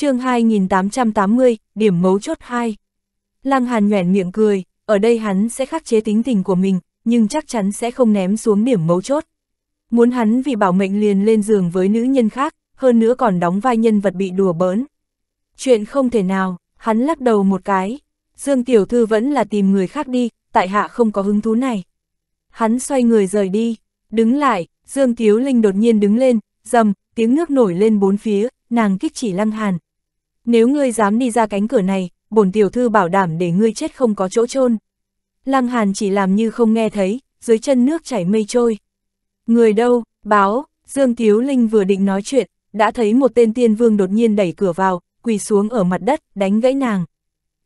chương 2880, điểm mấu chốt 2. Lăng Hàn nhoẻn miệng cười, ở đây hắn sẽ khắc chế tính tình của mình, nhưng chắc chắn sẽ không ném xuống điểm mấu chốt. Muốn hắn vì bảo mệnh liền lên giường với nữ nhân khác, hơn nữa còn đóng vai nhân vật bị đùa bỡn. Chuyện không thể nào, hắn lắc đầu một cái. Dương Tiểu Thư vẫn là tìm người khác đi, tại hạ không có hứng thú này. Hắn xoay người rời đi, đứng lại, Dương Tiếu Linh đột nhiên đứng lên, dầm, tiếng nước nổi lên bốn phía, nàng kích chỉ lăng hàn, nếu ngươi dám đi ra cánh cửa này, bổn tiểu thư bảo đảm để ngươi chết không có chỗ chôn Lăng Hàn chỉ làm như không nghe thấy, dưới chân nước chảy mây trôi. Người đâu, báo, Dương Tiếu Linh vừa định nói chuyện, đã thấy một tên tiên vương đột nhiên đẩy cửa vào, quỳ xuống ở mặt đất, đánh gãy nàng.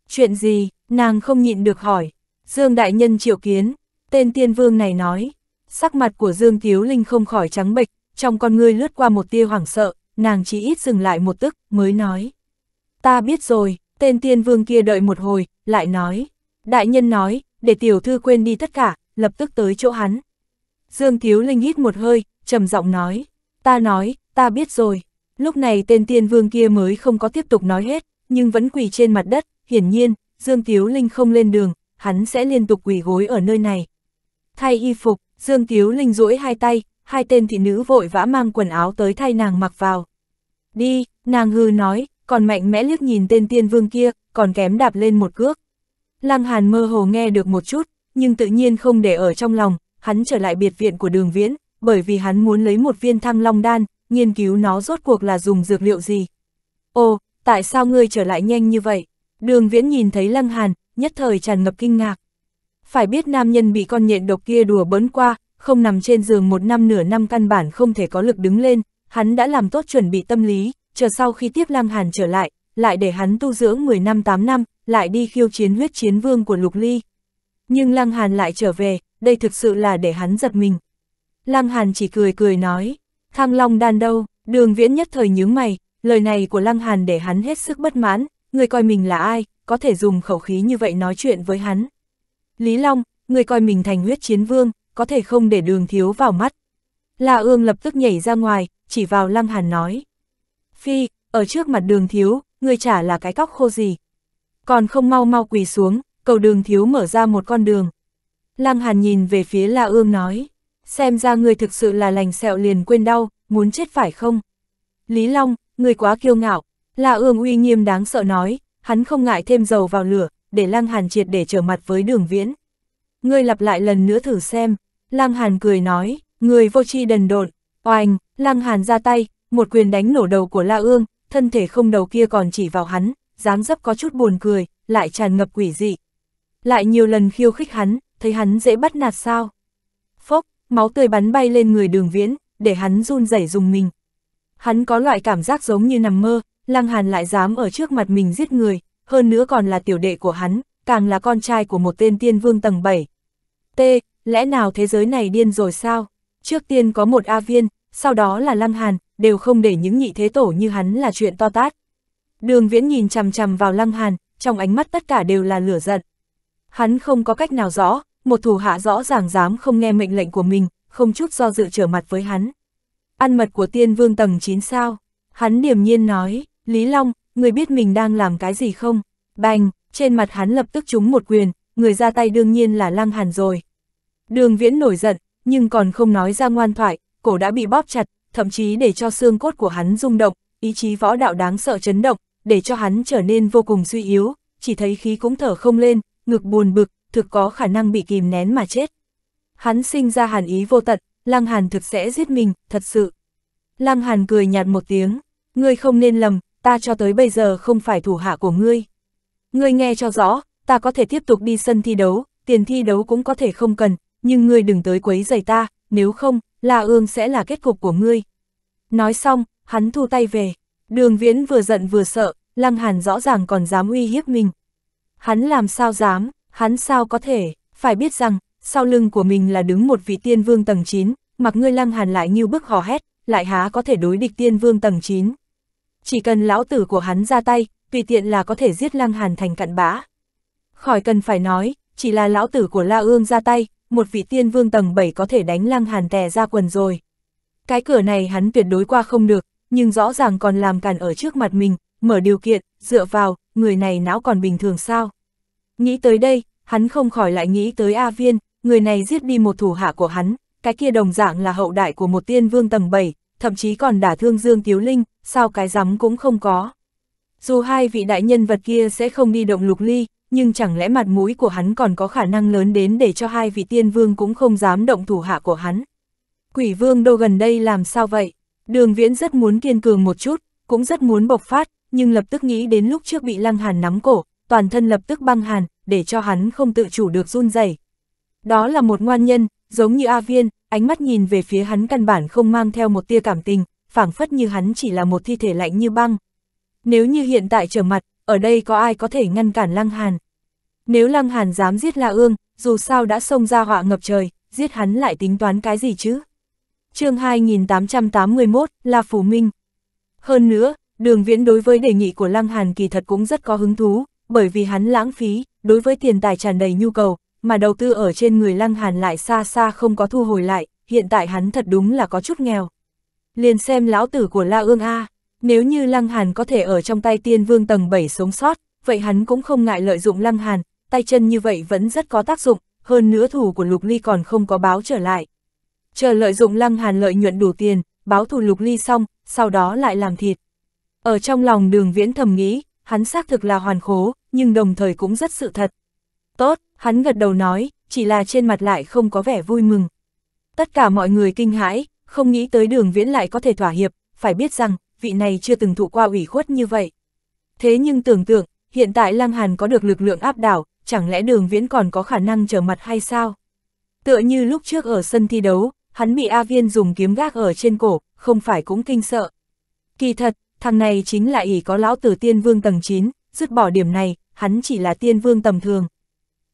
Chuyện gì, nàng không nhịn được hỏi. Dương Đại Nhân triệu kiến, tên tiên vương này nói. Sắc mặt của Dương Tiếu Linh không khỏi trắng bệch, trong con ngươi lướt qua một tia hoảng sợ, nàng chỉ ít dừng lại một tức, mới nói. Ta biết rồi, tên tiên vương kia đợi một hồi, lại nói. Đại nhân nói, để tiểu thư quên đi tất cả, lập tức tới chỗ hắn. Dương Thiếu Linh hít một hơi, trầm giọng nói. Ta nói, ta biết rồi. Lúc này tên tiên vương kia mới không có tiếp tục nói hết, nhưng vẫn quỳ trên mặt đất, hiển nhiên, Dương Tiếu Linh không lên đường, hắn sẽ liên tục quỳ gối ở nơi này. Thay y phục, Dương Tiếu Linh duỗi hai tay, hai tên thị nữ vội vã mang quần áo tới thay nàng mặc vào. Đi, nàng hư nói, còn mạnh mẽ liếc nhìn tên tiên vương kia, còn kém đạp lên một cước. Lăng Hàn mơ hồ nghe được một chút, nhưng tự nhiên không để ở trong lòng, hắn trở lại biệt viện của đường viễn, bởi vì hắn muốn lấy một viên thăng long đan, nghiên cứu nó rốt cuộc là dùng dược liệu gì. Ồ, tại sao ngươi trở lại nhanh như vậy? Đường viễn nhìn thấy Lăng Hàn, nhất thời tràn ngập kinh ngạc. Phải biết nam nhân bị con nhện độc kia đùa bấn qua, không nằm trên giường một năm nửa năm căn bản không thể có lực đứng lên, hắn đã làm tốt chuẩn bị tâm lý, chờ sau khi tiếp Lăng Hàn trở lại, lại để hắn tu dưỡng 10 năm 8 năm, lại đi khiêu chiến huyết chiến vương của Lục Ly. Nhưng Lăng Hàn lại trở về, đây thực sự là để hắn giật mình. Lăng Hàn chỉ cười cười nói, thăng long đan đâu, đường viễn nhất thời nhướng mày, lời này của Lăng Hàn để hắn hết sức bất mãn, người coi mình là ai, có thể dùng khẩu khí như vậy nói chuyện với hắn. Lý Long, người coi mình thành huyết chiến vương, có thể không để đường thiếu vào mắt. La Ương lập tức nhảy ra ngoài, chỉ vào Lăng Hàn nói, Phi, ở trước mặt đường thiếu, người trả là cái cóc khô gì. Còn không mau mau quỳ xuống, cầu đường thiếu mở ra một con đường. Lăng Hàn nhìn về phía La Ương nói, xem ra người thực sự là lành sẹo liền quên đau, muốn chết phải không? Lý Long, người quá kiêu ngạo, La Ương uy nghiêm đáng sợ nói, hắn không ngại thêm dầu vào lửa, để Lăng Hàn triệt để trở mặt với đường viễn. Ngươi lặp lại lần nữa thử xem, Lăng Hàn cười nói, người vô tri đần độn, oanh Lăng Hàn ra tay, một quyền đánh nổ đầu của La Ương, thân thể không đầu kia còn chỉ vào hắn, dám dấp có chút buồn cười, lại tràn ngập quỷ dị. Lại nhiều lần khiêu khích hắn, thấy hắn dễ bắt nạt sao. Phốc, máu tươi bắn bay lên người đường viễn, để hắn run rẩy dùng mình. Hắn có loại cảm giác giống như nằm mơ, Lăng Hàn lại dám ở trước mặt mình giết người, hơn nữa còn là tiểu đệ của hắn, càng là con trai của một tên tiên vương tầng 7. T, lẽ nào thế giới này điên rồi sao? Trước tiên có một A Viên, sau đó là Lăng Hàn, đều không để những nhị thế tổ như hắn là chuyện to tát. Đường viễn nhìn chằm chằm vào lăng hàn, trong ánh mắt tất cả đều là lửa giận. Hắn không có cách nào rõ, một thủ hạ rõ ràng dám không nghe mệnh lệnh của mình, không chút do dự trở mặt với hắn. Ăn mật của tiên vương tầng 9 sao? Hắn điềm nhiên nói, Lý Long, người biết mình đang làm cái gì không? Bành, trên mặt hắn lập tức trúng một quyền, người ra tay đương nhiên là lăng hàn rồi. Đường viễn nổi giận, nhưng còn không nói ra ngoan thoại, cổ đã bị bóp chặt, thậm chí để cho xương cốt của hắn rung động, ý chí võ đạo đáng sợ chấn động, để cho hắn trở nên vô cùng suy yếu, chỉ thấy khí cũng thở không lên, ngực buồn bực, thực có khả năng bị kìm nén mà chết. Hắn sinh ra hàn ý vô tận, Lăng Hàn thực sẽ giết mình, thật sự. Lăng Hàn cười nhạt một tiếng, ngươi không nên lầm, ta cho tới bây giờ không phải thủ hạ của ngươi. Ngươi nghe cho rõ, ta có thể tiếp tục đi sân thi đấu, tiền thi đấu cũng có thể không cần, nhưng ngươi đừng tới quấy giày ta, nếu không, La Ương sẽ là kết cục của ngươi. Nói xong, hắn thu tay về. Đường Viễn vừa giận vừa sợ, Lăng Hàn rõ ràng còn dám uy hiếp mình. Hắn làm sao dám, hắn sao có thể, phải biết rằng, sau lưng của mình là đứng một vị tiên vương tầng 9, mặc ngươi Lăng Hàn lại như bức hò hét, lại há có thể đối địch tiên vương tầng 9. Chỉ cần lão tử của hắn ra tay, tùy tiện là có thể giết Lăng Hàn thành cặn bã. Khỏi cần phải nói, chỉ là lão tử của La Ương ra tay, một vị tiên vương tầng 7 có thể đánh lăng hàn tè ra quần rồi. Cái cửa này hắn tuyệt đối qua không được, nhưng rõ ràng còn làm cản ở trước mặt mình, mở điều kiện, dựa vào, người này não còn bình thường sao. Nghĩ tới đây, hắn không khỏi lại nghĩ tới A Viên, người này giết đi một thủ hạ của hắn, cái kia đồng dạng là hậu đại của một tiên vương tầng 7, thậm chí còn đả thương Dương Tiếu Linh, sao cái rắm cũng không có. Dù hai vị đại nhân vật kia sẽ không đi động lục ly, nhưng chẳng lẽ mặt mũi của hắn còn có khả năng lớn đến để cho hai vị tiên vương cũng không dám động thủ hạ của hắn. Quỷ vương đô gần đây làm sao vậy? Đường viễn rất muốn kiên cường một chút, cũng rất muốn bộc phát, nhưng lập tức nghĩ đến lúc trước bị lăng hàn nắm cổ, toàn thân lập tức băng hàn, để cho hắn không tự chủ được run rẩy. Đó là một ngoan nhân, giống như A Viên, ánh mắt nhìn về phía hắn căn bản không mang theo một tia cảm tình, phảng phất như hắn chỉ là một thi thể lạnh như băng. Nếu như hiện tại trở mặt, ở đây có ai có thể ngăn cản Lăng Hàn. Nếu Lăng Hàn dám giết La Ương, dù sao đã xông ra họa ngập trời, giết hắn lại tính toán cái gì chứ? chương 2881, La Phủ Minh. Hơn nữa, đường viễn đối với đề nghị của Lăng Hàn kỳ thật cũng rất có hứng thú, bởi vì hắn lãng phí, đối với tiền tài tràn đầy nhu cầu, mà đầu tư ở trên người Lăng Hàn lại xa xa không có thu hồi lại, hiện tại hắn thật đúng là có chút nghèo. Liền xem lão tử của La Ương A. Nếu như Lăng Hàn có thể ở trong tay tiên vương tầng 7 sống sót, vậy hắn cũng không ngại lợi dụng Lăng Hàn, tay chân như vậy vẫn rất có tác dụng, hơn nữa thủ của Lục Ly còn không có báo trở lại. Chờ lợi dụng Lăng Hàn lợi nhuận đủ tiền, báo thù Lục Ly xong, sau đó lại làm thịt. Ở trong lòng đường viễn thầm nghĩ, hắn xác thực là hoàn khố, nhưng đồng thời cũng rất sự thật. Tốt, hắn gật đầu nói, chỉ là trên mặt lại không có vẻ vui mừng. Tất cả mọi người kinh hãi, không nghĩ tới đường viễn lại có thể thỏa hiệp, phải biết rằng, vị này chưa từng thụ qua ủy khuất như vậy. Thế nhưng tưởng tượng, hiện tại Lăng Hàn có được lực lượng áp đảo, chẳng lẽ đường viễn còn có khả năng trở mặt hay sao? Tựa như lúc trước ở sân thi đấu, hắn bị A Viên dùng kiếm gác ở trên cổ, không phải cũng kinh sợ. Kỳ thật, thằng này chính là ỷ có lão tử tiên vương tầng 9, dứt bỏ điểm này, hắn chỉ là tiên vương tầm thường.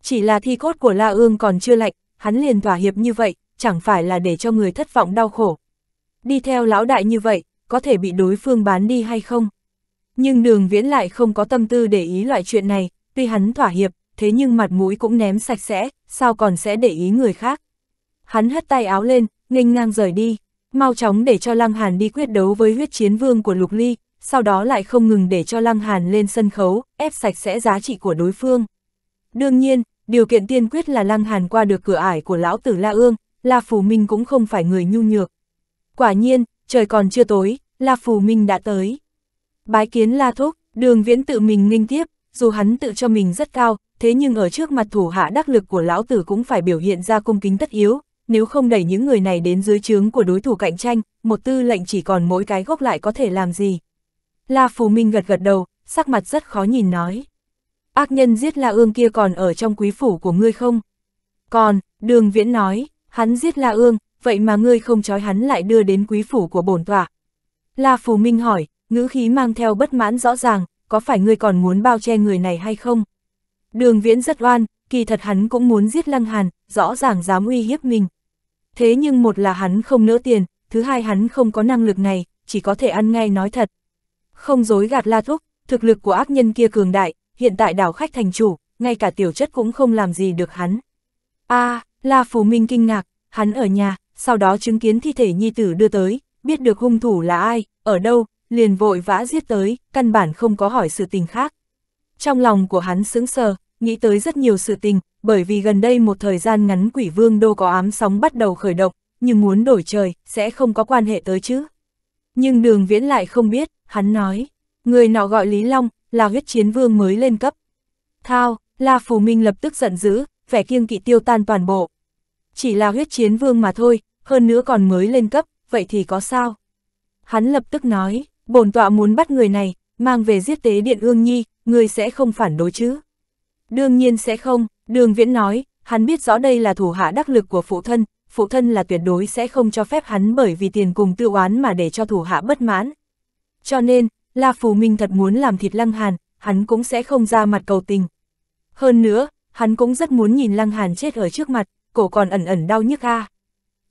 Chỉ là thi cốt của La Ương còn chưa lạnh, hắn liền thỏa hiệp như vậy, chẳng phải là để cho người thất vọng đau khổ. Đi theo lão đại như vậy, có thể bị đối phương bán đi hay không. Nhưng đường viễn lại không có tâm tư để ý loại chuyện này, tuy hắn thỏa hiệp, thế nhưng mặt mũi cũng ném sạch sẽ, sao còn sẽ để ý người khác. Hắn hất tay áo lên, nghênh ngang rời đi, mau chóng để cho Lăng Hàn đi quyết đấu với huyết chiến vương của Lục Ly, sau đó lại không ngừng để cho Lăng Hàn lên sân khấu, ép sạch sẽ giá trị của đối phương. Đương nhiên, điều kiện tiên quyết là Lăng Hàn qua được cửa ải của lão tử La Ương, La Phù Minh cũng không phải người nhu nhược. Quả nhiên, trời còn chưa tối, La Phù Minh đã tới. Bái kiến La Thúc, đường viễn tự mình nghinh tiếp, dù hắn tự cho mình rất cao, thế nhưng ở trước mặt thủ hạ đắc lực của lão tử cũng phải biểu hiện ra cung kính tất yếu, nếu không đẩy những người này đến dưới trướng của đối thủ cạnh tranh, một tư lệnh chỉ còn mỗi cái gốc lại có thể làm gì. La Phù Minh gật gật đầu, sắc mặt rất khó nhìn nói. Ác nhân giết La Ương kia còn ở trong quý phủ của ngươi không? Còn, đường viễn nói, hắn giết La Ương, vậy mà ngươi không trói hắn lại đưa đến quý phủ của bổn tọa. La Phù Minh hỏi, ngữ khí mang theo bất mãn rõ ràng, có phải ngươi còn muốn bao che người này hay không? Đường viễn rất oan, kỳ thật hắn cũng muốn giết Lăng Hàn, rõ ràng dám uy hiếp mình. Thế nhưng một là hắn không nỡ tiền, thứ hai hắn không có năng lực này, chỉ có thể ăn ngay nói thật. Không dối gạt La Thúc, thực lực của ác nhân kia cường đại, hiện tại đảo khách thành chủ, ngay cả tiểu chất cũng không làm gì được hắn. a à, La Phù Minh kinh ngạc, hắn ở nhà, sau đó chứng kiến thi thể nhi tử đưa tới, biết được hung thủ là ai, ở đâu, liền vội vã giết tới, căn bản không có hỏi sự tình khác. Trong lòng của hắn sững sờ, nghĩ tới rất nhiều sự tình, bởi vì gần đây một thời gian ngắn quỷ vương đô có ám sóng bắt đầu khởi động, nhưng muốn đổi trời, sẽ không có quan hệ tới chứ. Nhưng đường viễn lại không biết, hắn nói, người nọ gọi Lý Long, là huyết chiến vương mới lên cấp. Thao, La Phù Minh lập tức giận dữ, vẻ kiêng kỵ tiêu tan toàn bộ. Chỉ là huyết chiến vương mà thôi, hơn nữa còn mới lên cấp, vậy thì có sao? Hắn lập tức nói, bổn tọa muốn bắt người này, mang về giết tế điện ương nhi, người sẽ không phản đối chứ? Đương nhiên sẽ không, đường viễn nói, hắn biết rõ đây là thủ hạ đắc lực của phụ thân, phụ thân là tuyệt đối sẽ không cho phép hắn bởi vì tiền cùng tự oán mà để cho thủ hạ bất mãn. Cho nên, La Phù Minh thật muốn làm thịt Lăng Hàn, hắn cũng sẽ không ra mặt cầu tình. Hơn nữa, hắn cũng rất muốn nhìn Lăng Hàn chết ở trước mặt, cổ còn ẩn ẩn đau nhức a. À.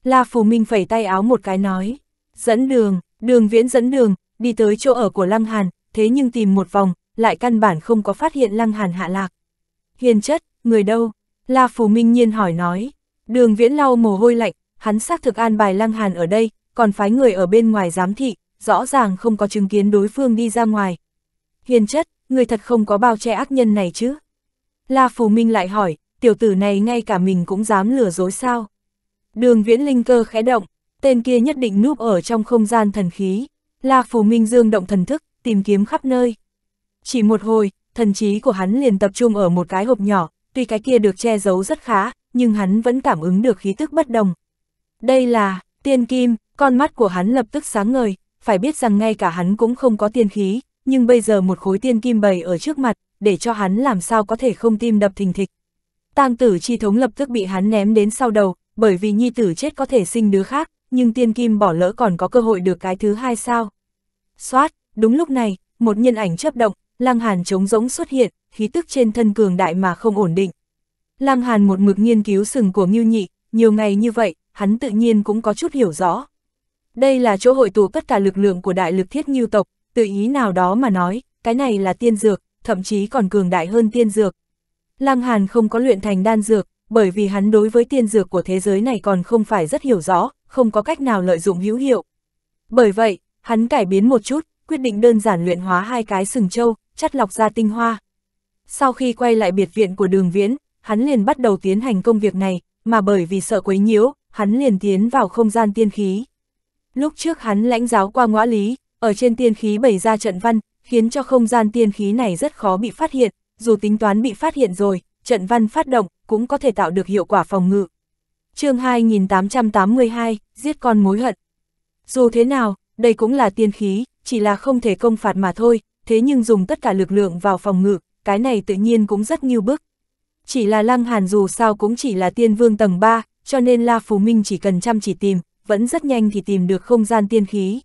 La Phù Minh phẩy tay áo một cái nói, dẫn đường, đường viễn dẫn đường, đi tới chỗ ở của Lăng Hàn, thế nhưng tìm một vòng, lại căn bản không có phát hiện Lăng Hàn hạ lạc. Hiền chất, người đâu? La Phù Minh nhiên hỏi nói, đường viễn lau mồ hôi lạnh, hắn xác thực an bài Lăng Hàn ở đây, còn phái người ở bên ngoài giám thị, rõ ràng không có chứng kiến đối phương đi ra ngoài. Hiền chất, người thật không có bao che ác nhân này chứ? La Phù Minh lại hỏi, tiểu tử này ngay cả mình cũng dám lừa dối sao? Đường viễn linh cơ khẽ động, tên kia nhất định núp ở trong không gian thần khí. La Phù Minh Dương động thần thức, tìm kiếm khắp nơi. Chỉ một hồi, thần trí của hắn liền tập trung ở một cái hộp nhỏ, tuy cái kia được che giấu rất khá, nhưng hắn vẫn cảm ứng được khí tức bất đồng. Đây là, tiên kim, con mắt của hắn lập tức sáng ngời, phải biết rằng ngay cả hắn cũng không có tiên khí, nhưng bây giờ một khối tiên kim bày ở trước mặt, để cho hắn làm sao có thể không tim đập thình thịch. Tang tử chi thống lập tức bị hắn ném đến sau đầu, bởi vì nhi tử chết có thể sinh đứa khác, nhưng tiên kim bỏ lỡ còn có cơ hội được cái thứ hai sao. Xoát, đúng lúc này, một nhân ảnh chấp động, Lăng Hàn trống rỗng xuất hiện, khí tức trên thân cường đại mà không ổn định. Lăng Hàn một mực nghiên cứu sừng của Ngưu Nhị, nhiều ngày như vậy, hắn tự nhiên cũng có chút hiểu rõ. Đây là chỗ hội tụ tất cả lực lượng của đại lực thiết Ngưu tộc, tự ý nào đó mà nói, cái này là tiên dược, thậm chí còn cường đại hơn tiên dược. Lăng Hàn không có luyện thành đan dược, bởi vì hắn đối với tiên dược của thế giới này còn không phải rất hiểu rõ, không có cách nào lợi dụng hữu hiệu. Bởi vậy, hắn cải biến một chút, quyết định đơn giản luyện hóa hai cái sừng trâu, chắt lọc ra tinh hoa. Sau khi quay lại biệt viện của đường viễn, hắn liền bắt đầu tiến hành công việc này, mà bởi vì sợ quấy nhiễu, hắn liền tiến vào không gian tiên khí. Lúc trước hắn lãnh giáo qua ngõ lý, ở trên tiên khí bày ra trận văn, khiến cho không gian tiên khí này rất khó bị phát hiện, dù tính toán bị phát hiện rồi, trận văn phát động cũng có thể tạo được hiệu quả phòng ngự. chương 2882, giết con mối hận. Dù thế nào, đây cũng là tiên khí, chỉ là không thể công phạt mà thôi, thế nhưng dùng tất cả lực lượng vào phòng ngự, cái này tự nhiên cũng rất nghiêu bức. Chỉ là Lăng Hàn dù sao cũng chỉ là tiên vương tầng 3, cho nên La Phù Minh chỉ cần chăm chỉ tìm, vẫn rất nhanh thì tìm được không gian tiên khí.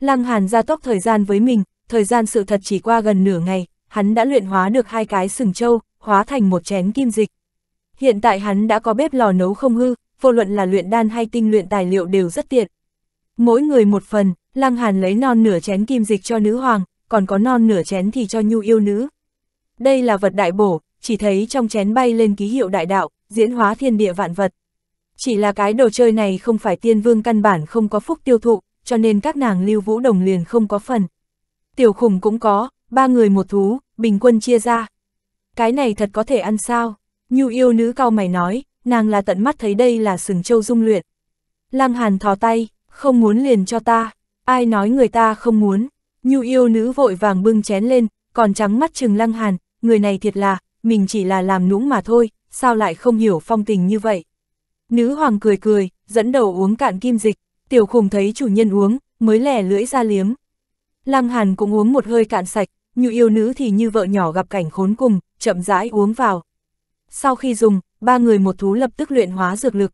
Lăng Hàn gia tốc thời gian với mình, thời gian sự thật chỉ qua gần nửa ngày, hắn đã luyện hóa được hai cái sừng trâu, hóa thành một chén kim dịch. Hiện tại hắn đã có bếp lò nấu không hư, vô luận là luyện đan hay tinh luyện tài liệu đều rất tiện. Mỗi người một phần, Lăng Hàn lấy non nửa chén kim dịch cho nữ hoàng, còn có non nửa chén thì cho nhu yêu nữ. Đây là vật đại bổ, chỉ thấy trong chén bay lên ký hiệu đại đạo, diễn hóa thiên địa vạn vật. Chỉ là cái đồ chơi này không phải tiên vương căn bản không có phúc tiêu thụ, cho nên các nàng lưu vũ đồng liền không có phần. Tiểu khủng cũng có, ba người một thú, bình quân chia ra, cái này thật có thể ăn sao? Nhu yêu nữ cao mày nói, nàng là tận mắt thấy đây là sừng châu dung luyện. Lăng Hàn thò tay, không muốn liền cho ta, ai nói người ta không muốn. Nhu yêu nữ vội vàng bưng chén lên, còn trắng mắt chừng Lăng Hàn, người này thiệt là, mình chỉ là làm nũng mà thôi, sao lại không hiểu phong tình như vậy. Nữ hoàng cười cười, dẫn đầu uống cạn kim dịch, tiểu khùng thấy chủ nhân uống, mới lẻ lưỡi ra liếm. Lăng Hàn cũng uống một hơi cạn sạch, như yêu nữ thì như vợ nhỏ gặp cảnh khốn cùng, chậm rãi uống vào. Sau khi dùng, ba người một thú lập tức luyện hóa dược lực.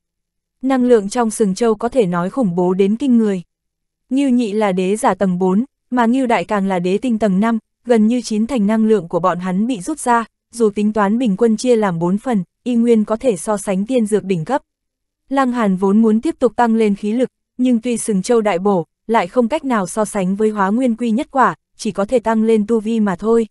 Năng lượng trong sừng châu có thể nói khủng bố đến kinh người. như nhị là đế giả tầng 4, mà Ngưu đại càng là đế tinh tầng 5, gần như chín thành năng lượng của bọn hắn bị rút ra, dù tính toán bình quân chia làm 4 phần, y nguyên có thể so sánh tiên dược đỉnh cấp. Lăng Hàn vốn muốn tiếp tục tăng lên khí lực, nhưng tuy sừng châu đại bổ, lại không cách nào so sánh với hóa nguyên quy nhất quả, chỉ có thể tăng lên tu vi mà thôi.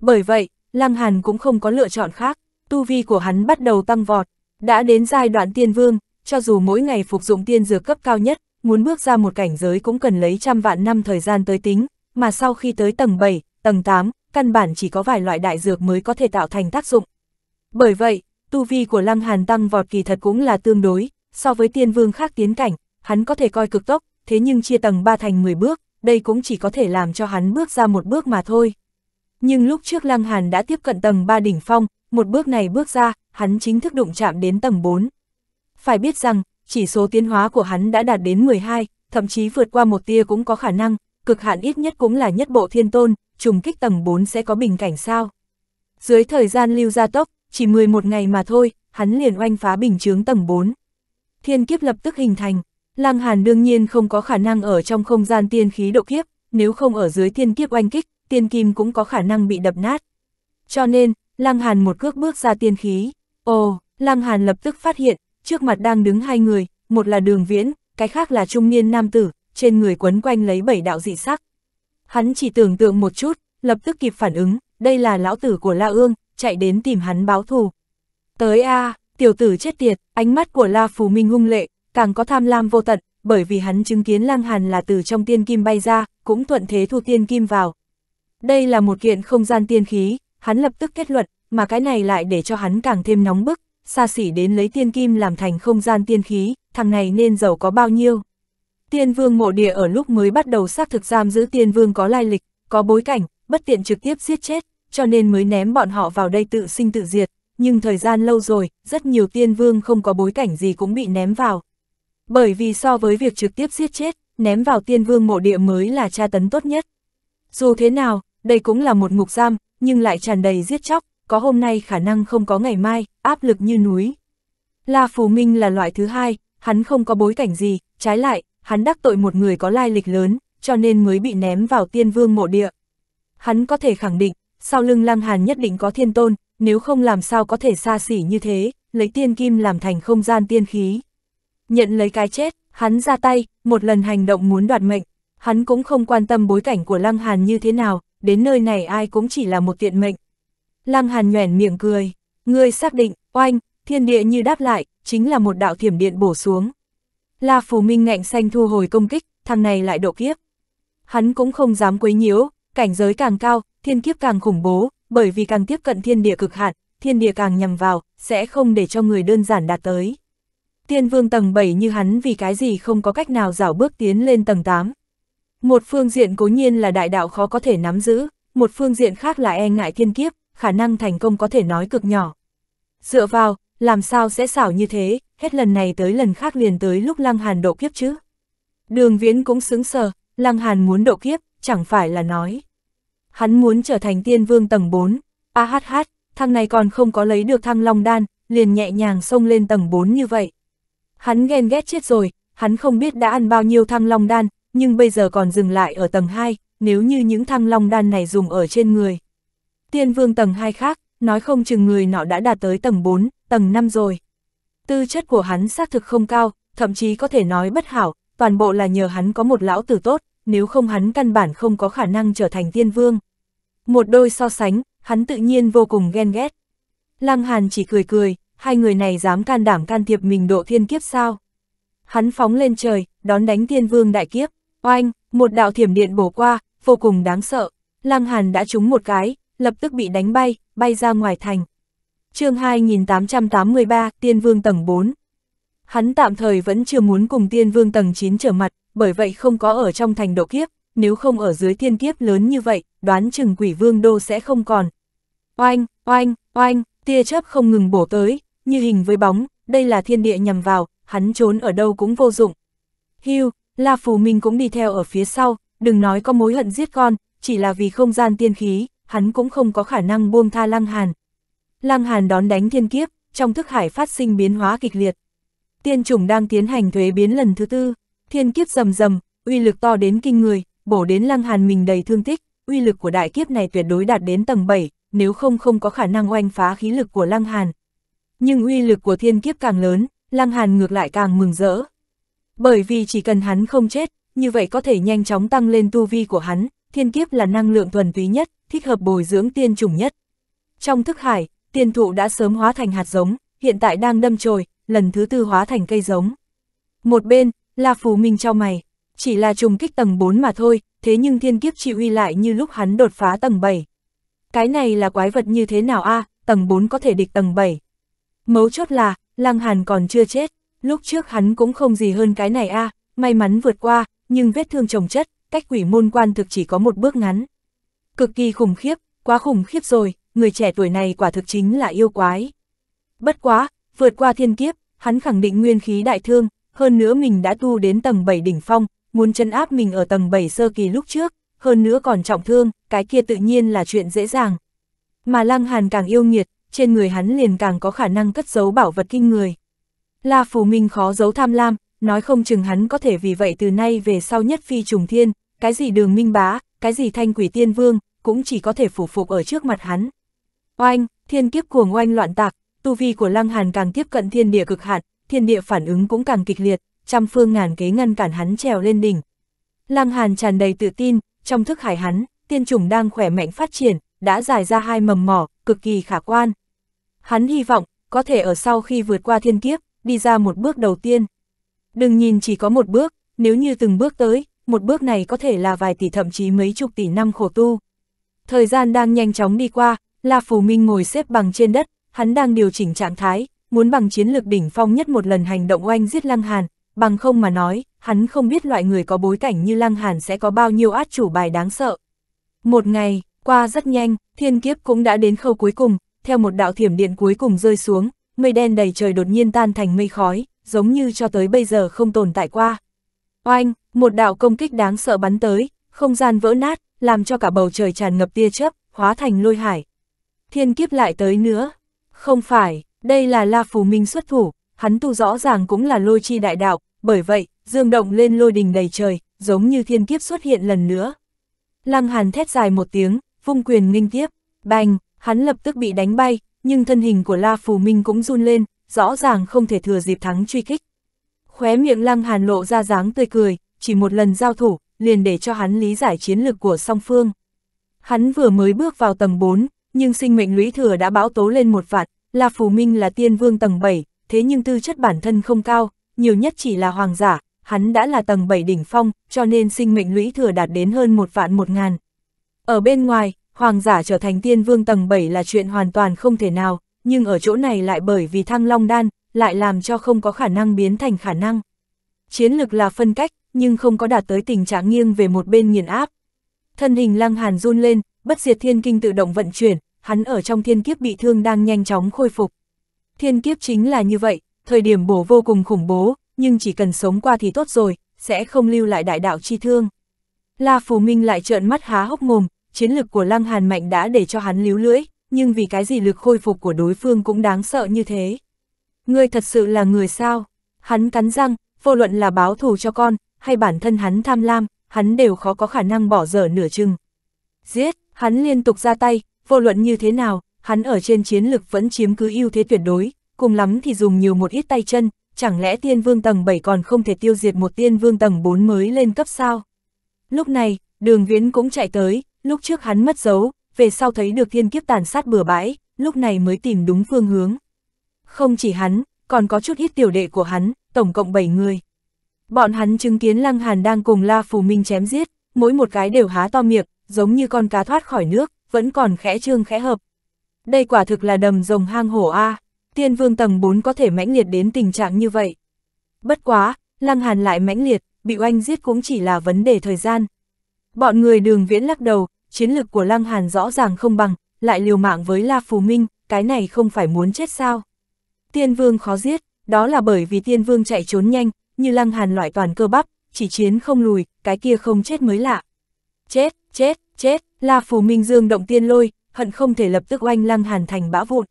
Bởi vậy, Lăng Hàn cũng không có lựa chọn khác, tu vi của hắn bắt đầu tăng vọt, đã đến giai đoạn tiên vương, cho dù mỗi ngày phục dụng tiên dược cấp cao nhất, muốn bước ra một cảnh giới cũng cần lấy trăm vạn năm thời gian tới tính, mà sau khi tới tầng 7, tầng 8, căn bản chỉ có vài loại đại dược mới có thể tạo thành tác dụng. Bởi vậy, tu vi của Lăng Hàn tăng vọt kỳ thật cũng là tương đối, so với tiên vương khác tiến cảnh, hắn có thể coi cực tốc, thế nhưng chia tầng 3 thành 10 bước, đây cũng chỉ có thể làm cho hắn bước ra một bước mà thôi. Nhưng lúc trước Lăng Hàn đã tiếp cận tầng 3 đỉnh phong, một bước này bước ra, hắn chính thức đụng chạm đến tầng 4. Phải biết rằng, chỉ số tiến hóa của hắn đã đạt đến 12, thậm chí vượt qua một tia cũng có khả năng, cực hạn ít nhất cũng là nhất bộ thiên tôn, trùng kích tầng 4 sẽ có bình cảnh sao. Dưới thời gian lưu gia tốc, chỉ 11 ngày mà thôi, hắn liền oanh phá bình chướng tầng 4. Thiên kiếp lập tức hình thành, Lăng Hàn đương nhiên không có khả năng ở trong không gian tiên khí độ kiếp, nếu không ở dưới tiên kiếp oanh kích, tiên kim cũng có khả năng bị đập nát. Cho nên, Lăng Hàn một cước bước ra tiên khí. Ồ, Lăng Hàn lập tức phát hiện, trước mặt đang đứng hai người, một là đường viễn, cái khác là trung niên nam tử, trên người quấn quanh lấy bảy đạo dị sắc. Hắn chỉ tưởng tượng một chút, lập tức kịp phản ứng, đây là lão tử của La Ương, chạy đến tìm hắn báo thù. Tới a tiểu tử chết tiệt, ánh mắt của La Phù Minh hung lệ, càng có tham lam vô tận, bởi vì hắn chứng kiến Lăng Hàn là từ trong tiên kim bay ra, cũng thuận thế thu tiên kim vào. Đây là một kiện không gian tiên khí, hắn lập tức kết luận, mà cái này lại để cho hắn càng thêm nóng bức, xa xỉ đến lấy tiên kim làm thành không gian tiên khí, thằng này nên giàu có bao nhiêu. Tiên vương mộ địa ở lúc mới bắt đầu xác thực giam giữ tiên vương có lai lịch, có bối cảnh, bất tiện trực tiếp giết chết, cho nên mới ném bọn họ vào đây tự sinh tự diệt, nhưng thời gian lâu rồi, rất nhiều tiên vương không có bối cảnh gì cũng bị ném vào. Bởi vì so với việc trực tiếp giết chết, ném vào tiên vương mộ địa mới là tra tấn tốt nhất. Dù thế nào, đây cũng là một ngục giam, nhưng lại tràn đầy giết chóc, có hôm nay khả năng không có ngày mai, áp lực như núi. La Phù Minh là loại thứ hai, hắn không có bối cảnh gì, trái lại, hắn đắc tội một người có lai lịch lớn, cho nên mới bị ném vào tiên vương mộ địa. Hắn có thể khẳng định, sau lưng Lăng Hàn nhất định có thiên tôn, nếu không làm sao có thể xa xỉ như thế, lấy tiên kim làm thành không gian tiên khí nhận lấy cái chết, hắn ra tay, một lần hành động muốn đoạt mệnh, hắn cũng không quan tâm bối cảnh của Lăng Hàn như thế nào, đến nơi này ai cũng chỉ là một tiện mệnh. Lăng Hàn nhoẻn miệng cười, ngươi xác định, oanh, thiên địa như đáp lại, chính là một đạo thiểm điện bổ xuống. La Phù Minh ngạnh xanh thu hồi công kích, thằng này lại độ kiếp. Hắn cũng không dám quấy nhiễu, cảnh giới càng cao, thiên kiếp càng khủng bố, bởi vì càng tiếp cận thiên địa cực hạn, thiên địa càng nhằm vào, sẽ không để cho người đơn giản đạt tới. Tiên vương tầng 7 như hắn vì cái gì không có cách nào dảo bước tiến lên tầng 8. Một phương diện cố nhiên là đại đạo khó có thể nắm giữ, một phương diện khác là e ngại thiên kiếp, khả năng thành công có thể nói cực nhỏ. Dựa vào, làm sao sẽ xảo như thế, hết lần này tới lần khác liền tới lúc Lăng Hàn độ kiếp chứ. Đường Viễn cũng sững sờ, Lăng Hàn muốn độ kiếp, chẳng phải là nói. Hắn muốn trở thành tiên vương tầng 4, Ahh, hát thằng này còn không có lấy được thăng long đan, liền nhẹ nhàng xông lên tầng 4 như vậy. Hắn ghen ghét chết rồi, hắn không biết đã ăn bao nhiêu thăng long đan, nhưng bây giờ còn dừng lại ở tầng 2, nếu như những thăng long đan này dùng ở trên người. Tiên vương tầng 2 khác, nói không chừng người nọ đã đạt tới tầng 4, tầng 5 rồi. Tư chất của hắn xác thực không cao, thậm chí có thể nói bất hảo, toàn bộ là nhờ hắn có một lão tử tốt, nếu không hắn căn bản không có khả năng trở thành tiên vương. Một đôi so sánh, hắn tự nhiên vô cùng ghen ghét. Lăng Hàn chỉ cười cười, hai người này dám can đảm can thiệp mình độ thiên kiếp sao? Hắn phóng lên trời, đón đánh thiên vương đại kiếp, oanh, một đạo thiểm điện bổ qua, vô cùng đáng sợ. Lăng Hàn đã trúng một cái, lập tức bị đánh bay, bay ra ngoài thành. chương 2883, Tiên Vương tầng 4 Hắn tạm thời vẫn chưa muốn cùng Tiên Vương tầng 9 trở mặt, bởi vậy không có ở trong thành độ kiếp, nếu không ở dưới thiên kiếp lớn như vậy, đoán chừng quỷ vương đô sẽ không còn. Oanh, oanh, oanh, tia chớp không ngừng bổ tới, như hình với bóng, đây là thiên địa nhằm vào, hắn trốn ở đâu cũng vô dụng. Hưu, La Phù Minh cũng đi theo ở phía sau, đừng nói có mối hận giết con, chỉ là vì không gian tiên khí, hắn cũng không có khả năng buông tha Lăng Hàn. Lăng Hàn đón đánh thiên kiếp, trong thức hải phát sinh biến hóa kịch liệt. Tiên chủng đang tiến hành thuế biến lần thứ tư, thiên kiếp rầm rầm, uy lực to đến kinh người, bổ đến Lăng Hàn mình đầy thương tích, uy lực của đại kiếp này tuyệt đối đạt đến tầng 7, nếu không không có khả năng oanh phá khí lực của Lăng Hàn nhưng uy lực của thiên kiếp càng lớn, Lăng Hàn ngược lại càng mừng rỡ. Bởi vì chỉ cần hắn không chết, như vậy có thể nhanh chóng tăng lên tu vi của hắn, thiên kiếp là năng lượng thuần túy nhất, thích hợp bồi dưỡng tiên trùng nhất. Trong thức hải, tiên thụ đã sớm hóa thành hạt giống, hiện tại đang đâm chồi, lần thứ tư hóa thành cây giống. Một bên, là Phù Minh cho mày, chỉ là trùng kích tầng 4 mà thôi, thế nhưng thiên kiếp chỉ uy lại như lúc hắn đột phá tầng 7. Cái này là quái vật như thế nào a à? tầng 4 có thể địch tầng 7. Mấu chốt là, Lăng Hàn còn chưa chết, lúc trước hắn cũng không gì hơn cái này a à, may mắn vượt qua, nhưng vết thương chồng chất, cách quỷ môn quan thực chỉ có một bước ngắn. Cực kỳ khủng khiếp, quá khủng khiếp rồi, người trẻ tuổi này quả thực chính là yêu quái. Bất quá, vượt qua thiên kiếp, hắn khẳng định nguyên khí đại thương, hơn nữa mình đã tu đến tầng 7 đỉnh phong, muốn chân áp mình ở tầng 7 sơ kỳ lúc trước, hơn nữa còn trọng thương, cái kia tự nhiên là chuyện dễ dàng. Mà Lăng Hàn càng yêu nghiệt, trên người hắn liền càng có khả năng cất giấu bảo vật kinh người. La Phù Minh khó giấu tham lam, nói không chừng hắn có thể vì vậy từ nay về sau nhất phi trùng thiên, cái gì đường minh bá, cái gì thanh quỷ tiên vương, cũng chỉ có thể phủ phục ở trước mặt hắn. Oanh, thiên kiếp cuồng oanh loạn tạc, tu vi của Lăng Hàn càng tiếp cận thiên địa cực hạn, thiên địa phản ứng cũng càng kịch liệt, trăm phương ngàn kế ngăn cản hắn trèo lên đỉnh. Lăng Hàn tràn đầy tự tin, trong thức hải hắn, tiên trùng đang khỏe mạnh phát triển, đã dài ra hai mầm mỏ, cực kỳ khả quan. Hắn hy vọng, có thể ở sau khi vượt qua thiên kiếp, đi ra một bước đầu tiên. Đừng nhìn chỉ có một bước, nếu như từng bước tới, một bước này có thể là vài tỷ thậm chí mấy chục tỷ năm khổ tu. Thời gian đang nhanh chóng đi qua, La Phù Minh ngồi xếp bằng trên đất, hắn đang điều chỉnh trạng thái, muốn bằng chiến lược đỉnh phong nhất một lần hành động oanh giết Lăng Hàn, bằng không mà nói, hắn không biết loại người có bối cảnh như Lăng Hàn sẽ có bao nhiêu át chủ bài đáng sợ. Một ngày, qua rất nhanh, thiên kiếp cũng đã đến khâu cuối cùng, theo một đạo thiểm điện cuối cùng rơi xuống, mây đen đầy trời đột nhiên tan thành mây khói, giống như cho tới bây giờ không tồn tại qua. Oanh, một đạo công kích đáng sợ bắn tới, không gian vỡ nát, làm cho cả bầu trời tràn ngập tia chớp, hóa thành lôi hải. Thiên kiếp lại tới nữa. Không phải, đây là La Phù Minh xuất thủ, hắn tu rõ ràng cũng là lôi chi đại đạo, bởi vậy, dương động lên lôi đình đầy trời, giống như thiên kiếp xuất hiện lần nữa. Lăng Hàn thét dài một tiếng, vung quyền nghinh tiếp, bành, hắn lập tức bị đánh bay, nhưng thân hình của La Phù Minh cũng run lên, rõ ràng không thể thừa dịp thắng truy kích. Khóe miệng Lăng Hàn lộ ra dáng tươi cười, chỉ một lần giao thủ, liền để cho hắn lý giải chiến lược của song phương. Hắn vừa mới bước vào tầng 4, nhưng sinh mệnh lũy thừa đã bão tố lên một vạn, La Phù Minh là tiên vương tầng 7, thế nhưng tư chất bản thân không cao, nhiều nhất chỉ là hoàng giả, hắn đã là tầng 7 đỉnh phong, cho nên sinh mệnh lũy thừa đạt đến hơn một vạn một ngàn. Ở bên ngoài, hoàng giả trở thành tiên vương tầng 7 là chuyện hoàn toàn không thể nào, nhưng ở chỗ này lại bởi vì thăng long đan, lại làm cho không có khả năng biến thành khả năng. Chiến lực là phân cách, nhưng không có đạt tới tình trạng nghiêng về một bên nghiền áp. Thân hình lăng hàn run lên, bất diệt thiên kinh tự động vận chuyển, hắn ở trong thiên kiếp bị thương đang nhanh chóng khôi phục. Thiên kiếp chính là như vậy, thời điểm bổ vô cùng khủng bố, nhưng chỉ cần sống qua thì tốt rồi, sẽ không lưu lại đại đạo chi thương. La Phù Minh lại trợn mắt há hốc mồm, chiến lực của Lăng Hàn mạnh đã để cho hắn líu lưỡi, nhưng vì cái gì lực khôi phục của đối phương cũng đáng sợ như thế. Ngươi thật sự là người sao? Hắn cắn răng, vô luận là báo thù cho con, hay bản thân hắn tham lam, hắn đều khó có khả năng bỏ dở nửa chừng. Giết, hắn liên tục ra tay, vô luận như thế nào, hắn ở trên chiến lực vẫn chiếm cứ ưu thế tuyệt đối, cùng lắm thì dùng nhiều một ít tay chân, chẳng lẽ tiên vương tầng 7 còn không thể tiêu diệt một tiên vương tầng 4 mới lên cấp sao? Lúc này, đường viễn cũng chạy tới, lúc trước hắn mất dấu, về sau thấy được thiên kiếp tàn sát bừa bãi, lúc này mới tìm đúng phương hướng. Không chỉ hắn, còn có chút ít tiểu đệ của hắn, tổng cộng 7 người. Bọn hắn chứng kiến Lăng Hàn đang cùng La Phù Minh chém giết, mỗi một cái đều há to miệng, giống như con cá thoát khỏi nước, vẫn còn khẽ trương khẽ hợp. Đây quả thực là đầm rồng hang hổ A, tiên vương tầng 4 có thể mãnh liệt đến tình trạng như vậy. Bất quá, Lăng Hàn lại mãnh liệt, bị oanh giết cũng chỉ là vấn đề thời gian. Bọn người đường viễn lắc đầu, chiến lực của Lăng Hàn rõ ràng không bằng, lại liều mạng với La Phù Minh, cái này không phải muốn chết sao. Tiên Vương khó giết, đó là bởi vì Tiên Vương chạy trốn nhanh, như Lăng Hàn loại toàn cơ bắp, chỉ chiến không lùi, cái kia không chết mới lạ. Chết, chết, chết, La Phù Minh Dương động tiên lôi, hận không thể lập tức oanh Lăng Hàn thành bã vụn.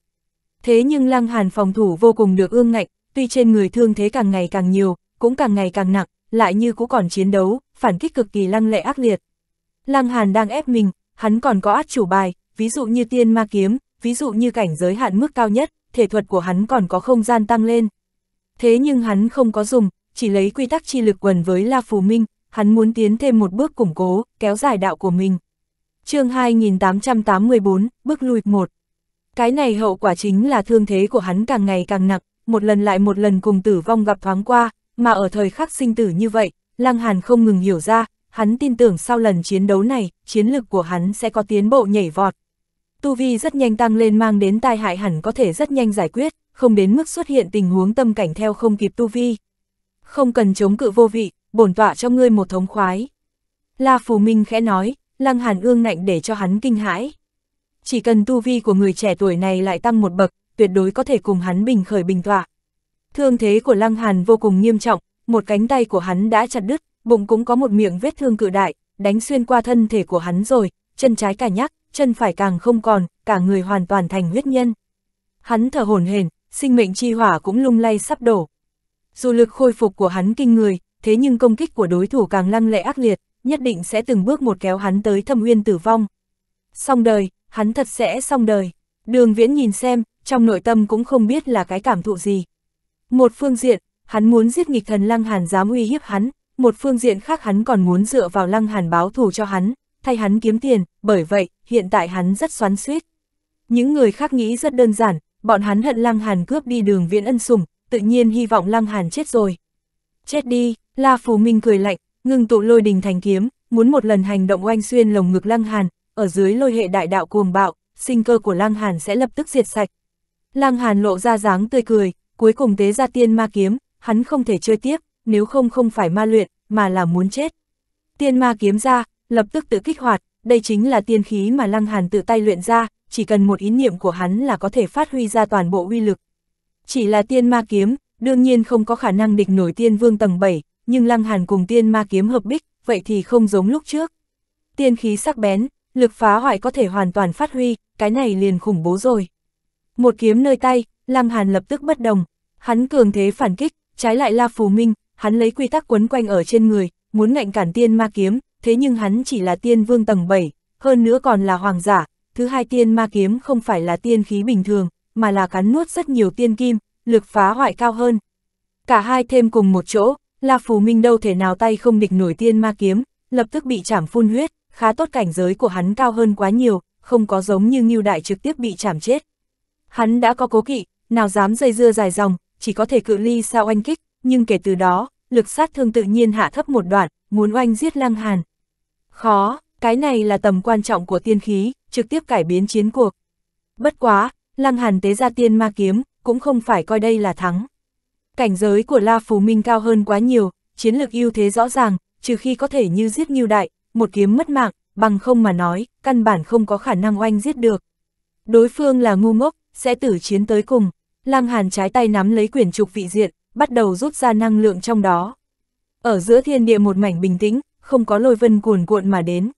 Thế nhưng Lăng Hàn phòng thủ vô cùng được ương ngạnh, tuy trên người thương thế càng ngày càng nhiều, cũng càng ngày càng nặng, lại như cũ còn chiến đấu, phản kích cực kỳ lăng lệ ác liệt. Lăng Hàn đang ép mình, hắn còn có át chủ bài, ví dụ như tiên ma kiếm, ví dụ như cảnh giới hạn mức cao nhất, thể thuật của hắn còn có không gian tăng lên. Thế nhưng hắn không có dùng, chỉ lấy quy tắc chi lực quần với La Phù Minh, hắn muốn tiến thêm một bước củng cố, kéo dài đạo của mình. chương 2884, bước lùi 1 Cái này hậu quả chính là thương thế của hắn càng ngày càng nặng, một lần lại một lần cùng tử vong gặp thoáng qua, mà ở thời khắc sinh tử như vậy, Lăng Hàn không ngừng hiểu ra, hắn tin tưởng sau lần chiến đấu này, chiến lực của hắn sẽ có tiến bộ nhảy vọt. Tu vi rất nhanh tăng lên mang đến tai hại hẳn có thể rất nhanh giải quyết, không đến mức xuất hiện tình huống tâm cảnh theo không kịp tu vi. Không cần chống cự vô vị, bổn tọa cho ngươi một thống khoái. La Phù Minh khẽ nói, Lăng Hàn ương nạnh để cho hắn kinh hãi. Chỉ cần tu vi của người trẻ tuổi này lại tăng một bậc, tuyệt đối có thể cùng hắn bình khởi bình tọa. Thương thế của Lăng Hàn vô cùng nghiêm trọng, một cánh tay của hắn đã chặt đứt, bụng cũng có một miệng vết thương cự đại, đánh xuyên qua thân thể của hắn rồi, chân trái cả nhắc, chân phải càng không còn, cả người hoàn toàn thành huyết nhân. Hắn thở hổn hển, sinh mệnh chi hỏa cũng lung lay sắp đổ. Dù lực khôi phục của hắn kinh người, thế nhưng công kích của đối thủ càng lăng lệ ác liệt, nhất định sẽ từng bước một kéo hắn tới thâm uyên tử vong. Xong đời, hắn thật sẽ xong đời. Đường Viễn nhìn xem, trong nội tâm cũng không biết là cái cảm thụ gì. Một phương diện, hắn muốn giết nghịch thần Lăng Hàn dám uy hiếp hắn, một phương diện khác hắn còn muốn dựa vào lăng hàn báo thù cho hắn, thay hắn kiếm tiền, bởi vậy, hiện tại hắn rất xoắn suýt. Những người khác nghĩ rất đơn giản, bọn hắn hận lăng hàn cướp đi đường viễn ân sủng tự nhiên hy vọng lăng hàn chết rồi. Chết đi, La Phù Minh cười lạnh, ngừng tụ lôi đình thành kiếm, muốn một lần hành động oanh xuyên lồng ngực lăng hàn, ở dưới lôi hệ đại đạo cuồng bạo, sinh cơ của lăng hàn sẽ lập tức diệt sạch. Lăng hàn lộ ra dáng tươi cười, cuối cùng tế ra tiên ma kiếm, hắn không thể chơi tiếp, nếu không không phải ma luyện, mà là muốn chết. Tiên ma kiếm ra, lập tức tự kích hoạt, đây chính là tiên khí mà Lăng Hàn tự tay luyện ra, chỉ cần một ý niệm của hắn là có thể phát huy ra toàn bộ uy lực. Chỉ là tiên ma kiếm, đương nhiên không có khả năng địch nổi tiên vương tầng 7, nhưng Lăng Hàn cùng tiên ma kiếm hợp bích, vậy thì không giống lúc trước. Tiên khí sắc bén, lực phá hoại có thể hoàn toàn phát huy, cái này liền khủng bố rồi. Một kiếm nơi tay, Lăng Hàn lập tức bất đồng, hắn cường thế phản kích, trái lại La Phù Minh, hắn lấy quy tắc quấn quanh ở trên người, muốn ngạnh cản tiên ma kiếm, thế nhưng hắn chỉ là tiên vương tầng 7, hơn nữa còn là hoàng giả, thứ hai tiên ma kiếm không phải là tiên khí bình thường, mà là cắn nuốt rất nhiều tiên kim, lực phá hoại cao hơn. Cả hai thêm cùng một chỗ, La Phù Minh đâu thể nào tay không địch nổi tiên ma kiếm, lập tức bị chảm phun huyết, khá tốt cảnh giới của hắn cao hơn quá nhiều, không có giống như Ngưu Đại trực tiếp bị chảm chết. Hắn đã có cố kỵ, nào dám dây dưa dài dòng, chỉ có thể cự ly sao anh kích, nhưng kể từ đó, lực sát thương tự nhiên hạ thấp một đoạn, muốn oanh giết Lăng Hàn. Khó, cái này là tầm quan trọng của tiên khí, trực tiếp cải biến chiến cuộc. Bất quá, Lăng Hàn tế ra tiên ma kiếm, cũng không phải coi đây là thắng. Cảnh giới của La Phù Minh cao hơn quá nhiều, chiến lược ưu thế rõ ràng, trừ khi có thể như giết Ngưu Đại, một kiếm mất mạng, bằng không mà nói, căn bản không có khả năng oanh giết được. Đối phương là ngu ngốc, sẽ tử chiến tới cùng. Lăng Hàn trái tay nắm lấy quyển trục vị diện, bắt đầu rút ra năng lượng trong đó. Ở giữa thiên địa một mảnh bình tĩnh, không có lôi vân cuồn cuộn mà đến.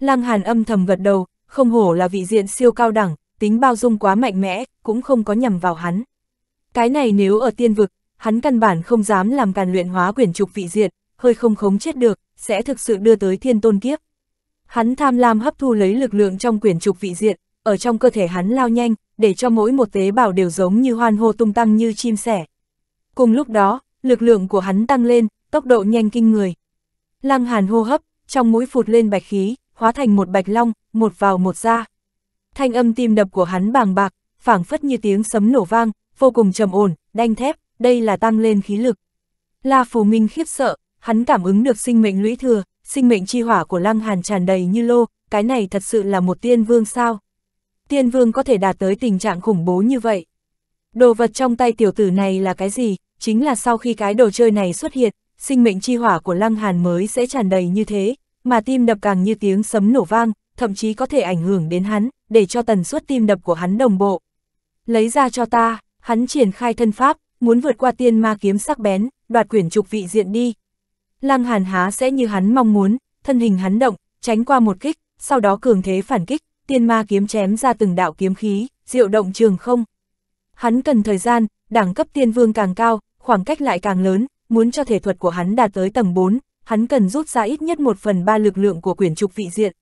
Lăng Hàn âm thầm gật đầu, không hổ là vị diện siêu cao đẳng, tính bao dung quá mạnh mẽ, cũng không có nhầm vào hắn. Cái này nếu ở tiên vực, hắn căn bản không dám làm càn luyện hóa quyển trục vị diện, hơi không khống chết được, sẽ thực sự đưa tới thiên tôn kiếp. Hắn tham lam hấp thu lấy lực lượng trong quyển trục vị diện, ở trong cơ thể hắn lao nhanh, để cho mỗi một tế bào đều giống như hoan hô tung tăng như chim sẻ, Cùng lúc đó, lực lượng của hắn tăng lên, tốc độ nhanh kinh người. Lăng Hàn hô hấp, trong mũi phụt lên bạch khí, hóa thành một bạch long, một vào một ra. Thanh âm tim đập của hắn bàng bạc, phảng phất như tiếng sấm nổ vang, vô cùng trầm ổn, đanh thép, đây là tăng lên khí lực. La Phù Minh khiếp sợ, hắn cảm ứng được sinh mệnh lũy thừa, sinh mệnh chi hỏa của Lăng Hàn tràn đầy như lô, cái này thật sự là một tiên vương sao? Tiên vương có thể đạt tới tình trạng khủng bố như vậy. Đồ vật trong tay tiểu tử này là cái gì, chính là sau khi cái đồ chơi này xuất hiện, sinh mệnh chi hỏa của Lăng Hàn mới sẽ tràn đầy như thế, mà tim đập càng như tiếng sấm nổ vang, thậm chí có thể ảnh hưởng đến hắn, để cho tần suất tim đập của hắn đồng bộ. Lấy ra cho ta, hắn triển khai thân pháp, muốn vượt qua tiên ma kiếm sắc bén, đoạt quyển trục vị diện đi. Lăng Hàn há sẽ như hắn mong muốn, thân hình hắn động, tránh qua một kích, sau đó cường thế phản kích, tiên ma kiếm chém ra từng đạo kiếm khí, diệu động trường không. Hắn cần thời gian, đẳng cấp tiên vương càng cao, khoảng cách lại càng lớn, muốn cho thể thuật của hắn đạt tới tầng 4, hắn cần rút ra ít nhất 1 phần 3 lực lượng của quyển trục vị diện.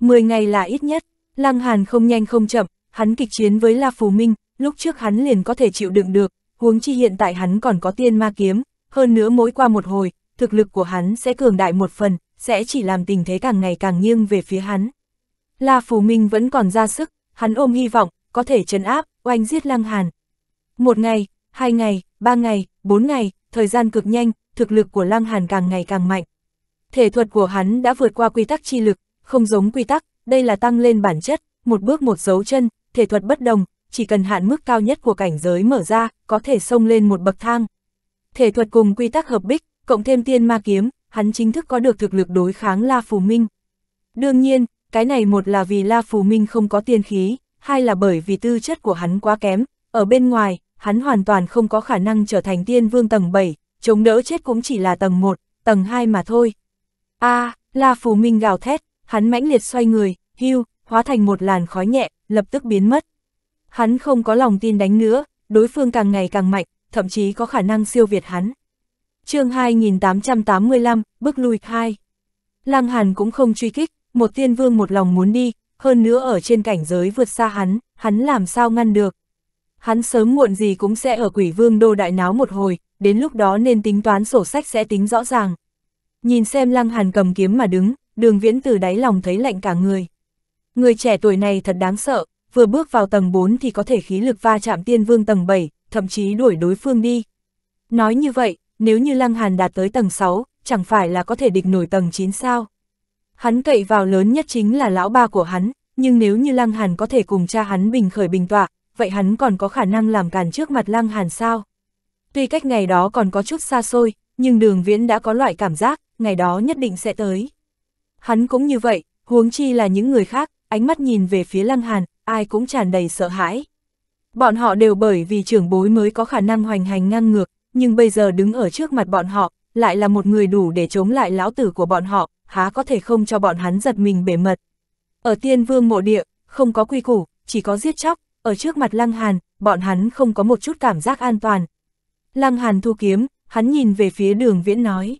10 ngày là ít nhất, Lăng Hàn không nhanh không chậm, hắn kịch chiến với La Phù Minh, lúc trước hắn liền có thể chịu đựng được, huống chi hiện tại hắn còn có tiên ma kiếm, hơn nữa mỗi qua một hồi, thực lực của hắn sẽ cường đại một phần, sẽ chỉ làm tình thế càng ngày càng nghiêng về phía hắn. La Phù Minh vẫn còn ra sức, hắn ôm hy vọng, có thể chấn áp, oanh giết Lăng Hàn. Một ngày, hai ngày, ba ngày, bốn ngày, thời gian cực nhanh, thực lực của Lăng Hàn càng ngày càng mạnh. Thể thuật của hắn đã vượt qua quy tắc chi lực, không giống quy tắc, đây là tăng lên bản chất, một bước một dấu chân, thể thuật bất đồng, chỉ cần hạn mức cao nhất của cảnh giới mở ra, có thể xông lên một bậc thang. Thể thuật cùng quy tắc hợp bích, cộng thêm tiên ma kiếm, hắn chính thức có được thực lực đối kháng La Phù Minh. Đương nhiên, cái này một là vì La Phù Minh không có tiên khí, hai là bởi vì tư chất của hắn quá kém, ở bên ngoài, hắn hoàn toàn không có khả năng trở thành tiên vương tầng 7, chống đỡ chết cũng chỉ là tầng 1, tầng 2 mà thôi. a à, La Phù Minh gào thét, hắn mãnh liệt xoay người, hưu, hóa thành một làn khói nhẹ, lập tức biến mất. Hắn không có lòng tin đánh nữa, đối phương càng ngày càng mạnh, thậm chí có khả năng siêu việt hắn. chương 2885, bước lui 2. Lăng Hàn cũng không truy kích, một tiên vương một lòng muốn đi, hơn nữa ở trên cảnh giới vượt xa hắn, hắn làm sao ngăn được. Hắn sớm muộn gì cũng sẽ ở quỷ vương đô đại náo một hồi, đến lúc đó nên tính toán sổ sách sẽ tính rõ ràng. Nhìn xem lăng hàn cầm kiếm mà đứng, đường viễn từ đáy lòng thấy lạnh cả người. Người trẻ tuổi này thật đáng sợ, vừa bước vào tầng 4 thì có thể khí lực va chạm tiên vương tầng 7, thậm chí đuổi đối phương đi. Nói như vậy, nếu như lăng hàn đạt tới tầng 6, chẳng phải là có thể địch nổi tầng 9 sao? Hắn cậy vào lớn nhất chính là lão ba của hắn, nhưng nếu như Lăng Hàn có thể cùng cha hắn bình khởi bình tọa, vậy hắn còn có khả năng làm càn trước mặt Lăng Hàn sao? Tuy cách ngày đó còn có chút xa xôi, nhưng đường viễn đã có loại cảm giác, ngày đó nhất định sẽ tới. Hắn cũng như vậy, huống chi là những người khác, ánh mắt nhìn về phía Lăng Hàn, ai cũng tràn đầy sợ hãi. Bọn họ đều bởi vì trưởng bối mới có khả năng hoành hành ngang ngược, nhưng bây giờ đứng ở trước mặt bọn họ, lại là một người đủ để chống lại lão tử của bọn họ, há có thể không cho bọn hắn giật mình bể mật. Ở tiên vương mộ địa, không có quy củ, chỉ có giết chóc, ở trước mặt Lăng Hàn, bọn hắn không có một chút cảm giác an toàn. Lăng Hàn thu kiếm, hắn nhìn về phía đường viễn nói.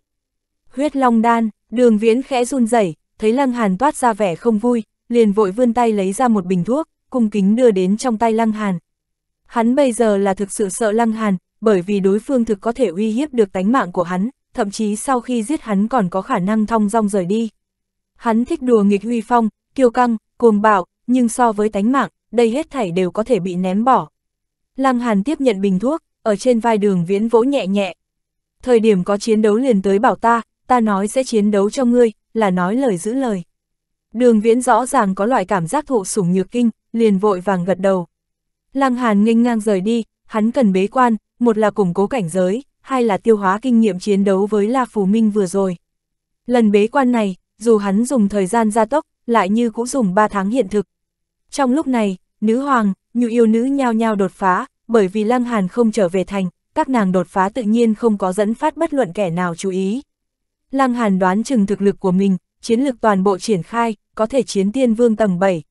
Huyết long đan, đường viễn khẽ run rẩy thấy Lăng Hàn toát ra vẻ không vui, liền vội vươn tay lấy ra một bình thuốc, cung kính đưa đến trong tay Lăng Hàn. Hắn bây giờ là thực sự sợ Lăng Hàn, bởi vì đối phương thực có thể uy hiếp được tánh mạng của hắn, thậm chí sau khi giết hắn còn có khả năng thong dong rời đi. Hắn thích đùa nghịch huy phong, kiêu căng, cuồng bạo, nhưng so với tánh mạng, đây hết thảy đều có thể bị ném bỏ. Lăng Hàn tiếp nhận bình thuốc, ở trên vai đường viễn vỗ nhẹ nhẹ. Thời điểm có chiến đấu liền tới bảo ta, ta nói sẽ chiến đấu cho ngươi, là nói lời giữ lời. Đường viễn rõ ràng có loại cảm giác thụ sủng nhược kinh, liền vội vàng gật đầu. Lăng Hàn nghênh ngang rời đi, hắn cần bế quan, một là củng cố cảnh giới, hay là tiêu hóa kinh nghiệm chiến đấu với La Phù Minh vừa rồi. Lần bế quan này, dù hắn dùng thời gian gia tốc, lại như cũng dùng 3 tháng hiện thực. Trong lúc này, nữ hoàng, nhu yêu nữ nhao nhao đột phá, bởi vì Lăng Hàn không trở về thành, các nàng đột phá tự nhiên không có dẫn phát bất luận kẻ nào chú ý. Lăng Hàn đoán chừng thực lực của mình, chiến lực toàn bộ triển khai, có thể chiến tiên vương tầng 7.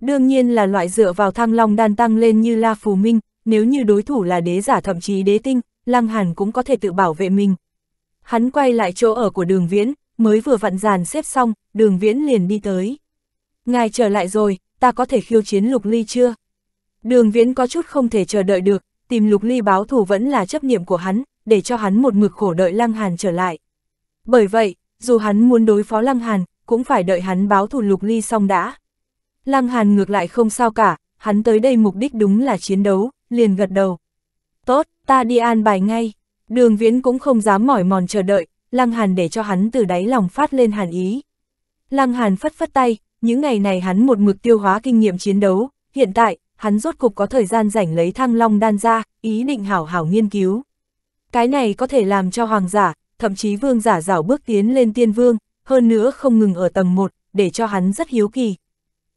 Đương nhiên là loại dựa vào thăng long đan tăng lên như La Phù Minh, nếu như đối thủ là đế giả thậm chí đế tinh, Lăng Hàn cũng có thể tự bảo vệ mình. Hắn quay lại chỗ ở của đường viễn, mới vừa vặn dàn xếp xong, đường viễn liền đi tới. Ngài trở lại rồi, ta có thể khiêu chiến lục ly chưa? Đường viễn có chút không thể chờ đợi được, tìm lục ly báo thù vẫn là chấp niệm của hắn, để cho hắn một mực khổ đợi Lăng Hàn trở lại. Bởi vậy, dù hắn muốn đối phó Lăng Hàn, cũng phải đợi hắn báo thù lục ly xong đã. Lăng Hàn ngược lại không sao cả, hắn tới đây mục đích đúng là chiến đấu, liền gật đầu. Tốt, ta đi an bài ngay. Đường viễn cũng không dám mỏi mòn chờ đợi, Lăng Hàn để cho hắn từ đáy lòng phát lên hàn ý. Lăng Hàn phất phất tay, những ngày này hắn một mực tiêu hóa kinh nghiệm chiến đấu, hiện tại, hắn rốt cục có thời gian rảnh lấy thăng long đan ra, ý định hảo hảo nghiên cứu. Cái này có thể làm cho hoàng giả, thậm chí vương giả rảo bước tiến lên tiên vương, hơn nữa không ngừng ở tầng 1, để cho hắn rất hiếu kỳ.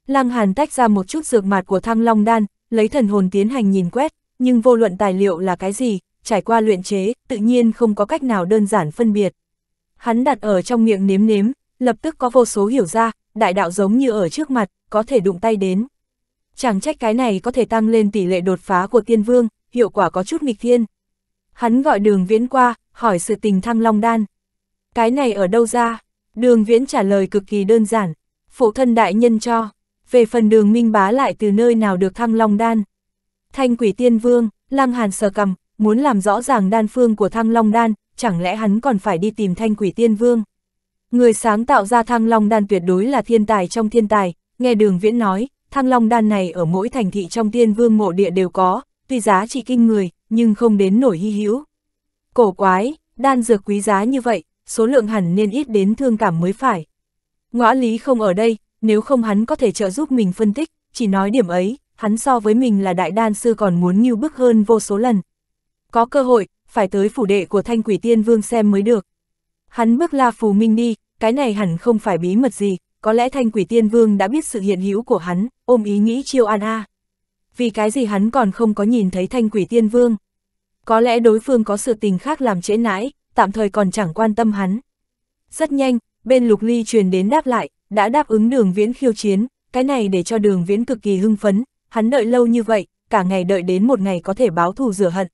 Lăng Hàn tách ra một chút dược mạt của thăng long đan, lấy thần hồn tiến hành nhìn quét, nhưng vô luận tài liệu là cái gì, trải qua luyện chế, tự nhiên không có cách nào đơn giản phân biệt. Hắn đặt ở trong miệng nếm nếm, lập tức có vô số hiểu ra, đại đạo giống như ở trước mặt, có thể đụng tay đến. Chẳng trách cái này có thể tăng lên tỷ lệ đột phá của tiên vương, hiệu quả có chút nghịch thiên. Hắn gọi đường viễn qua, hỏi sự tình thăng long đan. Cái này ở đâu ra? Đường viễn trả lời cực kỳ đơn giản, phụ thân đại nhân cho. Về phần đường minh bá lại từ nơi nào được thăng long đan? Thanh quỷ tiên vương, Lăng Hàn sờ cầm, muốn làm rõ ràng đan phương của thăng long đan, chẳng lẽ hắn còn phải đi tìm thanh quỷ tiên vương. Người sáng tạo ra thăng long đan tuyệt đối là thiên tài trong thiên tài, nghe đường viễn nói, thăng long đan này ở mỗi thành thị trong tiên vương mộ địa đều có, tuy giá trị kinh người, nhưng không đến nổi hy hữu. Cổ quái, đan dược quý giá như vậy, số lượng hẳn nên ít đến thương cảm mới phải. Ngõ lý không ở đây, nếu không hắn có thể trợ giúp mình phân tích, chỉ nói điểm ấy, hắn so với mình là đại đan sư còn muốn nghiêu bức hơn vô số lần. Có cơ hội, phải tới phủ đệ của thanh quỷ tiên vương xem mới được. Hắn bước La Phù Minh đi, cái này hẳn không phải bí mật gì, có lẽ thanh quỷ tiên vương đã biết sự hiện hữu của hắn, ôm ý nghĩ chiêu an a. Vì cái gì hắn còn không có nhìn thấy thanh quỷ tiên vương. Có lẽ đối phương có sự tình khác làm trễ nãi, tạm thời còn chẳng quan tâm hắn. Rất nhanh, bên lục ly truyền đến đáp lại, đã đáp ứng đường viễn khiêu chiến, cái này để cho đường viễn cực kỳ hưng phấn, hắn đợi lâu như vậy, cả ngày đợi đến một ngày có thể báo thù rửa hận.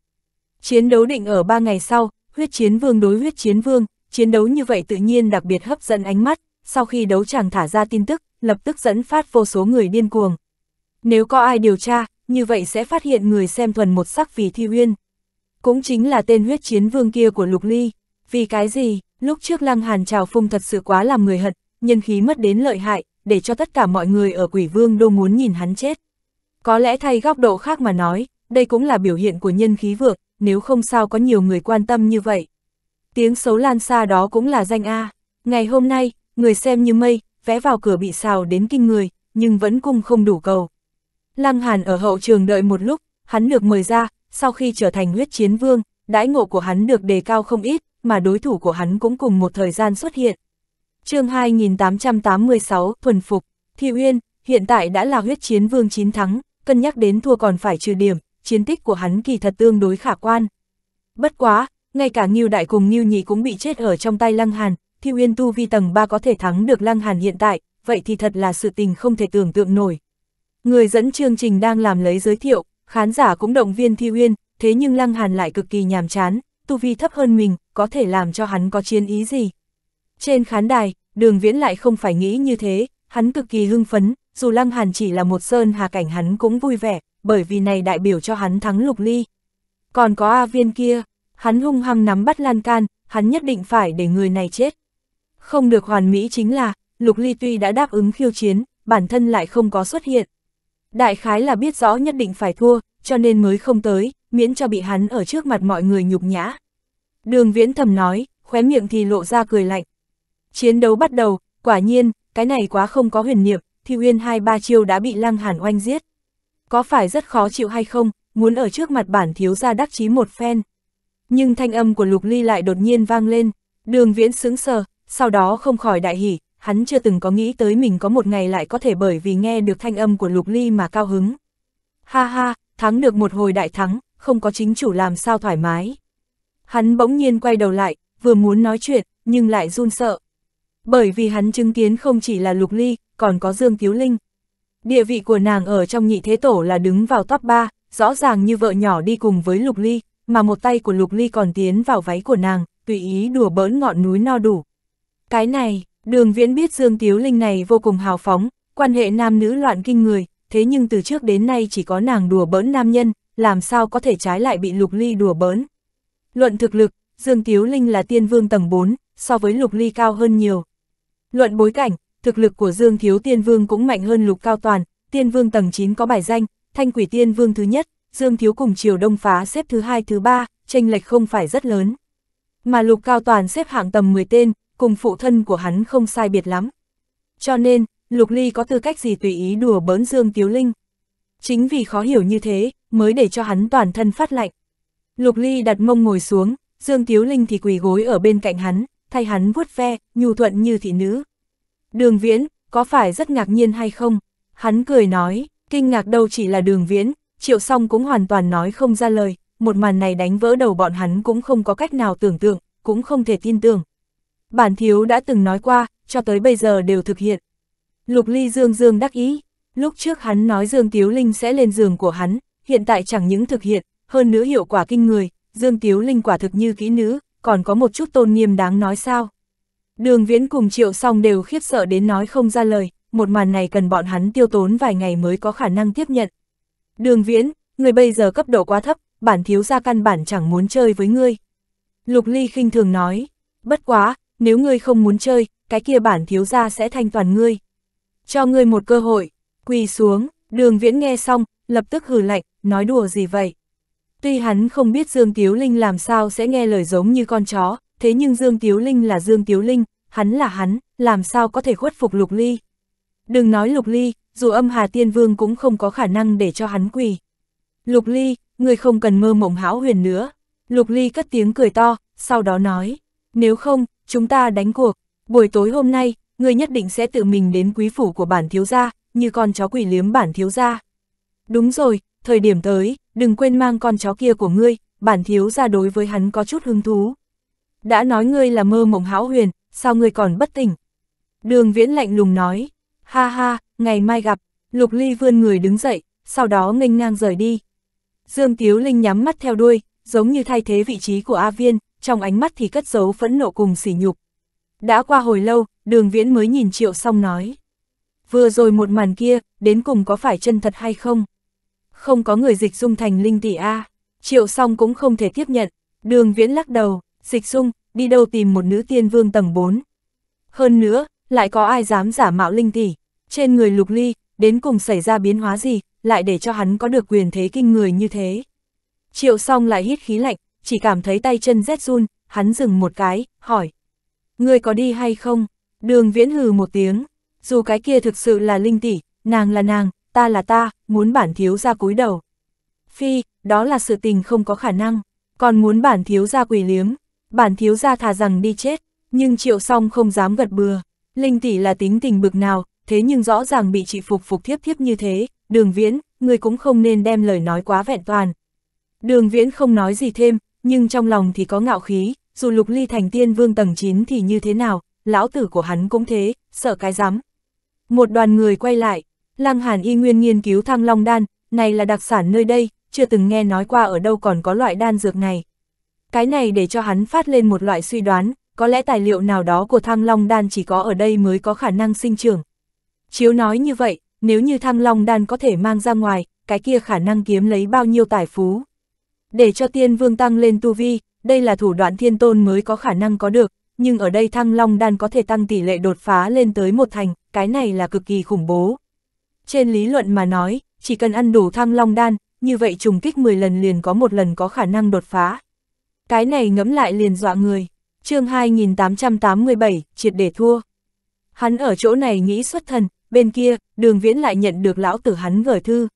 Chiến đấu định ở ba ngày sau, huyết chiến vương đối huyết chiến vương, chiến đấu như vậy tự nhiên đặc biệt hấp dẫn ánh mắt, sau khi đấu chàng thả ra tin tức, lập tức dẫn phát vô số người điên cuồng. Nếu có ai điều tra, như vậy sẽ phát hiện người xem thuần một sắc vì thi uyên. Cũng chính là tên huyết chiến vương kia của Lục Ly. Vì cái gì, lúc trước Lăng Hàn trào phung thật sự quá làm người hận, nhân khí mất đến lợi hại, để cho tất cả mọi người ở quỷ vương đô muốn nhìn hắn chết. Có lẽ thay góc độ khác mà nói, đây cũng là biểu hiện của nhân khí vượt nếu không sao có nhiều người quan tâm như vậy. Tiếng xấu lan xa đó cũng là danh A. Ngày hôm nay, người xem như mây, vé vào cửa bị xào đến kinh người, nhưng vẫn cung không đủ cầu. Lăng Hàn ở hậu trường đợi một lúc, hắn được mời ra, sau khi trở thành huyết chiến vương, đãi ngộ của hắn được đề cao không ít, mà đối thủ của hắn cũng cùng một thời gian xuất hiện. chương 2886, Thuần Phục, Thị Uyên, hiện tại đã là huyết chiến vương 9 thắng, cân nhắc đến thua còn phải trừ điểm, chiến tích của hắn kỳ thật tương đối khả quan. Bất quá, ngay cả Ngưu Đại cùng Ngưu Nhị cũng bị chết ở trong tay Lăng Hàn, Thiêu Yên tu vi tầng 3 có thể thắng được Lăng Hàn hiện tại, vậy thì thật là sự tình không thể tưởng tượng nổi. Người dẫn chương trình đang làm lấy giới thiệu, khán giả cũng động viên Thi Uyên, thế nhưng Lăng Hàn lại cực kỳ nhàm chán, tu vi thấp hơn mình, có thể làm cho hắn có chiến ý gì. Trên khán đài, Đường Viễn lại không phải nghĩ như thế, hắn cực kỳ hưng phấn, dù Lăng Hàn chỉ là một sơn hà cảnh hắn cũng vui vẻ, bởi vì này đại biểu cho hắn thắng lục ly. Còn có A viên kia, hắn hung hăng nắm bắt lan can, hắn nhất định phải để người này chết. Không được hoàn mỹ chính là, lục ly tuy đã đáp ứng khiêu chiến, bản thân lại không có xuất hiện. Đại khái là biết rõ nhất định phải thua, cho nên mới không tới, miễn cho bị hắn ở trước mặt mọi người nhục nhã. Đường viễn thầm nói, khóe miệng thì lộ ra cười lạnh. Chiến đấu bắt đầu, quả nhiên, cái này quá không có huyền niệm, thì Uyên hai ba chiêu đã bị Lăng Hàn oanh giết. Có phải rất khó chịu hay không, muốn ở trước mặt bản thiếu gia đắc chí một phen. Nhưng thanh âm của Lục Ly lại đột nhiên vang lên, đường viễn sững sờ, sau đó không khỏi đại hỉ, hắn chưa từng có nghĩ tới mình có một ngày lại có thể bởi vì nghe được thanh âm của Lục Ly mà cao hứng. Ha ha, thắng được một hồi đại thắng, không có chính chủ làm sao thoải mái. Hắn bỗng nhiên quay đầu lại, vừa muốn nói chuyện, nhưng lại run sợ bởi vì hắn chứng kiến không chỉ là Lục Ly, còn có Dương Tiếu Linh. Địa vị của nàng ở trong nhị thế tổ là đứng vào top 3, rõ ràng như vợ nhỏ đi cùng với Lục Ly, mà một tay của Lục Ly còn tiến vào váy của nàng, tùy ý đùa bỡn ngọn núi no đủ. Cái này, đường viễn biết Dương Tiếu Linh này vô cùng hào phóng, quan hệ nam nữ loạn kinh người, thế nhưng từ trước đến nay chỉ có nàng đùa bỡn nam nhân, làm sao có thể trái lại bị Lục Ly đùa bỡn. Luận thực lực, Dương Tiếu Linh là tiên vương tầng 4, so với Lục Ly cao hơn nhiều, Luận bối cảnh, thực lực của Dương Thiếu Tiên Vương cũng mạnh hơn Lục Cao Toàn, Tiên Vương tầng 9 có bài danh, Thanh Quỷ Tiên Vương thứ nhất, Dương Thiếu cùng Triều Đông Phá xếp thứ hai thứ ba, tranh lệch không phải rất lớn. Mà Lục Cao Toàn xếp hạng tầm 10 tên, cùng phụ thân của hắn không sai biệt lắm. Cho nên, Lục Ly có tư cách gì tùy ý đùa bỡn Dương Tiếu Linh. Chính vì khó hiểu như thế, mới để cho hắn toàn thân phát lạnh. Lục Ly đặt mông ngồi xuống, Dương Tiếu Linh thì quỳ gối ở bên cạnh hắn, thay hắn vuốt ve, nhu thuận như thị nữ. Đường viễn, có phải rất ngạc nhiên hay không? Hắn cười nói, kinh ngạc đâu chỉ là đường viễn, triệu song cũng hoàn toàn nói không ra lời, một màn này đánh vỡ đầu bọn hắn cũng không có cách nào tưởng tượng, cũng không thể tin tưởng. Bản thiếu đã từng nói qua, cho tới bây giờ đều thực hiện. Lục ly dương dương đắc ý, lúc trước hắn nói dương tiếu linh sẽ lên giường của hắn, hiện tại chẳng những thực hiện, hơn nữa hiệu quả kinh người, dương tiếu linh quả thực như kỹ nữ, còn có một chút tôn nghiêm đáng nói sao. Đường viễn cùng triệu song đều khiếp sợ đến nói không ra lời, một màn này cần bọn hắn tiêu tốn vài ngày mới có khả năng tiếp nhận. Đường viễn, người bây giờ cấp độ quá thấp, bản thiếu gia căn bản chẳng muốn chơi với ngươi. Lục ly khinh thường nói, bất quá, nếu ngươi không muốn chơi, cái kia bản thiếu gia sẽ thanh toàn ngươi. Cho ngươi một cơ hội, quỳ xuống, đường viễn nghe xong, lập tức hừ lạnh, nói đùa gì vậy. Tuy hắn không biết Dương Tiếu Linh làm sao sẽ nghe lời giống như con chó, thế nhưng Dương Tiếu Linh là Dương Tiếu Linh, hắn là hắn, làm sao có thể khuất phục Lục Ly. Đừng nói Lục Ly, dù âm Hà Tiên Vương cũng không có khả năng để cho hắn quỳ. Lục Ly, người không cần mơ mộng hão huyền nữa. Lục Ly cất tiếng cười to, sau đó nói, nếu không, chúng ta đánh cuộc, buổi tối hôm nay, người nhất định sẽ tự mình đến quý phủ của bản thiếu gia, như con chó quỷ liếm bản thiếu gia. Đúng rồi, thời điểm tới, đừng quên mang con chó kia của ngươi, bản thiếu ra đối với hắn có chút hứng thú. Đã nói ngươi là mơ mộng hão huyền, sao ngươi còn bất tỉnh? Đường viễn lạnh lùng nói, ha ha, ngày mai gặp, lục ly vươn người đứng dậy, sau đó nghênh ngang rời đi. Dương Tiếu Linh nhắm mắt theo đuôi, giống như thay thế vị trí của A Viên, trong ánh mắt thì cất giấu phẫn nộ cùng sỉ nhục. Đã qua hồi lâu, đường viễn mới nhìn triệu xong nói. Vừa rồi một màn kia, đến cùng có phải chân thật hay không? không có người dịch dung thành linh tỷ A, triệu song cũng không thể tiếp nhận, đường viễn lắc đầu, dịch dung, đi đâu tìm một nữ tiên vương tầng 4. Hơn nữa, lại có ai dám giả mạo linh tỷ, trên người lục ly, đến cùng xảy ra biến hóa gì, lại để cho hắn có được quyền thế kinh người như thế. Triệu song lại hít khí lạnh, chỉ cảm thấy tay chân rét run, hắn dừng một cái, hỏi. Người có đi hay không? Đường viễn hừ một tiếng, dù cái kia thực sự là linh tỷ, nàng là nàng, ta là ta, muốn bản thiếu ra cúi đầu. Phi, đó là sự tình không có khả năng, còn muốn bản thiếu ra quỳ liếm, bản thiếu ra thà rằng đi chết, nhưng triệu song không dám gật bừa. Linh tỷ là tính tình bực nào, thế nhưng rõ ràng bị chị phục phục thiếp thiếp như thế, đường viễn, người cũng không nên đem lời nói quá vẹn toàn. Đường viễn không nói gì thêm, nhưng trong lòng thì có ngạo khí, dù lục ly thành tiên vương tầng 9 thì như thế nào, lão tử của hắn cũng thế, sợ cái rắm Một đoàn người quay lại, Lăng Hàn y nguyên nghiên cứu thăng long đan, này là đặc sản nơi đây, chưa từng nghe nói qua ở đâu còn có loại đan dược này. Cái này để cho hắn phát lên một loại suy đoán, có lẽ tài liệu nào đó của thăng long đan chỉ có ở đây mới có khả năng sinh trưởng. Chiếu nói như vậy, nếu như thăng long đan có thể mang ra ngoài, cái kia khả năng kiếm lấy bao nhiêu tài phú. Để cho tiên vương tăng lên tu vi, đây là thủ đoạn thiên tôn mới có khả năng có được, nhưng ở đây thăng long đan có thể tăng tỷ lệ đột phá lên tới một thành, cái này là cực kỳ khủng bố. Trên lý luận mà nói, chỉ cần ăn đủ thăng long đan, như vậy trùng kích 10 lần liền có một lần có khả năng đột phá. Cái này ngẫm lại liền dọa người. chương 2887, triệt để thua. Hắn ở chỗ này nghĩ xuất thần, bên kia, đường viễn lại nhận được lão tử hắn gửi thư.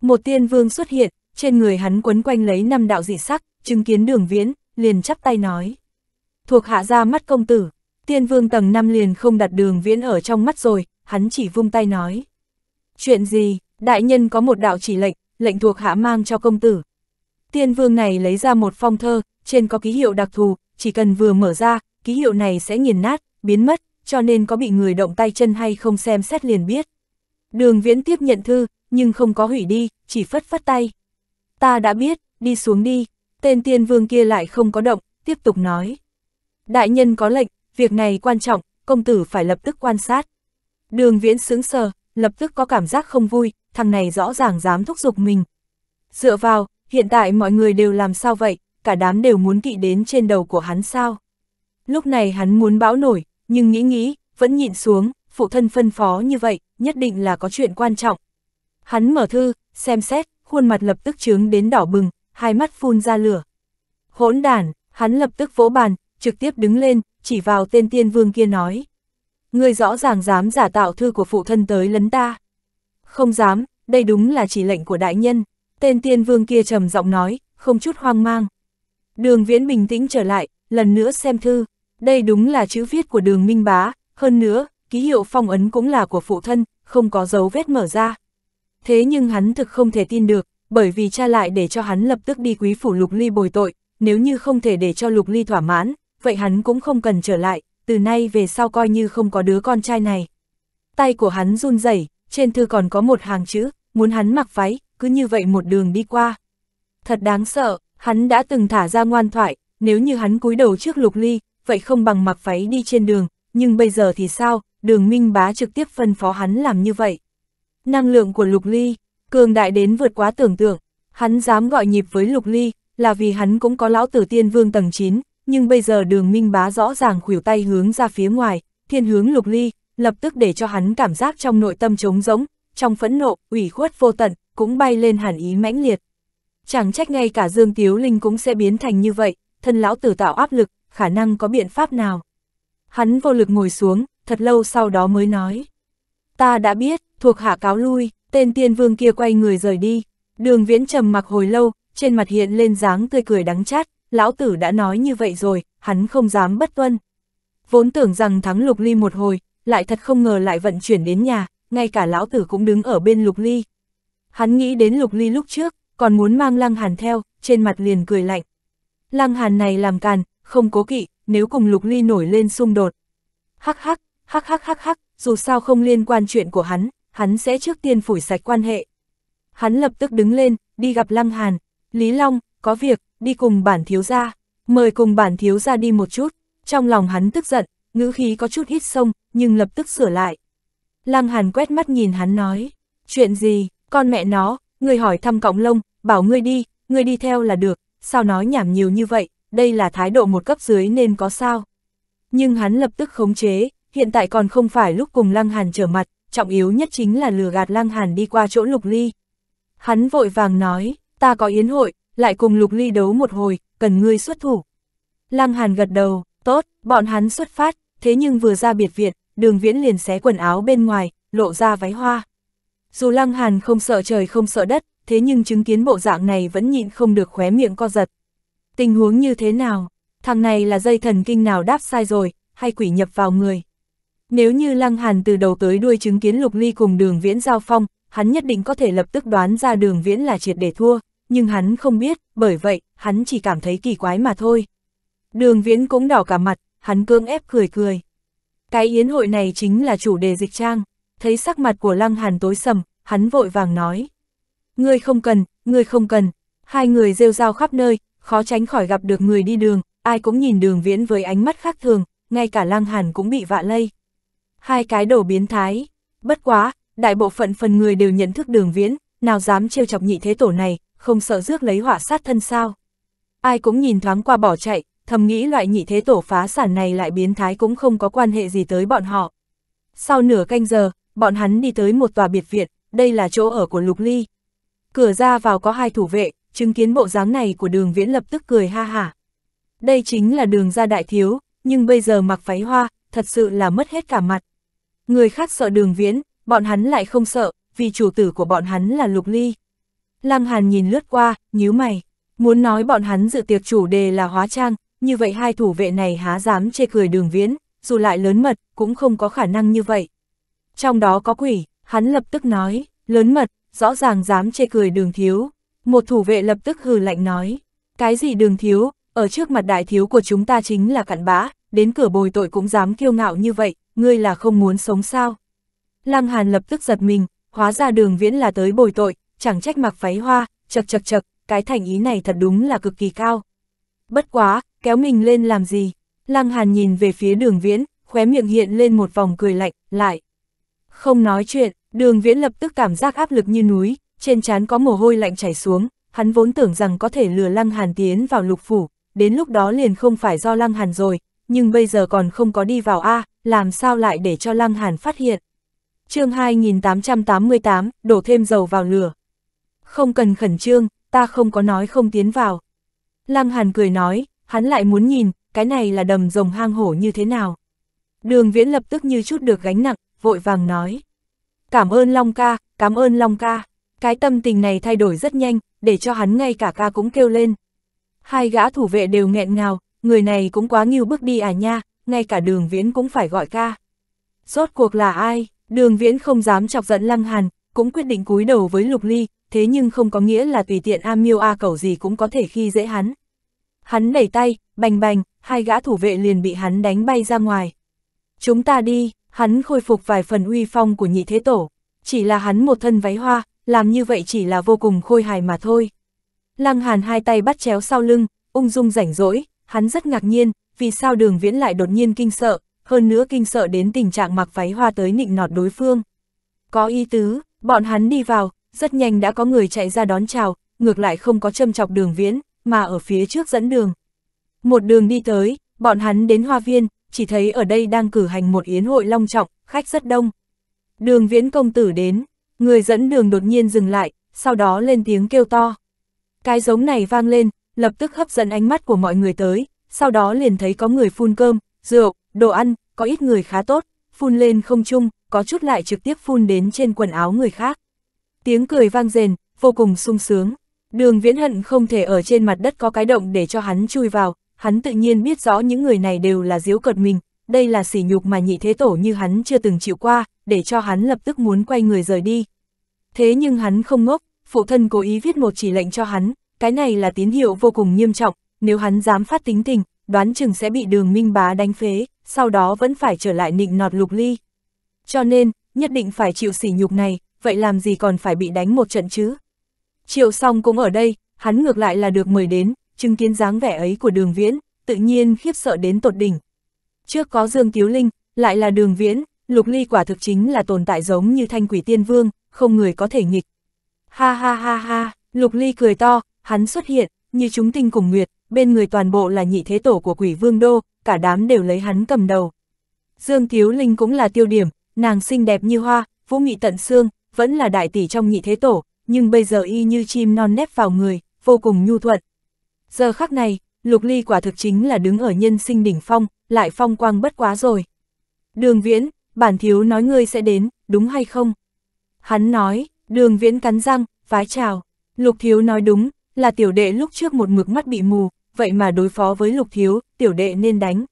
Một tiên vương xuất hiện, trên người hắn quấn quanh lấy năm đạo dị sắc, chứng kiến đường viễn, liền chắp tay nói. Thuộc hạ ra mắt công tử, tiên vương tầng năm liền không đặt đường viễn ở trong mắt rồi, hắn chỉ vung tay nói. Chuyện gì, đại nhân có một đạo chỉ lệnh, lệnh thuộc hạ mang cho công tử. Tiên vương này lấy ra một phong thơ, trên có ký hiệu đặc thù, chỉ cần vừa mở ra, ký hiệu này sẽ nghiền nát, biến mất, cho nên có bị người động tay chân hay không xem xét liền biết. Đường viễn tiếp nhận thư, nhưng không có hủy đi, chỉ phất phất tay. Ta đã biết, đi xuống đi, tên tiên vương kia lại không có động, tiếp tục nói. Đại nhân có lệnh, việc này quan trọng, công tử phải lập tức quan sát. Đường viễn sướng sờ, lập tức có cảm giác không vui, thằng này rõ ràng dám thúc giục mình. Dựa vào, hiện tại mọi người đều làm sao vậy, cả đám đều muốn kỵ đến trên đầu của hắn sao. Lúc này hắn muốn bão nổi, nhưng nghĩ nghĩ, vẫn nhịn xuống, phụ thân phân phó như vậy, nhất định là có chuyện quan trọng. Hắn mở thư, xem xét, khuôn mặt lập tức trướng đến đỏ bừng, hai mắt phun ra lửa. Hỗn đàn, hắn lập tức vỗ bàn, trực tiếp đứng lên, chỉ vào tên tiên vương kia nói ngươi rõ ràng dám giả tạo thư của phụ thân tới lấn ta. Không dám, đây đúng là chỉ lệnh của đại nhân, tên tiên vương kia trầm giọng nói, không chút hoang mang. Đường viễn bình tĩnh trở lại, lần nữa xem thư, đây đúng là chữ viết của đường minh bá, hơn nữa, ký hiệu phong ấn cũng là của phụ thân, không có dấu vết mở ra. Thế nhưng hắn thực không thể tin được, bởi vì cha lại để cho hắn lập tức đi quý phủ lục ly bồi tội, nếu như không thể để cho lục ly thỏa mãn, vậy hắn cũng không cần trở lại, từ nay về sau coi như không có đứa con trai này. Tay của hắn run rẩy, trên thư còn có một hàng chữ, muốn hắn mặc váy, cứ như vậy một đường đi qua. Thật đáng sợ, hắn đã từng thả ra ngoan thoại, nếu như hắn cúi đầu trước lục ly, vậy không bằng mặc váy đi trên đường, nhưng bây giờ thì sao, đường minh bá trực tiếp phân phó hắn làm như vậy. Năng lượng của lục ly, cường đại đến vượt quá tưởng tượng, hắn dám gọi nhịp với lục ly, là vì hắn cũng có lão tử tiên vương tầng 9, nhưng bây giờ đường minh bá rõ ràng khuỷu tay hướng ra phía ngoài, thiên hướng lục ly, lập tức để cho hắn cảm giác trong nội tâm trống rỗng, trong phẫn nộ, ủy khuất vô tận, cũng bay lên hàn ý mãnh liệt. Chẳng trách ngay cả Dương Tiếu Linh cũng sẽ biến thành như vậy, thân lão tử tạo áp lực, khả năng có biện pháp nào. Hắn vô lực ngồi xuống, thật lâu sau đó mới nói. Ta đã biết, thuộc hạ cáo lui, tên tiên vương kia quay người rời đi. Đường viễn trầm mặc hồi lâu, trên mặt hiện lên dáng tươi cười đắng chát, lão tử đã nói như vậy rồi, hắn không dám bất tuân. Vốn tưởng rằng thắng lục ly một hồi, lại thật không ngờ lại vận chuyển đến nhà, ngay cả lão tử cũng đứng ở bên lục ly. Hắn nghĩ đến lục ly lúc trước, còn muốn mang lăng hàn theo, trên mặt liền cười lạnh. Lăng hàn này làm càn, không cố kỵ, nếu cùng lục ly nổi lên xung đột. Hắc hắc, hắc hắc hắc hắc, dù sao không liên quan chuyện của hắn, hắn sẽ trước tiên phủi sạch quan hệ. Hắn lập tức đứng lên, đi gặp lăng hàn. Lý Long, có việc, đi cùng bản thiếu gia, mời cùng bản thiếu gia đi một chút, trong lòng hắn tức giận, ngữ khí có chút hít sông, nhưng lập tức sửa lại. Lăng Hàn quét mắt nhìn hắn nói, chuyện gì, con mẹ nó, người hỏi thăm cọng lông, bảo ngươi đi, ngươi đi theo là được, sao nói nhảm nhiều như vậy, đây là thái độ một cấp dưới nên có sao. Nhưng hắn lập tức khống chế, hiện tại còn không phải lúc cùng Lăng Hàn trở mặt, trọng yếu nhất chính là lừa gạt Lăng Hàn đi qua chỗ lục ly. Hắn vội vàng nói, ta có yến hội, lại cùng Lục Ly đấu một hồi, cần ngươi xuất thủ. Lăng Hàn gật đầu, tốt, bọn hắn xuất phát, thế nhưng vừa ra biệt viện, đường viễn liền xé quần áo bên ngoài, lộ ra váy hoa. Dù Lăng Hàn không sợ trời không sợ đất, thế nhưng chứng kiến bộ dạng này vẫn nhịn không được khóe miệng co giật. Tình huống như thế nào? Thằng này là dây thần kinh nào đáp sai rồi, hay quỷ nhập vào người? Nếu như Lăng Hàn từ đầu tới đuôi chứng kiến Lục Ly cùng đường viễn giao phong, hắn nhất định có thể lập tức đoán ra đường viễn là triệt để thua, nhưng hắn không biết, bởi vậy, hắn chỉ cảm thấy kỳ quái mà thôi. Đường viễn cũng đỏ cả mặt, hắn cương ép cười cười. Cái yến hội này chính là chủ đề dịch trang, thấy sắc mặt của lăng hàn tối sầm, hắn vội vàng nói. người không cần, người không cần, hai người rêu rao khắp nơi, khó tránh khỏi gặp được người đi đường, ai cũng nhìn đường viễn với ánh mắt khác thường, ngay cả lăng hàn cũng bị vạ lây. Hai cái đổ biến thái, bất quá, đại bộ phận phần người đều nhận thức đường viễn, nào dám trêu chọc nhị thế tổ này, không sợ rước lấy hỏa sát thân sao. Ai cũng nhìn thoáng qua bỏ chạy, thầm nghĩ loại nhị thế tổ phá sản này lại biến thái cũng không có quan hệ gì tới bọn họ. Sau nửa canh giờ, bọn hắn đi tới một tòa biệt viện, đây là chỗ ở của Lục Ly. Cửa ra vào có hai thủ vệ, chứng kiến bộ dáng này của đường viễn lập tức cười ha hả. Đây chính là đường ra đại thiếu, nhưng bây giờ mặc váy hoa, thật sự là mất hết cả mặt. Người khác sợ đường viễn, bọn hắn lại không sợ, vì chủ tử của bọn hắn là Lục Ly. Lăng Hàn nhìn lướt qua, nhíu mày. Muốn nói bọn hắn dự tiệc chủ đề là hóa trang, như vậy hai thủ vệ này há dám chê cười đường viễn, dù lại lớn mật, cũng không có khả năng như vậy. Trong đó có quỷ, hắn lập tức nói, lớn mật, rõ ràng dám chê cười đường thiếu. Một thủ vệ lập tức hừ lạnh nói, cái gì đường thiếu, ở trước mặt đại thiếu của chúng ta chính là cặn bã, đến cửa bồi tội cũng dám kiêu ngạo như vậy, ngươi là không muốn sống sao. Lăng Hàn lập tức giật mình, hóa ra đường viễn là tới bồi tội, chẳng trách mặc váy hoa, chật chật chật, cái thành ý này thật đúng là cực kỳ cao. Bất quá, kéo mình lên làm gì? Lăng Hàn nhìn về phía đường viễn, khóe miệng hiện lên một vòng cười lạnh, lại. Không nói chuyện, đường viễn lập tức cảm giác áp lực như núi, trên trán có mồ hôi lạnh chảy xuống, hắn vốn tưởng rằng có thể lừa Lăng Hàn tiến vào lục phủ, đến lúc đó liền không phải do Lăng Hàn rồi, nhưng bây giờ còn không có đi vào A, làm sao lại để cho Lăng Hàn phát hiện. chương 2888, đổ thêm dầu vào lửa không cần khẩn trương, ta không có nói không tiến vào. Lăng Hàn cười nói, hắn lại muốn nhìn, cái này là đầm rồng hang hổ như thế nào. Đường Viễn lập tức như chút được gánh nặng, vội vàng nói. Cảm ơn Long ca, cảm ơn Long ca. Cái tâm tình này thay đổi rất nhanh, để cho hắn ngay cả ca cũng kêu lên. Hai gã thủ vệ đều nghẹn ngào, người này cũng quá nghiêu bước đi à nha, ngay cả đường viễn cũng phải gọi ca. Rốt cuộc là ai, đường viễn không dám chọc giận lăng hàn, cũng quyết định cúi đầu với lục ly, thế nhưng không có nghĩa là tùy tiện A Miêu A Cẩu gì cũng có thể khi dễ hắn. Hắn đẩy tay, bành bành, hai gã thủ vệ liền bị hắn đánh bay ra ngoài. Chúng ta đi, hắn khôi phục vài phần uy phong của nhị thế tổ, chỉ là hắn một thân váy hoa, làm như vậy chỉ là vô cùng khôi hài mà thôi. Lăng Hàn hai tay bắt chéo sau lưng, ung dung rảnh rỗi, hắn rất ngạc nhiên, vì sao đường viễn lại đột nhiên kinh sợ, hơn nữa kinh sợ đến tình trạng mặc váy hoa tới nịnh nọt đối phương. Có ý tứ, bọn hắn đi vào, rất nhanh đã có người chạy ra đón chào, ngược lại không có châm chọc đường viễn, mà ở phía trước dẫn đường. Một đường đi tới, bọn hắn đến hoa viên, chỉ thấy ở đây đang cử hành một yến hội long trọng, khách rất đông. Đường viễn công tử đến, người dẫn đường đột nhiên dừng lại, sau đó lên tiếng kêu to. Cái giống này vang lên, lập tức hấp dẫn ánh mắt của mọi người tới, sau đó liền thấy có người phun cơm, rượu, đồ ăn, có ít người khá tốt, phun lên không chung, có chút lại trực tiếp phun đến trên quần áo người khác tiếng cười vang rền, vô cùng sung sướng. Đường viễn hận không thể ở trên mặt đất có cái động để cho hắn chui vào, hắn tự nhiên biết rõ những người này đều là diếu cợt mình, đây là sỉ nhục mà nhị thế tổ như hắn chưa từng chịu qua, để cho hắn lập tức muốn quay người rời đi. Thế nhưng hắn không ngốc, phụ thân cố ý viết một chỉ lệnh cho hắn, cái này là tín hiệu vô cùng nghiêm trọng, nếu hắn dám phát tính tình, đoán chừng sẽ bị đường minh bá đánh phế, sau đó vẫn phải trở lại nịnh nọt lục ly. Cho nên, nhất định phải chịu sỉ nhục này, vậy làm gì còn phải bị đánh một trận chứ? Triệu song cũng ở đây, hắn ngược lại là được mời đến, chứng kiến dáng vẻ ấy của đường viễn, tự nhiên khiếp sợ đến tột đỉnh. Trước có Dương Tiếu Linh, lại là đường viễn, lục ly quả thực chính là tồn tại giống như thanh quỷ tiên vương, không người có thể nghịch. Ha ha ha ha, lục ly cười to, hắn xuất hiện, như chúng tinh cùng nguyệt, bên người toàn bộ là nhị thế tổ của quỷ vương đô, cả đám đều lấy hắn cầm đầu. Dương Tiếu Linh cũng là tiêu điểm, nàng xinh đẹp như hoa, vũ nghị tận xương, vẫn là đại tỷ trong nhị thế tổ, nhưng bây giờ y như chim non nép vào người, vô cùng nhu thuận. Giờ khắc này, Lục Ly quả thực chính là đứng ở nhân sinh đỉnh phong, lại phong quang bất quá rồi. Đường Viễn, bản thiếu nói ngươi sẽ đến, đúng hay không? Hắn nói, đường Viễn cắn răng, vái chào. Lục Thiếu nói đúng, là tiểu đệ lúc trước một mực mắt bị mù, vậy mà đối phó với Lục Thiếu, tiểu đệ nên đánh.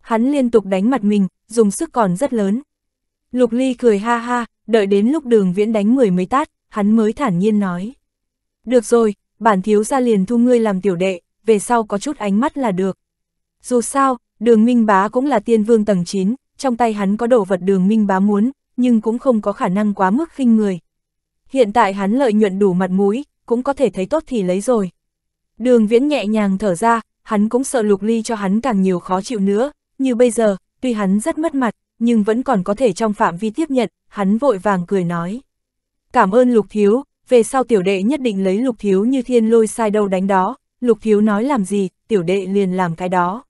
Hắn liên tục đánh mặt mình, dùng sức còn rất lớn. Lục Ly cười ha ha, đợi đến lúc đường viễn đánh người mới tát, hắn mới thản nhiên nói. Được rồi, bản thiếu ra liền thu ngươi làm tiểu đệ, về sau có chút ánh mắt là được. Dù sao, đường minh bá cũng là tiên vương tầng 9, trong tay hắn có đồ vật đường minh bá muốn, nhưng cũng không có khả năng quá mức khinh người. Hiện tại hắn lợi nhuận đủ mặt mũi, cũng có thể thấy tốt thì lấy rồi. Đường viễn nhẹ nhàng thở ra, hắn cũng sợ lục ly cho hắn càng nhiều khó chịu nữa, như bây giờ, tuy hắn rất mất mặt, nhưng vẫn còn có thể trong phạm vi tiếp nhận, hắn vội vàng cười nói. Cảm ơn Lục Thiếu, về sau tiểu đệ nhất định lấy Lục Thiếu như thiên lôi sai đâu đánh đó, Lục Thiếu nói làm gì, tiểu đệ liền làm cái đó.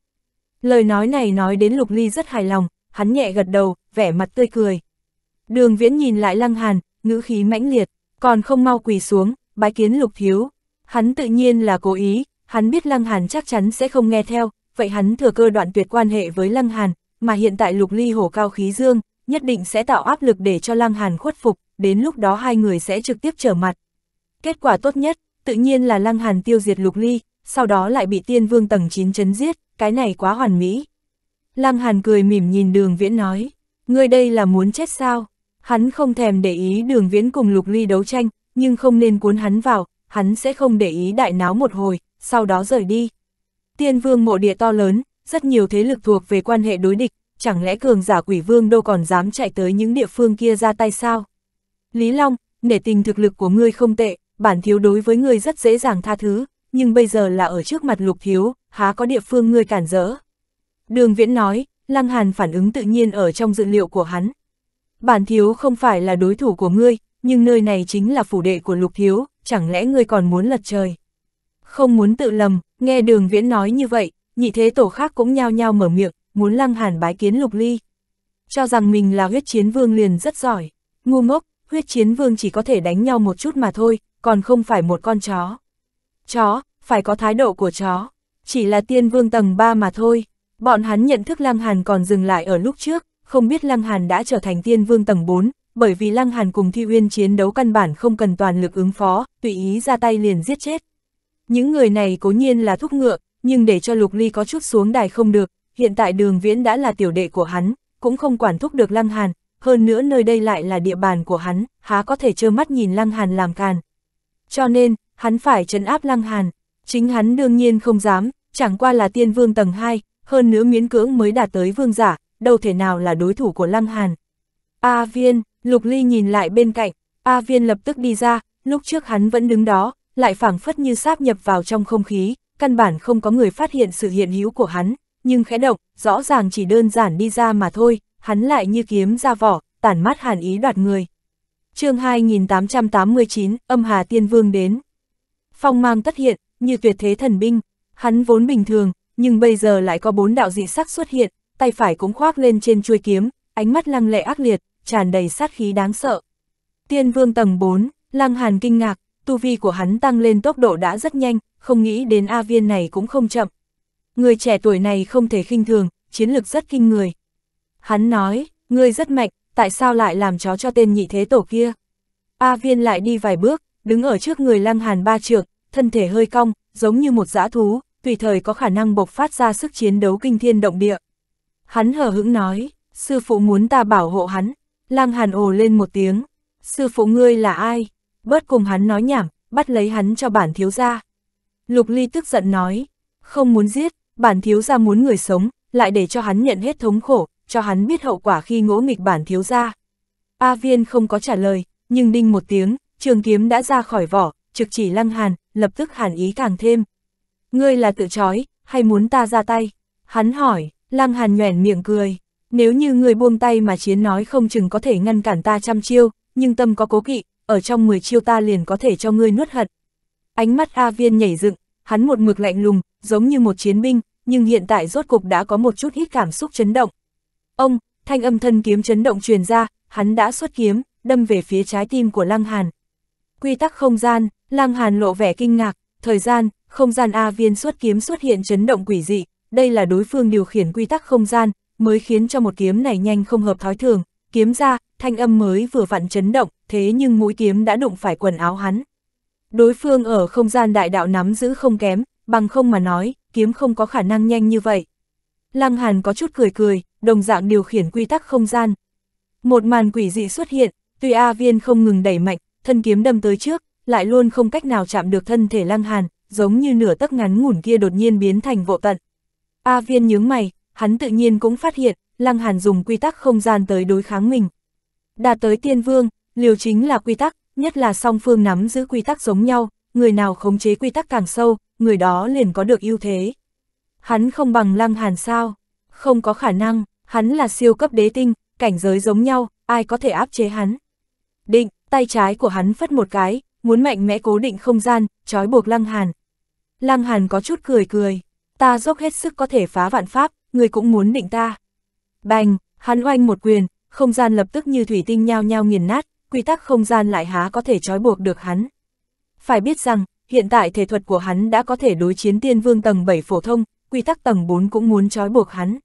Lời nói này nói đến Lục Ly rất hài lòng, hắn nhẹ gật đầu, vẻ mặt tươi cười. Đường viễn nhìn lại lăng hàn, ngữ khí mãnh liệt, còn không mau quỳ xuống, bái kiến Lục Thiếu. Hắn tự nhiên là cố ý, hắn biết Lăng Hàn chắc chắn sẽ không nghe theo, vậy hắn thừa cơ đoạn tuyệt quan hệ với Lăng Hàn, mà hiện tại lục ly hổ cao khí dương, nhất định sẽ tạo áp lực để cho Lăng Hàn khuất phục, đến lúc đó hai người sẽ trực tiếp trở mặt. Kết quả tốt nhất, tự nhiên là Lăng Hàn tiêu diệt lục ly, sau đó lại bị tiên vương tầng 9 chấn giết, cái này quá hoàn mỹ. Lăng Hàn cười mỉm nhìn đường viễn nói, ngươi đây là muốn chết sao? Hắn không thèm để ý đường viễn cùng lục ly đấu tranh, nhưng không nên cuốn hắn vào, hắn sẽ không để ý đại náo một hồi, sau đó rời đi. Tiên vương mộ địa to lớn, rất nhiều thế lực thuộc về quan hệ đối địch, chẳng lẽ cường giả quỷ vương đâu còn dám chạy tới những địa phương kia ra tay sao? Lý Long, nể tình thực lực của ngươi không tệ, bản thiếu đối với ngươi rất dễ dàng tha thứ, nhưng bây giờ là ở trước mặt lục thiếu, há có địa phương ngươi cản rỡ. Đường Viễn nói, Lăng Hàn phản ứng tự nhiên ở trong dự liệu của hắn. Bản thiếu không phải là đối thủ của ngươi, nhưng nơi này chính là phủ đệ của lục thiếu, chẳng lẽ ngươi còn muốn lật trời? Không muốn tự lầm, nghe đường viễn nói như vậy, nhị thế tổ khác cũng nhao nhao mở miệng, muốn lăng hàn bái kiến lục ly. Cho rằng mình là huyết chiến vương liền rất giỏi, ngu ngốc, huyết chiến vương chỉ có thể đánh nhau một chút mà thôi, còn không phải một con chó. Chó, phải có thái độ của chó, chỉ là tiên vương tầng 3 mà thôi. Bọn hắn nhận thức Lăng Hàn còn dừng lại ở lúc trước, không biết Lăng Hàn đã trở thành tiên vương tầng 4, bởi vì Lăng Hàn cùng Thi Uyên chiến đấu căn bản không cần toàn lực ứng phó, tùy ý ra tay liền giết chết. Những người này cố nhiên là thúc ngựa, nhưng để cho Lục Ly có chút xuống đài không được, hiện tại đường viễn đã là tiểu đệ của hắn, cũng không quản thúc được Lăng Hàn, hơn nữa nơi đây lại là địa bàn của hắn, há có thể trơ mắt nhìn Lăng Hàn làm càn. Cho nên, hắn phải trấn áp Lăng Hàn, chính hắn đương nhiên không dám, chẳng qua là tiên vương tầng 2, hơn nữa miễn cưỡng mới đạt tới vương giả, đâu thể nào là đối thủ của Lăng Hàn. A Viên, Lục Ly nhìn lại bên cạnh, A Viên lập tức đi ra, lúc trước hắn vẫn đứng đó, lại phảng phất như sáp nhập vào trong không khí, căn bản không có người phát hiện sự hiện hữu của hắn, nhưng khẽ động, rõ ràng chỉ đơn giản đi ra mà thôi, hắn lại như kiếm ra vỏ, tản mát hàn ý đoạt người. chương 2889, âm Hà Tiên Vương đến. Phong mang tất hiện, như tuyệt thế thần binh, hắn vốn bình thường, nhưng bây giờ lại có bốn đạo dị sắc xuất hiện, tay phải cũng khoác lên trên chuôi kiếm, ánh mắt lăng lệ ác liệt, tràn đầy sát khí đáng sợ. Tiên Vương tầng 4, Lăng Hàn kinh ngạc, tu vi của hắn tăng lên tốc độ đã rất nhanh, không nghĩ đến A Viên này cũng không chậm. Người trẻ tuổi này không thể khinh thường, chiến lực rất kinh người. Hắn nói, ngươi rất mạnh, tại sao lại làm chó cho tên nhị thế tổ kia? A Viên lại đi vài bước, đứng ở trước người lăng hàn ba trượng, thân thể hơi cong, giống như một dã thú, tùy thời có khả năng bộc phát ra sức chiến đấu kinh thiên động địa. Hắn hờ hững nói, sư phụ muốn ta bảo hộ hắn, lăng hàn ồ lên một tiếng, sư phụ ngươi là ai, bớt cùng hắn nói nhảm, bắt lấy hắn cho bản thiếu gia. Lục Ly tức giận nói, không muốn giết, bản thiếu gia muốn người sống, lại để cho hắn nhận hết thống khổ, cho hắn biết hậu quả khi ngỗ nghịch bản thiếu gia. A Viên không có trả lời, nhưng đinh một tiếng, trường kiếm đã ra khỏi vỏ, trực chỉ Lăng Hàn, lập tức hàn ý càng thêm. Ngươi là tự chói, hay muốn ta ra tay? Hắn hỏi, Lăng Hàn nhoẻn miệng cười, nếu như ngươi buông tay mà chiến nói không chừng có thể ngăn cản ta trăm chiêu, nhưng tâm có cố kỵ, ở trong 10 chiêu ta liền có thể cho ngươi nuốt hận. Ánh mắt A Viên nhảy dựng, hắn một mực lạnh lùng, giống như một chiến binh, nhưng hiện tại rốt cục đã có một chút ít cảm xúc chấn động. Ông, thanh âm thân kiếm chấn động truyền ra, hắn đã xuất kiếm, đâm về phía trái tim của Lăng Hàn. Quy tắc không gian, Lăng Hàn lộ vẻ kinh ngạc, thời gian, không gian A Viên xuất kiếm xuất hiện chấn động quỷ dị, đây là đối phương điều khiển quy tắc không gian, mới khiến cho một kiếm này nhanh không hợp thói thường, kiếm ra, thanh âm mới vừa vặn chấn động, thế nhưng mũi kiếm đã đụng phải quần áo hắn. Đối phương ở không gian đại đạo nắm giữ không kém, bằng không mà nói, kiếm không có khả năng nhanh như vậy. Lăng Hàn có chút cười cười, đồng dạng điều khiển quy tắc không gian. Một màn quỷ dị xuất hiện, tuy A Viên không ngừng đẩy mạnh, thân kiếm đâm tới trước, lại luôn không cách nào chạm được thân thể Lăng Hàn, giống như nửa tấc ngắn ngủn kia đột nhiên biến thành vô tận. A Viên nhướng mày, hắn tự nhiên cũng phát hiện, Lăng Hàn dùng quy tắc không gian tới đối kháng mình. Đạt tới tiên vương, liều chính là quy tắc, nhất là song phương nắm giữ quy tắc giống nhau, người nào khống chế quy tắc càng sâu, người đó liền có được ưu thế. Hắn không bằng lăng hàn sao, không có khả năng, hắn là siêu cấp đế tinh, cảnh giới giống nhau, ai có thể áp chế hắn. Định, tay trái của hắn phất một cái, muốn mạnh mẽ cố định không gian, trói buộc lăng hàn. Lăng hàn có chút cười cười, ta dốc hết sức có thể phá vạn pháp, người cũng muốn định ta. Bành, hắn oanh một quyền, không gian lập tức như thủy tinh nhao nhao nghiền nát, quy tắc không gian lại há có thể trói buộc được hắn. Phải biết rằng, hiện tại thể thuật của hắn đã có thể đối chiến tiên vương tầng 7 phổ thông, quy tắc tầng 4 cũng muốn trói buộc hắn.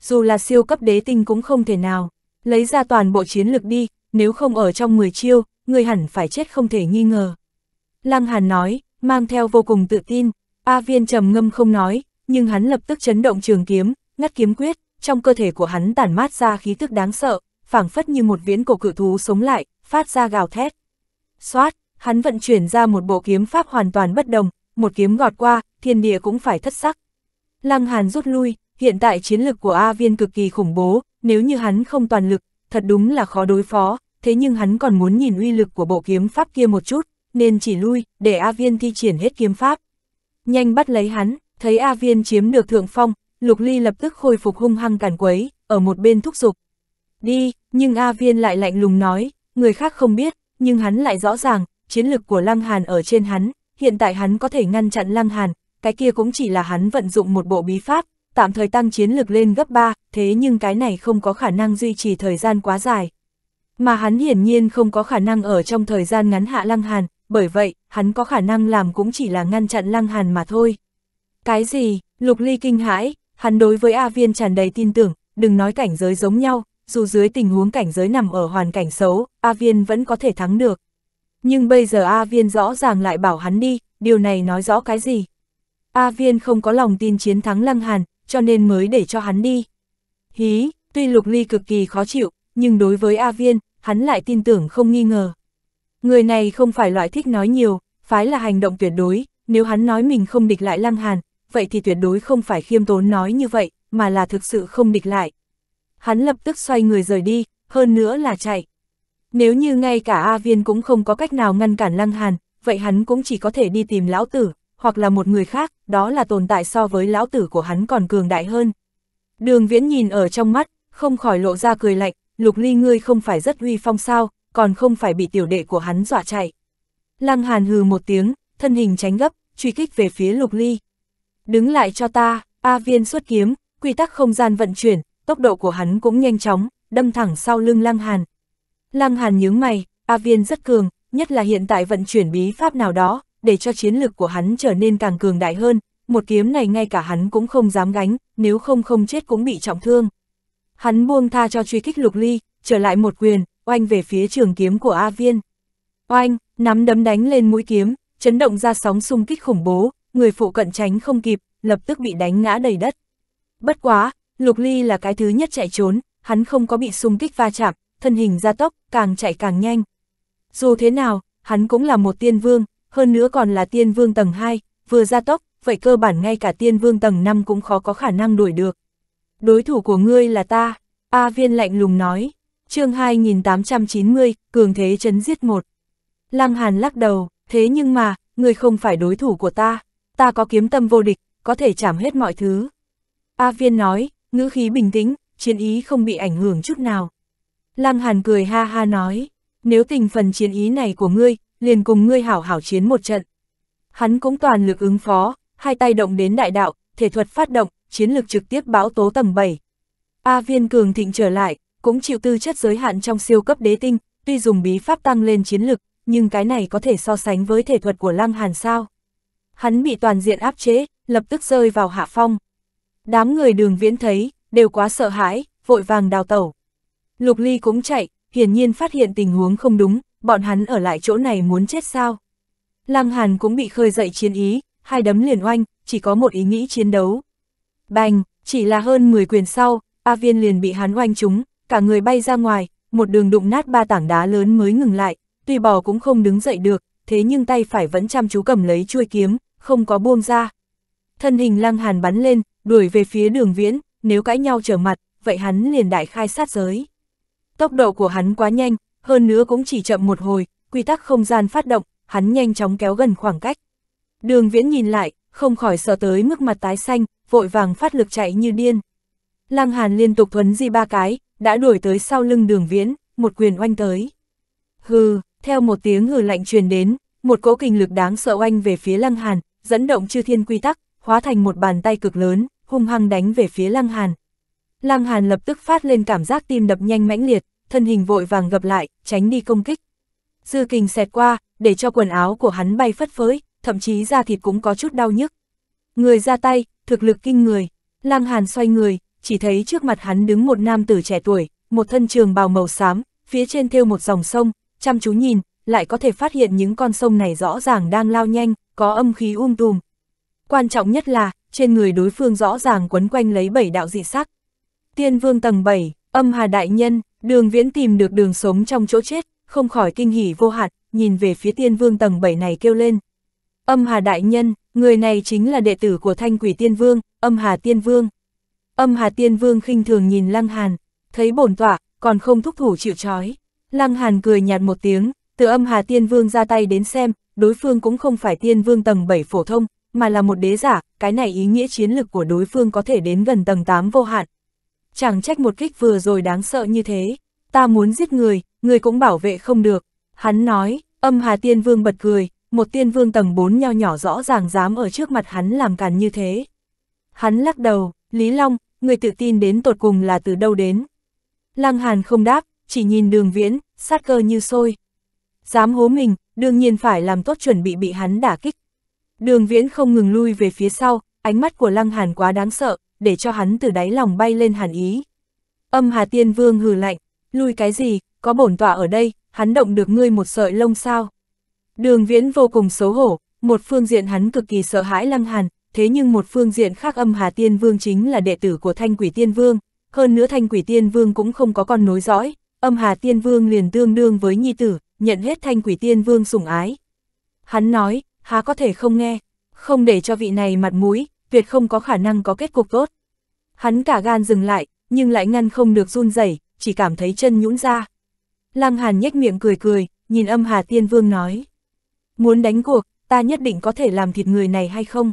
Dù là siêu cấp đế tinh cũng không thể nào, lấy ra toàn bộ chiến lực đi, nếu không ở trong 10 chiêu, người hẳn phải chết không thể nghi ngờ. Lăng Hàn nói, mang theo vô cùng tự tin, A Viên trầm ngâm không nói, nhưng hắn lập tức chấn động trường kiếm, ngắt kiếm quyết, trong cơ thể của hắn tản mát ra khí tức đáng sợ, phảng phất như một viễn cổ cự thú sống lại, phát ra gào thét. Xoát, hắn vận chuyển ra một bộ kiếm pháp hoàn toàn bất đồng, một kiếm gọt qua, thiên địa cũng phải thất sắc. Lăng Hàn rút lui, hiện tại chiến lực của A Viên cực kỳ khủng bố, nếu như hắn không toàn lực, thật đúng là khó đối phó, thế nhưng hắn còn muốn nhìn uy lực của bộ kiếm pháp kia một chút, nên chỉ lui, để A Viên thi triển hết kiếm pháp. Nhanh bắt lấy hắn, thấy A Viên chiếm được thượng phong, Lục Ly lập tức khôi phục hung hăng càn quấy, ở một bên thúc giục. Đi, nhưng A Viên lại lạnh lùng nói, người khác không biết, nhưng hắn lại rõ ràng, chiến lực của Lăng Hàn ở trên hắn, hiện tại hắn có thể ngăn chặn Lăng Hàn, cái kia cũng chỉ là hắn vận dụng một bộ bí pháp, tạm thời tăng chiến lực lên gấp 3, thế nhưng cái này không có khả năng duy trì thời gian quá dài. Mà hắn hiển nhiên không có khả năng ở trong thời gian ngắn hạ Lăng Hàn, bởi vậy, hắn có khả năng làm cũng chỉ là ngăn chặn Lăng Hàn mà thôi. Cái gì, Lục Ly kinh hãi, hắn đối với A Viên tràn đầy tin tưởng, đừng nói cảnh giới giống nhau, dù dưới tình huống cảnh giới nằm ở hoàn cảnh xấu, A Viên vẫn có thể thắng được. Nhưng bây giờ A Viên rõ ràng lại bảo hắn đi, điều này nói rõ cái gì? A Viên không có lòng tin chiến thắng Lăng Hàn, cho nên mới để cho hắn đi. Hí, tuy Lục Ly cực kỳ khó chịu, nhưng đối với A Viên, hắn lại tin tưởng không nghi ngờ. Người này không phải loại thích nói nhiều, phái là hành động tuyệt đối, nếu hắn nói mình không địch lại Lăng Hàn, vậy thì tuyệt đối không phải khiêm tốn nói như vậy, mà là thực sự không địch lại hắn lập tức xoay người rời đi, hơn nữa là chạy. Nếu như ngay cả A Viên cũng không có cách nào ngăn cản Lăng Hàn, vậy hắn cũng chỉ có thể đi tìm lão tử, hoặc là một người khác, đó là tồn tại so với lão tử của hắn còn cường đại hơn. Đường Viễn nhìn ở trong mắt, không khỏi lộ ra cười lạnh, Lục Ly ngươi không phải rất uy phong sao, còn không phải bị tiểu đệ của hắn dọa chạy. Lăng Hàn hừ một tiếng, thân hình tránh gấp, truy kích về phía Lục Ly. Đứng lại cho ta, A Viên xuất kiếm, quy tắc không gian vận chuyển, tốc độ của hắn cũng nhanh chóng, đâm thẳng sau lưng Lăng Hàn. Lăng Hàn nhướng mày, A Viên rất cường, nhất là hiện tại vận chuyển bí pháp nào đó, để cho chiến lực của hắn trở nên càng cường đại hơn, một kiếm này ngay cả hắn cũng không dám gánh, nếu không không chết cũng bị trọng thương. Hắn buông tha cho truy kích lục ly, trở lại một quyền, oanh về phía trường kiếm của A Viên. Oanh, nắm đấm đánh lên mũi kiếm, chấn động ra sóng xung kích khủng bố, người phụ cận tránh không kịp, lập tức bị đánh ngã đầy đất. Bất quá, Lục Ly là cái thứ nhất chạy trốn, hắn không có bị xung kích va chạm, thân hình ra tốc, càng chạy càng nhanh. Dù thế nào, hắn cũng là một tiên vương, hơn nữa còn là tiên vương tầng 2, vừa ra tốc, vậy cơ bản ngay cả tiên vương tầng 5 cũng khó có khả năng đuổi được. Đối thủ của ngươi là ta, A Viên lạnh lùng nói, chương 2890, cường thế chấn giết một. Lăng Hàn lắc đầu, thế nhưng mà, ngươi không phải đối thủ của ta, ta có kiếm tâm vô địch, có thể chảm hết mọi thứ. A Viên nói, ngữ khí bình tĩnh, chiến ý không bị ảnh hưởng chút nào. Lăng Hàn cười ha ha nói, nếu tình phần chiến ý này của ngươi, liền cùng ngươi hảo hảo chiến một trận. Hắn cũng toàn lực ứng phó, hai tay động đến đại đạo, thể thuật phát động, chiến lực trực tiếp bão tố tầng 7. A viên cường thịnh trở lại, cũng chịu tư chất giới hạn trong siêu cấp đế tinh, tuy dùng bí pháp tăng lên chiến lực, nhưng cái này có thể so sánh với thể thuật của Lăng Hàn sao. Hắn bị toàn diện áp chế, lập tức rơi vào hạ phong. Đám người đường viễn thấy, đều quá sợ hãi, vội vàng đào tẩu. Lục Ly cũng chạy, hiển nhiên phát hiện tình huống không đúng, bọn hắn ở lại chỗ này muốn chết sao. Lăng Hàn cũng bị khơi dậy chiến ý, hai đấm liền oanh, chỉ có một ý nghĩ chiến đấu. Bành, chỉ là hơn 10 quyền sau, A Viên liền bị hắn oanh trúng, cả người bay ra ngoài, một đường đụng nát ba tảng đá lớn mới ngừng lại, tuy bò cũng không đứng dậy được, thế nhưng tay phải vẫn chăm chú cầm lấy chuôi kiếm, không có buông ra. Thân hình Lăng Hàn bắn lên, đuổi về phía đường viễn, nếu cãi nhau trở mặt, vậy hắn liền đại khai sát giới. Tốc độ của hắn quá nhanh, hơn nữa cũng chỉ chậm một hồi, quy tắc không gian phát động, hắn nhanh chóng kéo gần khoảng cách. Đường viễn nhìn lại, không khỏi sợ tới mức mặt tái xanh, vội vàng phát lực chạy như điên. Lăng Hàn liên tục thuấn di ba cái, đã đuổi tới sau lưng đường viễn, một quyền oanh tới. Hừ, theo một tiếng hừ lạnh truyền đến, một cỗ kình lực đáng sợ oanh về phía Lăng Hàn, dẫn động chư thiên quy tắc, hóa thành một bàn tay cực lớn, hung hăng đánh về phía Lăng Hàn. Lăng Hàn lập tức phát lên cảm giác tim đập nhanh mãnh liệt, thân hình vội vàng gập lại, tránh đi công kích. Dư kình xẹt qua, để cho quần áo của hắn bay phất phới, thậm chí da thịt cũng có chút đau nhức. Người ra tay, thực lực kinh người, Lăng Hàn xoay người, chỉ thấy trước mặt hắn đứng một nam tử trẻ tuổi, một thân trường bào màu xám, phía trên thêu một dòng sông, chăm chú nhìn, lại có thể phát hiện những con sông này rõ ràng đang lao nhanh, có âm khí um tùm. Quan trọng nhất là, trên người đối phương rõ ràng quấn quanh lấy bảy đạo dị sắc. Tiên vương tầng 7, âm hà đại nhân, đường viễn tìm được đường sống trong chỗ chết, không khỏi kinh hỉ vô hạt, nhìn về phía tiên vương tầng 7 này kêu lên. Âm hà đại nhân, người này chính là đệ tử của thanh quỷ tiên vương, âm hà tiên vương. Âm hà tiên vương khinh thường nhìn lăng hàn, thấy bổn tọa, còn không thúc thủ chịu trói. Lăng hàn cười nhạt một tiếng, từ âm hà tiên vương ra tay đến xem, đối phương cũng không phải tiên vương tầng 7 phổ thông, mà là một đế giả, cái này ý nghĩa chiến lực của đối phương có thể đến gần tầng 8 vô hạn. Chẳng trách một kích vừa rồi đáng sợ như thế, ta muốn giết người, người cũng bảo vệ không được. Hắn nói, âm hà tiên vương bật cười, một tiên vương tầng 4 nho nhỏ rõ ràng dám ở trước mặt hắn làm càn như thế. Hắn lắc đầu, Lý Long, người tự tin đến tột cùng là từ đâu đến. Lăng Hàn không đáp, chỉ nhìn đường viễn, sát cơ như sôi. Dám hố mình, đương nhiên phải làm tốt chuẩn bị bị hắn đả kích. Đường viễn không ngừng lui về phía sau, ánh mắt của lăng hàn quá đáng sợ, để cho hắn từ đáy lòng bay lên hàn ý. Âm hà tiên vương hừ lạnh, lui cái gì, có bổn tọa ở đây, hắn động được ngươi một sợi lông sao. Đường viễn vô cùng xấu hổ, một phương diện hắn cực kỳ sợ hãi lăng hàn, thế nhưng một phương diện khác âm hà tiên vương chính là đệ tử của thanh quỷ tiên vương, hơn nữa thanh quỷ tiên vương cũng không có con nối dõi, âm hà tiên vương liền tương đương với nhi tử, nhận hết thanh quỷ tiên vương sủng ái. Hắn nói, há có thể không nghe, không để cho vị này mặt mũi, tuyệt không có khả năng có kết cục tốt. Hắn cả gan dừng lại, nhưng lại ngăn không được run rẩy, chỉ cảm thấy chân nhũn ra. Lăng Hàn nhếch miệng cười cười, nhìn âm Hà Tiên Vương nói. Muốn đánh cuộc, ta nhất định có thể làm thịt người này hay không?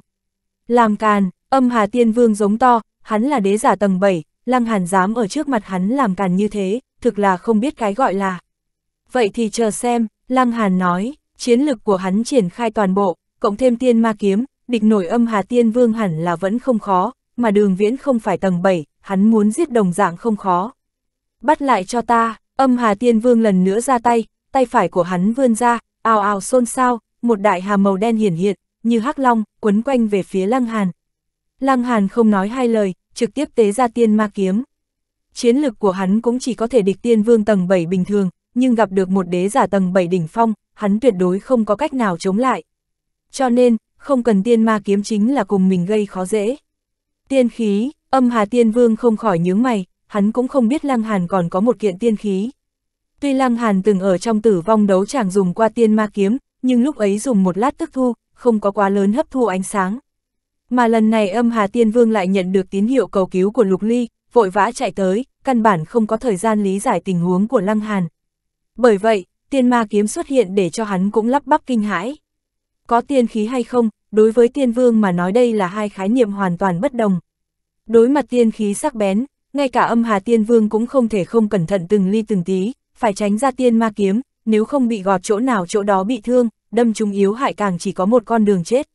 Làm càn, âm Hà Tiên Vương giống to, hắn là đế giả tầng 7, Lăng Hàn dám ở trước mặt hắn làm càn như thế, thực là không biết cái gọi là. Vậy thì chờ xem, Lăng Hàn nói, chiến lực của hắn triển khai toàn bộ, cộng thêm tiên ma kiếm, địch nổi âm hà tiên vương hẳn là vẫn không khó, mà đường viễn không phải tầng 7, hắn muốn giết đồng dạng không khó. Bắt lại cho ta, âm hà tiên vương lần nữa ra tay, tay phải của hắn vươn ra, ào ào xôn xao, một đại hà màu đen hiển hiện, như hắc long, quấn quanh về phía lăng hàn. Lăng hàn không nói hai lời, trực tiếp tế ra tiên ma kiếm. Chiến lực của hắn cũng chỉ có thể địch tiên vương tầng 7 bình thường, nhưng gặp được một đế giả tầng 7 đỉnh phong, hắn tuyệt đối không có cách nào chống lại. Cho nên, không cần tiên ma kiếm chính là cùng mình gây khó dễ. Tiên khí, âm hà tiên vương không khỏi nhướng mày, hắn cũng không biết Lăng Hàn còn có một kiện tiên khí. Tuy Lăng Hàn từng ở trong tử vong đấu chẳng dùng qua tiên ma kiếm, nhưng lúc ấy dùng một lát tức thu, không có quá lớn hấp thu ánh sáng. Mà lần này âm hà tiên vương lại nhận được tín hiệu cầu cứu của Lục Ly, vội vã chạy tới, căn bản không có thời gian lý giải tình huống của Lăng Hàn. Bởi vậy, tiên ma kiếm xuất hiện để cho hắn cũng lắp bắp kinh hãi. Có tiên khí hay không, đối với tiên vương mà nói đây là hai khái niệm hoàn toàn bất đồng. Đối mặt tiên khí sắc bén, ngay cả âm hà tiên vương cũng không thể không cẩn thận từng ly từng tí, phải tránh ra tiên ma kiếm, nếu không bị gọt chỗ nào chỗ đó bị thương, đâm chúng yếu hại càng chỉ có một con đường chết.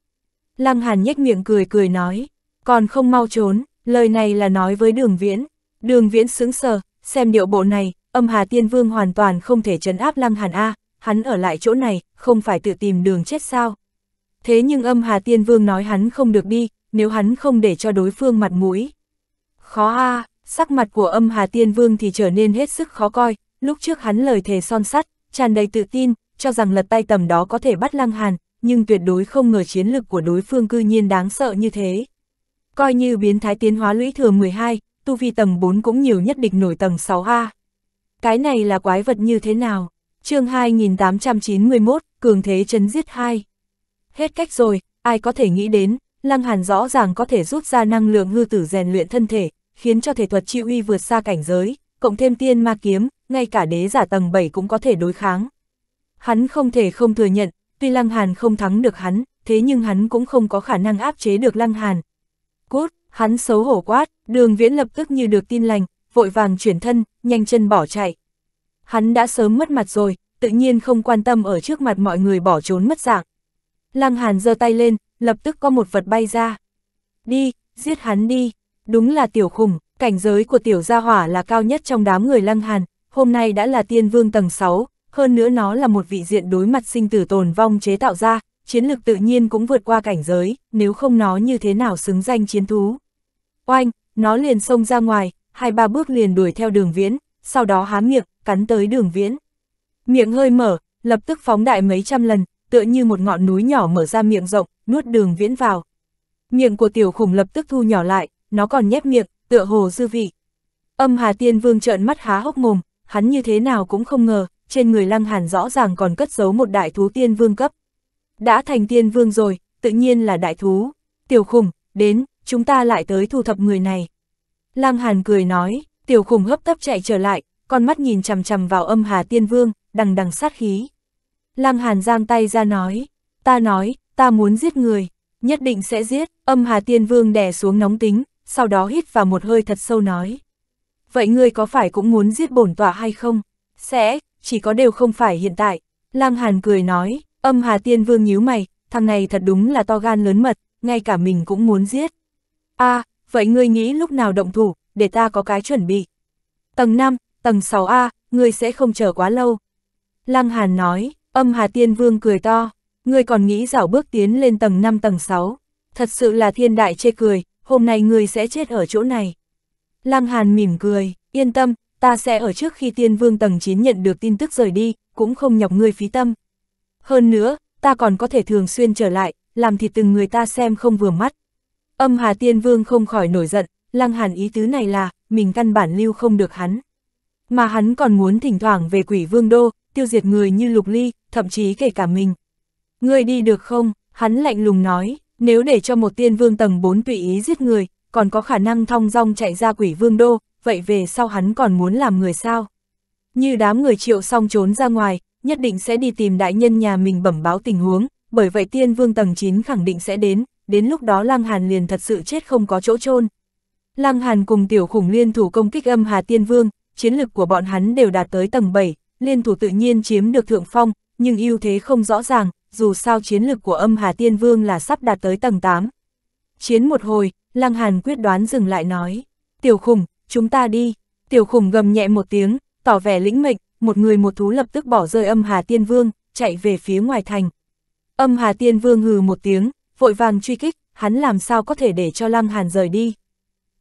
Lăng Hàn nhếch miệng cười cười nói, còn không mau trốn, lời này là nói với đường viễn. Đường viễn sững sờ, xem điệu bộ này, âm hà tiên vương hoàn toàn không thể chấn áp lăng hàn A, hắn ở lại chỗ này, không phải tự tìm đường chết sao. Thế nhưng âm hà tiên vương nói hắn không được đi, nếu hắn không để cho đối phương mặt mũi. Khó A, sắc mặt của âm hà tiên vương thì trở nên hết sức khó coi, lúc trước hắn lời thề son sắt, tràn đầy tự tin, cho rằng lật tay tầm đó có thể bắt lăng hàn, nhưng tuyệt đối không ngờ chiến lực của đối phương cư nhiên đáng sợ như thế. Coi như biến thái tiến hóa lũy thừa 12, tu vi tầng 4 cũng nhiều nhất địch nổi tầng 6A. Cái này là quái vật như thế nào? chương 2891, Cường Thế chấn Giết hai Hết cách rồi, ai có thể nghĩ đến, Lăng Hàn rõ ràng có thể rút ra năng lượng hư tử rèn luyện thân thể, khiến cho thể thuật chi uy vượt xa cảnh giới, cộng thêm tiên ma kiếm, ngay cả đế giả tầng 7 cũng có thể đối kháng. Hắn không thể không thừa nhận, tuy Lăng Hàn không thắng được hắn, thế nhưng hắn cũng không có khả năng áp chế được Lăng Hàn. Cút, hắn xấu hổ quát, đường viễn lập tức như được tin lành, vội vàng chuyển thân, nhanh chân bỏ chạy. Hắn đã sớm mất mặt rồi, tự nhiên không quan tâm ở trước mặt mọi người bỏ trốn mất dạng. Lăng Hàn giơ tay lên, lập tức có một vật bay ra. Đi, giết hắn đi, đúng là tiểu khủng, cảnh giới của tiểu gia hỏa là cao nhất trong đám người Lăng Hàn, hôm nay đã là tiên vương tầng 6, hơn nữa nó là một vị diện đối mặt sinh tử tồn vong chế tạo ra, chiến lực tự nhiên cũng vượt qua cảnh giới, nếu không nó như thế nào xứng danh chiến thú. Oanh, nó liền xông ra ngoài, hai ba bước liền đuổi theo đường viễn, sau đó há miệng, cắn tới đường viễn. Miệng hơi mở, lập tức phóng đại mấy trăm lần, tựa như một ngọn núi nhỏ mở ra miệng rộng, nuốt đường viễn vào. Miệng của tiểu khủng lập tức thu nhỏ lại, nó còn nhép miệng, tựa hồ dư vị. Âm Hà Tiên Vương trợn mắt há hốc mồm, hắn như thế nào cũng không ngờ, trên người Lăng Hàn rõ ràng còn cất giấu một đại thú tiên vương cấp. Đã thành tiên vương rồi, tự nhiên là đại thú. Tiểu khủng, đến, chúng ta lại tới thu thập người này. Lang Hàn cười nói, tiểu khủng hấp tấp chạy trở lại, con mắt nhìn chằm chằm vào âm hà tiên vương, đằng đằng sát khí. Lang Hàn giang tay ra nói, ta nói, ta muốn giết người, nhất định sẽ giết, âm hà tiên vương đè xuống nóng tính, sau đó hít vào một hơi thật sâu nói. Vậy ngươi có phải cũng muốn giết bổn tọa hay không? Sẽ, chỉ có đều không phải hiện tại. Lang Hàn cười nói, âm hà tiên vương nhíu mày, thằng này thật đúng là to gan lớn mật, ngay cả mình cũng muốn giết. a à, vậy ngươi nghĩ lúc nào động thủ, để ta có cái chuẩn bị. Tầng 5, tầng 6A, ngươi sẽ không chờ quá lâu. Lăng Hàn nói, âm Hà Tiên Vương cười to, ngươi còn nghĩ dảo bước tiến lên tầng 5 tầng 6. Thật sự là thiên đại chê cười, hôm nay ngươi sẽ chết ở chỗ này. Lăng Hàn mỉm cười, yên tâm, ta sẽ ở trước khi Tiên Vương tầng 9 nhận được tin tức rời đi, cũng không nhọc ngươi phí tâm. Hơn nữa, ta còn có thể thường xuyên trở lại, làm thịt từng người ta xem không vừa mắt. Âm Hà Tiên Vương không khỏi nổi giận, Lăng Hàn ý tứ này là, mình căn bản lưu không được hắn. Mà hắn còn muốn thỉnh thoảng về quỷ vương đô, tiêu diệt người như Lục Ly, thậm chí kể cả mình. Người đi được không? Hắn lạnh lùng nói, nếu để cho một tiên vương tầng 4 tùy ý giết người, còn có khả năng thong dong chạy ra quỷ vương đô, vậy về sau hắn còn muốn làm người sao? Như đám người triệu xong trốn ra ngoài, nhất định sẽ đi tìm đại nhân nhà mình bẩm báo tình huống, bởi vậy tiên vương tầng 9 khẳng định sẽ đến, đến lúc đó Lăng Hàn liền thật sự chết không có chỗ chôn. Lăng Hàn cùng tiểu khủng liên thủ công kích âm Hà Tiên Vương, chiến lực của bọn hắn đều đạt tới tầng 7, liên thủ tự nhiên chiếm được thượng phong, nhưng ưu thế không rõ ràng, dù sao chiến lực của âm Hà Tiên Vương là sắp đạt tới tầng 8. Chiến một hồi, Lăng Hàn quyết đoán dừng lại nói, tiểu khủng, chúng ta đi, tiểu khủng gầm nhẹ một tiếng, tỏ vẻ lĩnh mệnh, một người một thú lập tức bỏ rơi âm Hà Tiên Vương, chạy về phía ngoài thành. Âm Hà Tiên Vương hừ một tiếng, vội vàng truy kích, hắn làm sao có thể để cho Lăng Hàn rời đi.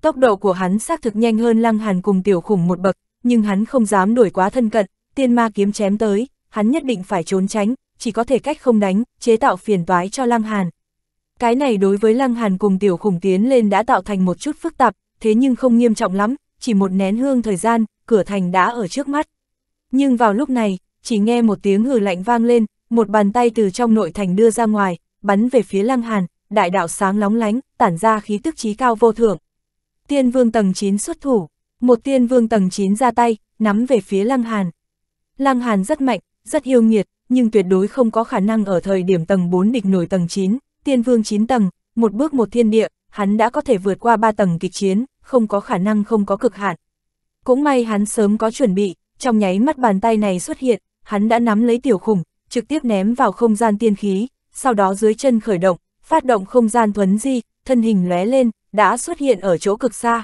Tốc độ của hắn xác thực nhanh hơn Lăng Hàn cùng tiểu khủng một bậc, nhưng hắn không dám đuổi quá thân cận, tiên ma kiếm chém tới, hắn nhất định phải trốn tránh, chỉ có thể cách không đánh, chế tạo phiền toái cho Lăng Hàn. Cái này đối với Lăng Hàn cùng tiểu khủng tiến lên đã tạo thành một chút phức tạp, thế nhưng không nghiêm trọng lắm, chỉ một nén hương thời gian, cửa thành đã ở trước mắt. Nhưng vào lúc này, chỉ nghe một tiếng hừ lạnh vang lên, một bàn tay từ trong nội thành đưa ra ngoài, bắn về phía Lăng Hàn, đại đạo sáng lóng lánh, tản ra khí tức trí cao vô thượng. Tiên vương tầng 9 xuất thủ, một tiên vương tầng 9 ra tay, nắm về phía Lăng Hàn. Lăng Hàn rất mạnh, rất yêu nghiệt, nhưng tuyệt đối không có khả năng ở thời điểm tầng 4 địch nổi tầng 9, tiên vương 9 tầng, một bước một thiên địa, hắn đã có thể vượt qua 3 tầng kịch chiến, không có khả năng không có cực hạn. Cũng may hắn sớm có chuẩn bị, trong nháy mắt bàn tay này xuất hiện, hắn đã nắm lấy tiểu khủng, trực tiếp ném vào không gian tiên khí, sau đó dưới chân khởi động, phát động không gian thuấn di, thân hình lóe lên, đã xuất hiện ở chỗ cực xa.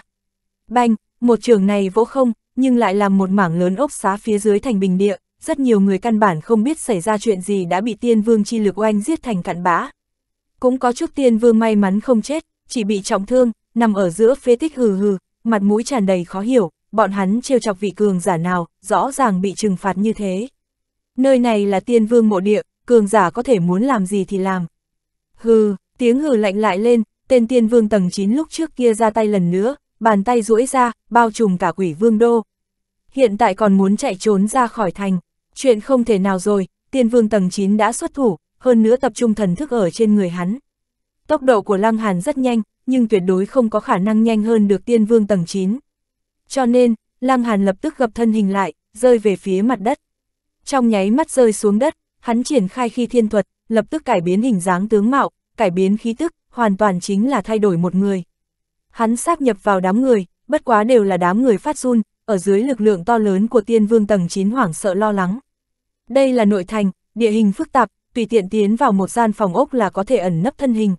Banh, một trường này vỗ không, nhưng lại làm một mảng lớn ốc xá phía dưới thành bình địa, rất nhiều người căn bản không biết xảy ra chuyện gì đã bị tiên vương chi lực oanh giết thành cặn bã. Cũng có chút tiên vương may mắn không chết, chỉ bị trọng thương, nằm ở giữa phế tích hừ hừ, mặt mũi tràn đầy khó hiểu, bọn hắn trêu chọc vị cường giả nào, rõ ràng bị trừng phạt như thế. Nơi này là tiên vương mộ địa, cường giả có thể muốn làm gì thì làm. Hừ, tiếng hừ lạnh lại lên, tên tiên vương tầng 9 lúc trước kia ra tay lần nữa, bàn tay duỗi ra, bao trùm cả quỷ vương đô. Hiện tại còn muốn chạy trốn ra khỏi thành, chuyện không thể nào rồi, tiên vương tầng 9 đã xuất thủ, hơn nữa tập trung thần thức ở trên người hắn. Tốc độ của Lăng Hàn rất nhanh, nhưng tuyệt đối không có khả năng nhanh hơn được tiên vương tầng 9. Cho nên, Lăng Hàn lập tức gập thân hình lại, rơi về phía mặt đất. Trong nháy mắt rơi xuống đất, hắn triển khai khi thiên thuật, lập tức cải biến hình dáng tướng mạo, cải biến khí tức, hoàn toàn chính là thay đổi một người. Hắn sáp nhập vào đám người, bất quá đều là đám người phát run, ở dưới lực lượng to lớn của tiên vương tầng 9 hoảng sợ lo lắng. Đây là nội thành, địa hình phức tạp, tùy tiện tiến vào một gian phòng ốc là có thể ẩn nấp thân hình.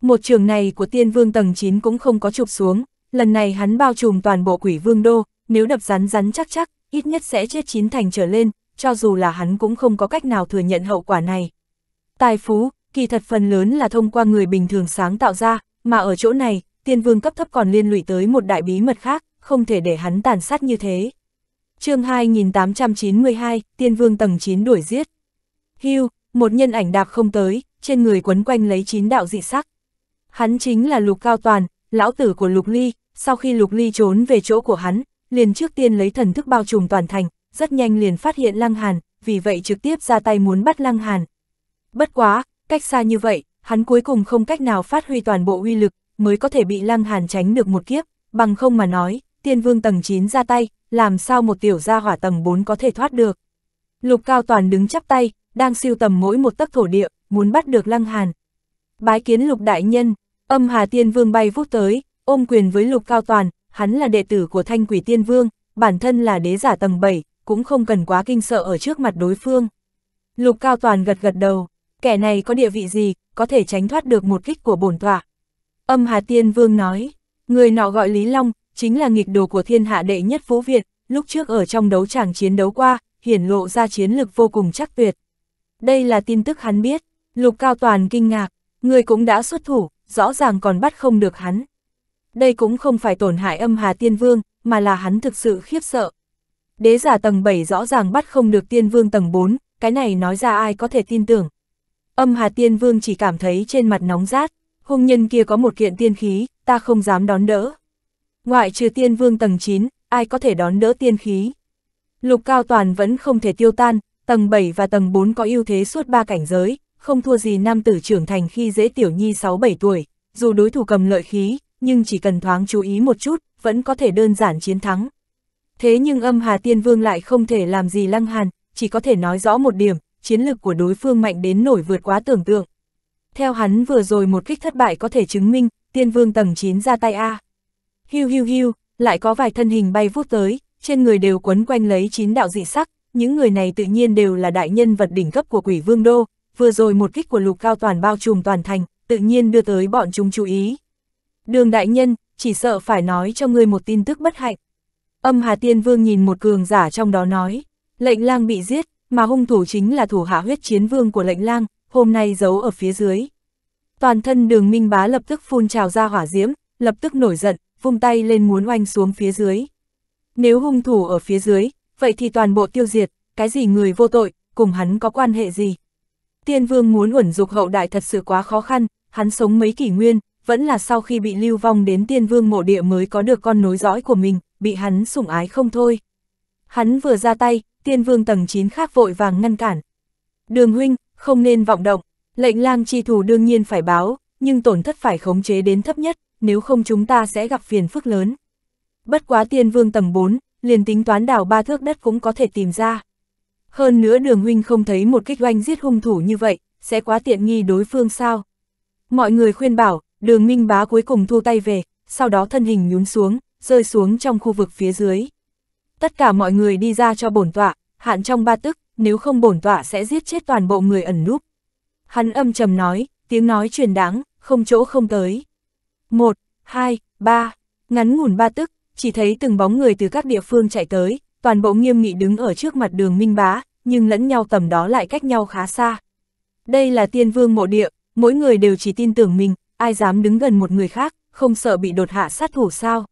Một trường này của tiên vương tầng 9 cũng không có chụp xuống, lần này hắn bao trùm toàn bộ quỷ vương đô, nếu đập rắn rắn chắc chắc, ít nhất sẽ chết chín thành trở lên, cho dù là hắn cũng không có cách nào thừa nhận hậu quả này. Tài phú, kỳ thật phần lớn là thông qua người bình thường sáng tạo ra, mà ở chỗ này, tiên vương cấp thấp còn liên lụy tới một đại bí mật khác, không thể để hắn tàn sát như thế. chương 2892, tiên vương tầng 9 đuổi giết. Hưu, một nhân ảnh đạp không tới, trên người quấn quanh lấy chín đạo dị sắc. Hắn chính là Lục Cao Toàn, lão tử của Lục Ly, sau khi Lục Ly trốn về chỗ của hắn, liền trước tiên lấy thần thức bao trùm toàn thành, rất nhanh liền phát hiện Lăng Hàn, vì vậy trực tiếp ra tay muốn bắt Lăng Hàn. Bất quá, cách xa như vậy, hắn cuối cùng không cách nào phát huy toàn bộ uy lực, mới có thể bị Lăng Hàn tránh được một kiếp, bằng không mà nói, tiên vương tầng 9 ra tay, làm sao một tiểu gia hỏa tầng 4 có thể thoát được. Lục Cao Toàn đứng chắp tay, đang siêu tầm mỗi một tấc thổ địa, muốn bắt được Lăng Hàn. Bái kiến Lục Đại Nhân, âm Hà Tiên Vương bay vút tới, ôm quyền với Lục Cao Toàn, hắn là đệ tử của Thanh Quỷ Tiên Vương, bản thân là đế giả tầng 7, cũng không cần quá kinh sợ ở trước mặt đối phương. Lục Cao Toàn gật gật đầu, kẻ này có địa vị gì, có thể tránh thoát được một kích của bổn tọa. Âm Hà Tiên Vương nói, người nọ gọi Lý Long, chính là nghịch đồ của thiên hạ đệ nhất Phú Việt, lúc trước ở trong đấu tràng chiến đấu qua, hiển lộ ra chiến lực vô cùng chắc tuyệt. Đây là tin tức hắn biết, Lục Cao Toàn kinh ngạc, người cũng đã xuất thủ, rõ ràng còn bắt không được hắn. Đây cũng không phải tổn hại âm Hà Tiên Vương, mà là hắn thực sự khiếp sợ đế giả tầng 7 rõ ràng bắt không được tiên vương tầng 4, cái này nói ra ai có thể tin tưởng. Âm Hà Tiên Vương chỉ cảm thấy trên mặt nóng rát, hung nhân kia có một kiện tiên khí, ta không dám đón đỡ. Ngoại trừ Tiên Vương tầng 9, ai có thể đón đỡ tiên khí. Lục Cao Toàn vẫn không thể tiêu tan, tầng 7 và tầng 4 có ưu thế suốt ba cảnh giới, không thua gì nam tử trưởng thành khi dễ tiểu nhi 6-7 tuổi, dù đối thủ cầm lợi khí, nhưng chỉ cần thoáng chú ý một chút, vẫn có thể đơn giản chiến thắng. Thế nhưng âm Hà Tiên Vương lại không thể làm gì Lăng Hàn, chỉ có thể nói rõ một điểm, chiến lực của đối phương mạnh đến nổi vượt quá tưởng tượng. Theo hắn vừa rồi một kích thất bại có thể chứng minh, Tiên Vương tầng 9 ra tay A. Hiu hiu hiu, lại có vài thân hình bay vút tới, trên người đều quấn quanh lấy chín đạo dị sắc, những người này tự nhiên đều là đại nhân vật đỉnh cấp của quỷ vương đô, vừa rồi một kích của lục cao toàn bao trùm toàn thành, tự nhiên đưa tới bọn chúng chú ý. Đường đại nhân, chỉ sợ phải nói cho ngươi một tin tức bất hạnh. Âm Hà Tiên Vương nhìn một cường giả trong đó nói, lệnh lang bị giết, mà hung thủ chính là thủ hạ huyết chiến vương của lệnh lang, hôm nay giấu ở phía dưới. Toàn thân đường minh bá lập tức phun trào ra hỏa diễm, lập tức nổi giận, vung tay lên muốn oanh xuống phía dưới. Nếu hung thủ ở phía dưới, vậy thì toàn bộ tiêu diệt, cái gì người vô tội, cùng hắn có quan hệ gì. Tiên vương muốn uẩn dục hậu đại thật sự quá khó khăn, hắn sống mấy kỷ nguyên, vẫn là sau khi bị lưu vong đến tiên vương mộ địa mới có được con nối dõi của mình bị hắn sủng ái không thôi. Hắn vừa ra tay, tiên vương tầng 9 khác vội vàng ngăn cản. Đường huynh, không nên vọng động, lệnh lang chi thủ đương nhiên phải báo, nhưng tổn thất phải khống chế đến thấp nhất, nếu không chúng ta sẽ gặp phiền phức lớn. Bất quá tiên vương tầng 4, liền tính toán đảo ba thước đất cũng có thể tìm ra. Hơn nữa đường huynh không thấy một kích oanh giết hung thủ như vậy, sẽ quá tiện nghi đối phương sao. Mọi người khuyên bảo, đường minh bá cuối cùng thu tay về, sau đó thân hình nhún xuống, rơi xuống trong khu vực phía dưới. Tất cả mọi người đi ra cho bổn tọa, hạn trong ba tức, nếu không bổn tọa sẽ giết chết toàn bộ người ẩn núp. Hắn âm trầm nói, tiếng nói truyền đáng, không chỗ không tới. Một, hai, ba, ngắn ngủn ba tức, chỉ thấy từng bóng người từ các địa phương chạy tới, toàn bộ nghiêm nghị đứng ở trước mặt đường Minh Bá, nhưng lẫn nhau tầm đó lại cách nhau khá xa. Đây là tiên vương mộ địa, mỗi người đều chỉ tin tưởng mình, ai dám đứng gần một người khác, không sợ bị đột hạ sát thủ sao.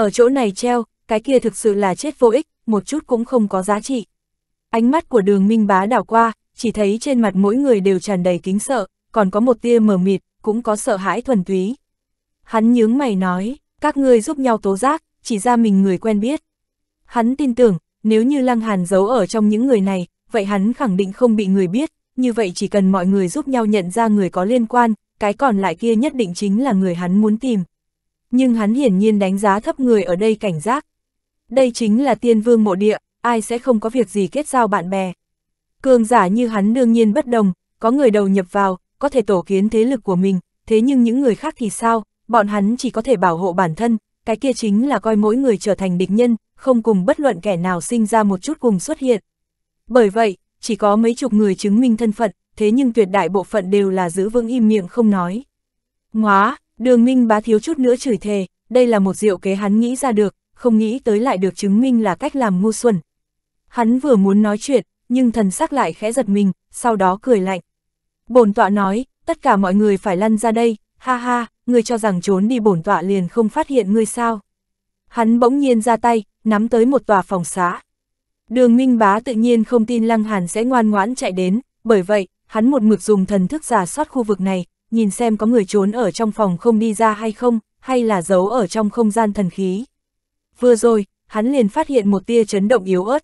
Ở chỗ này treo, cái kia thực sự là chết vô ích, một chút cũng không có giá trị. Ánh mắt của đường minh bá đảo qua, chỉ thấy trên mặt mỗi người đều tràn đầy kính sợ, còn có một tia mờ mịt, cũng có sợ hãi thuần túy. Hắn nhướng mày nói, các ngươi giúp nhau tố giác, chỉ ra mình người quen biết. Hắn tin tưởng, nếu như Lăng Hàn giấu ở trong những người này, vậy hắn khẳng định không bị người biết, như vậy chỉ cần mọi người giúp nhau nhận ra người có liên quan, cái còn lại kia nhất định chính là người hắn muốn tìm nhưng hắn hiển nhiên đánh giá thấp người ở đây cảnh giác. Đây chính là tiên vương mộ địa, ai sẽ không có việc gì kết giao bạn bè. Cường giả như hắn đương nhiên bất đồng, có người đầu nhập vào, có thể tổ kiến thế lực của mình, thế nhưng những người khác thì sao, bọn hắn chỉ có thể bảo hộ bản thân, cái kia chính là coi mỗi người trở thành địch nhân, không cùng bất luận kẻ nào sinh ra một chút cùng xuất hiện. Bởi vậy, chỉ có mấy chục người chứng minh thân phận, thế nhưng tuyệt đại bộ phận đều là giữ vững im miệng không nói. Ngoá, Đường Minh Bá thiếu chút nữa chửi thề, đây là một diệu kế hắn nghĩ ra được, không nghĩ tới lại được chứng minh là cách làm ngu xuẩn. Hắn vừa muốn nói chuyện, nhưng thần sắc lại khẽ giật mình, sau đó cười lạnh. Bổn tọa nói, tất cả mọi người phải lăn ra đây, ha ha, ngươi cho rằng trốn đi bổn tọa liền không phát hiện ngươi sao. Hắn bỗng nhiên ra tay, nắm tới một tòa phòng xá. Đường Minh Bá tự nhiên không tin Lăng Hàn sẽ ngoan ngoãn chạy đến, bởi vậy, hắn một mực dùng thần thức giả soát khu vực này, nhìn xem có người trốn ở trong phòng không đi ra hay không, hay là giấu ở trong không gian thần khí. Vừa rồi, hắn liền phát hiện một tia chấn động yếu ớt.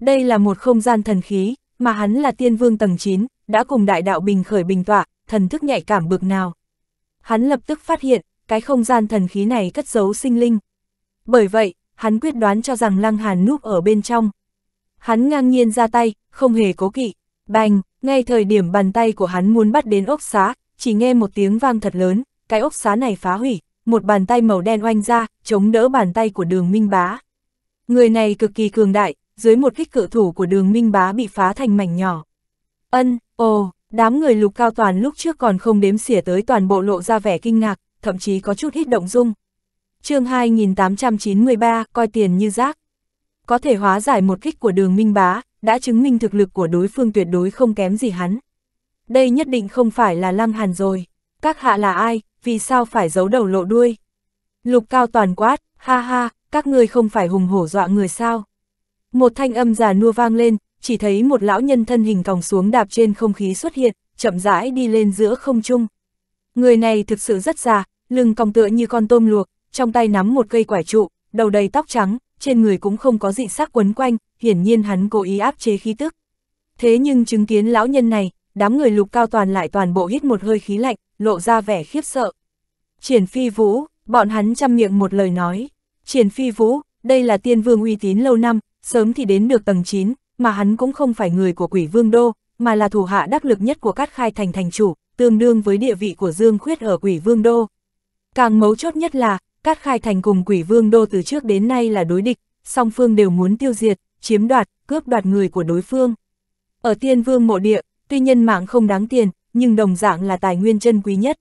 Đây là một không gian thần khí, mà hắn là tiên vương tầng 9, đã cùng đại đạo bình khởi bình tọa, thần thức nhạy cảm bực nào. Hắn lập tức phát hiện, cái không gian thần khí này cất giấu sinh linh. Bởi vậy, hắn quyết đoán cho rằng Lăng Hàn núp ở bên trong. Hắn ngang nhiên ra tay, không hề cố kỵ. Bành, ngay thời điểm bàn tay của hắn muốn bắt đến ốc xá, chỉ nghe một tiếng vang thật lớn, cái ốc xá này phá hủy, một bàn tay màu đen oanh ra, chống đỡ bàn tay của đường Minh Bá. Người này cực kỳ cường đại, dưới một kích cự thủ của đường Minh Bá bị phá thành mảnh nhỏ. Ân, ồ, đám người lục cao toàn lúc trước còn không đếm xỉa tới toàn bộ lộ ra vẻ kinh ngạc, thậm chí có chút hít động dung. chương 2893, coi tiền như rác. Có thể hóa giải một kích của đường Minh Bá, đã chứng minh thực lực của đối phương tuyệt đối không kém gì hắn đây nhất định không phải là Lăng Hàn rồi. Các hạ là ai, vì sao phải giấu đầu lộ đuôi? Lục cao toàn quát, ha ha, các ngươi không phải hùng hổ dọa người sao? Một thanh âm già nua vang lên, chỉ thấy một lão nhân thân hình còng xuống đạp trên không khí xuất hiện, chậm rãi đi lên giữa không trung. Người này thực sự rất già, lưng còng tựa như con tôm luộc, trong tay nắm một cây quả trụ, đầu đầy tóc trắng, trên người cũng không có dị sắc quấn quanh, hiển nhiên hắn cố ý áp chế khí tức. Thế nhưng chứng kiến lão nhân này, đám người lục cao toàn lại toàn bộ hít một hơi khí lạnh, lộ ra vẻ khiếp sợ. Triển phi vũ, bọn hắn chăm miệng một lời nói. Triển phi vũ, đây là tiên vương uy tín lâu năm, sớm thì đến được tầng 9, mà hắn cũng không phải người của quỷ vương đô, mà là thủ hạ đắc lực nhất của các khai thành thành chủ, tương đương với địa vị của Dương Khuyết ở quỷ vương đô. Càng mấu chốt nhất là, các khai thành cùng quỷ vương đô từ trước đến nay là đối địch, song phương đều muốn tiêu diệt, chiếm đoạt, cướp đoạt người của đối phương. Ở tiên vương mộ địa, Tuy nhân mạng không đáng tiền, nhưng đồng dạng là tài nguyên chân quý nhất.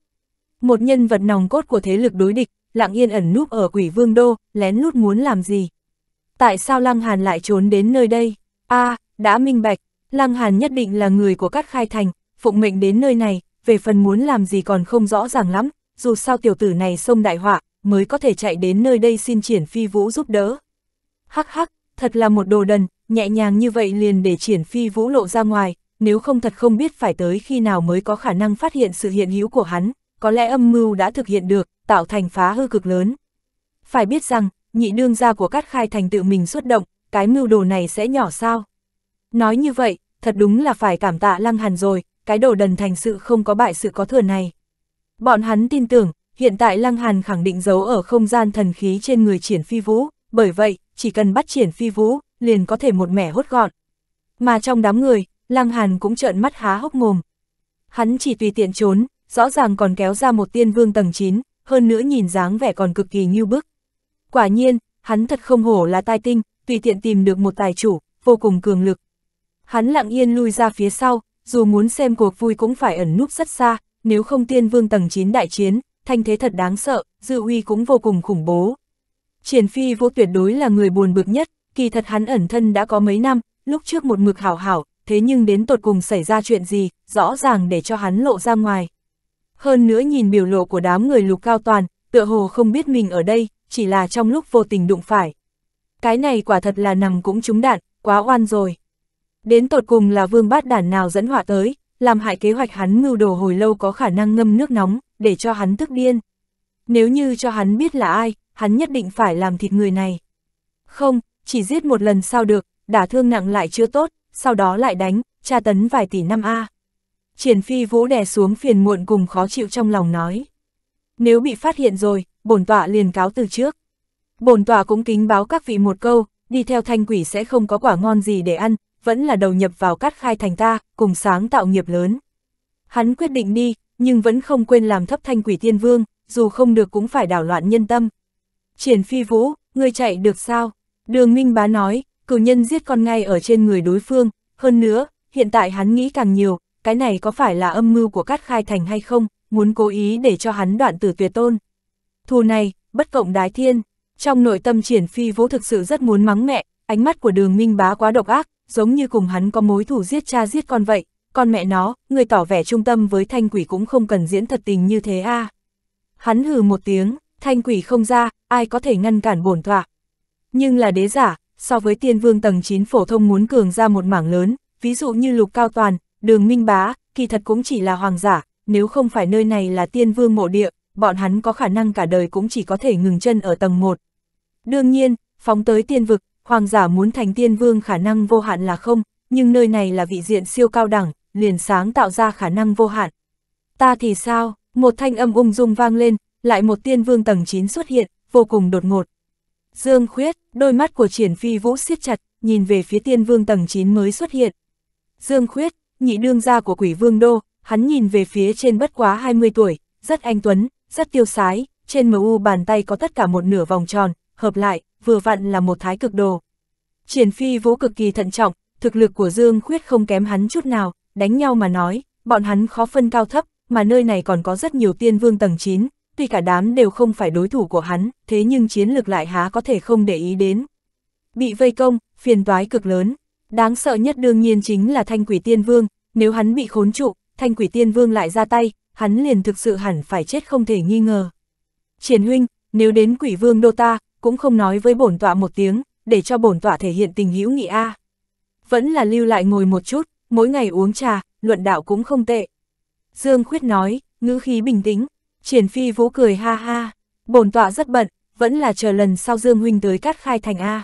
Một nhân vật nòng cốt của thế lực đối địch, lặng yên ẩn núp ở quỷ vương đô, lén lút muốn làm gì. Tại sao Lăng Hàn lại trốn đến nơi đây? a à, đã minh bạch, Lăng Hàn nhất định là người của các khai thành, phụng mệnh đến nơi này, về phần muốn làm gì còn không rõ ràng lắm, dù sao tiểu tử này xông đại họa, mới có thể chạy đến nơi đây xin triển phi vũ giúp đỡ. Hắc hắc, thật là một đồ đần, nhẹ nhàng như vậy liền để triển phi vũ lộ ra ngoài, nếu không thật không biết phải tới khi nào mới có khả năng phát hiện sự hiện hữu của hắn, có lẽ âm mưu đã thực hiện được, tạo thành phá hư cực lớn. Phải biết rằng, nhị đương gia của Cát Khai Thành tự mình xuất động, cái mưu đồ này sẽ nhỏ sao. Nói như vậy, thật đúng là phải cảm tạ Lăng Hàn rồi, cái đồ đần thành sự không có bại sự có thừa này. Bọn hắn tin tưởng, hiện tại Lăng Hàn khẳng định giấu ở không gian thần khí trên người triển phi vũ, bởi vậy, chỉ cần bắt triển phi vũ, liền có thể một mẻ hốt gọn. Mà trong đám người, Lăng Hàn cũng trợn mắt há hốc mồm. Hắn chỉ tùy tiện trốn, rõ ràng còn kéo ra một tiên vương tầng 9, hơn nữa nhìn dáng vẻ còn cực kỳ như bức. Quả nhiên, hắn thật không hổ là tai tinh, tùy tiện tìm được một tài chủ, vô cùng cường lực. Hắn lặng yên lui ra phía sau, dù muốn xem cuộc vui cũng phải ẩn núp rất xa, nếu không tiên vương tầng 9 đại chiến, thanh thế thật đáng sợ, dự uy cũng vô cùng khủng bố. Triển phi vô tuyệt đối là người buồn bực nhất, kỳ thật hắn ẩn thân đã có mấy năm, lúc trước một mực hảo hảo, thế nhưng đến tột cùng xảy ra chuyện gì, rõ ràng để cho hắn lộ ra ngoài. Hơn nữa nhìn biểu lộ của đám người lục cao toàn, tựa hồ không biết mình ở đây, chỉ là trong lúc vô tình đụng phải. Cái này quả thật là nằm cũng trúng đạn, quá oan rồi. Đến tột cùng là vương bát đản nào dẫn họa tới, làm hại kế hoạch hắn mưu đồ hồi lâu có khả năng ngâm nước nóng, để cho hắn tức điên. Nếu như cho hắn biết là ai, hắn nhất định phải làm thịt người này. Không, chỉ giết một lần sao được, đả thương nặng lại chưa tốt, sau đó lại đánh, tra tấn vài tỷ năm A. Triển phi vũ đè xuống phiền muộn cùng khó chịu trong lòng nói. Nếu bị phát hiện rồi, bổn tọa liền cáo từ trước. Bổn tọa cũng kính báo các vị một câu, đi theo thanh quỷ sẽ không có quả ngon gì để ăn, vẫn là đầu nhập vào cát khai thành ta, cùng sáng tạo nghiệp lớn. Hắn quyết định đi, nhưng vẫn không quên làm thấp thanh quỷ tiên vương, dù không được cũng phải đảo loạn nhân tâm. Triển phi vũ, ngươi chạy được sao? Đường Minh Bá nói, cử nhân giết con ngay ở trên người đối phương, hơn nữa, hiện tại hắn nghĩ càng nhiều, cái này có phải là âm mưu của Cát Khai Thành hay không, muốn cố ý để cho hắn đoạn tử tuyệt tôn. Thù này, bất cộng đái thiên, trong nội tâm triển phi vũ thực sự rất muốn mắng mẹ, ánh mắt của đường minh bá quá độc ác, giống như cùng hắn có mối thủ giết cha giết con vậy, con mẹ nó, người tỏ vẻ trung tâm với thanh quỷ cũng không cần diễn thật tình như thế a à. Hắn hừ một tiếng, thanh quỷ không ra, ai có thể ngăn cản bổn tọa. Nhưng là đế giả, so với tiên vương tầng 9 phổ thông muốn cường ra một mảng lớn, ví dụ như lục cao toàn, đường minh bá, kỳ thật cũng chỉ là hoàng giả, nếu không phải nơi này là tiên vương mộ địa, bọn hắn có khả năng cả đời cũng chỉ có thể ngừng chân ở tầng 1. Đương nhiên, phóng tới tiên vực, hoàng giả muốn thành tiên vương khả năng vô hạn là không, nhưng nơi này là vị diện siêu cao đẳng, liền sáng tạo ra khả năng vô hạn. Ta thì sao, một thanh âm ung dung vang lên, lại một tiên vương tầng 9 xuất hiện, vô cùng đột ngột. Dương Khuyết, đôi mắt của triển phi vũ siết chặt, nhìn về phía tiên vương tầng 9 mới xuất hiện. Dương Khuyết, nhị đương gia của quỷ vương đô, hắn nhìn về phía trên bất quá 20 tuổi, rất anh tuấn, rất tiêu sái, trên MU bàn tay có tất cả một nửa vòng tròn, hợp lại, vừa vặn là một thái cực đồ. Triển phi vũ cực kỳ thận trọng, thực lực của Dương Khuyết không kém hắn chút nào, đánh nhau mà nói, bọn hắn khó phân cao thấp, mà nơi này còn có rất nhiều tiên vương tầng 9, tuy cả đám đều không phải đối thủ của hắn, thế nhưng chiến lược lại há có thể không để ý đến. Bị vây công, phiền toái cực lớn, đáng sợ nhất đương nhiên chính là thanh quỷ tiên vương, nếu hắn bị khốn trụ, thanh quỷ tiên vương lại ra tay, hắn liền thực sự hẳn phải chết không thể nghi ngờ. Triển huynh, nếu đến quỷ vương đô ta, cũng không nói với bổn tọa một tiếng, để cho bổn tọa thể hiện tình hữu nghị A. Vẫn là lưu lại ngồi một chút, mỗi ngày uống trà, luận đạo cũng không tệ. Dương Khuyết nói, ngữ khí bình tĩnh, Triển phi vũ cười ha ha, bổn tọa rất bận, vẫn là chờ lần sau Dương Huynh tới cát khai thành A.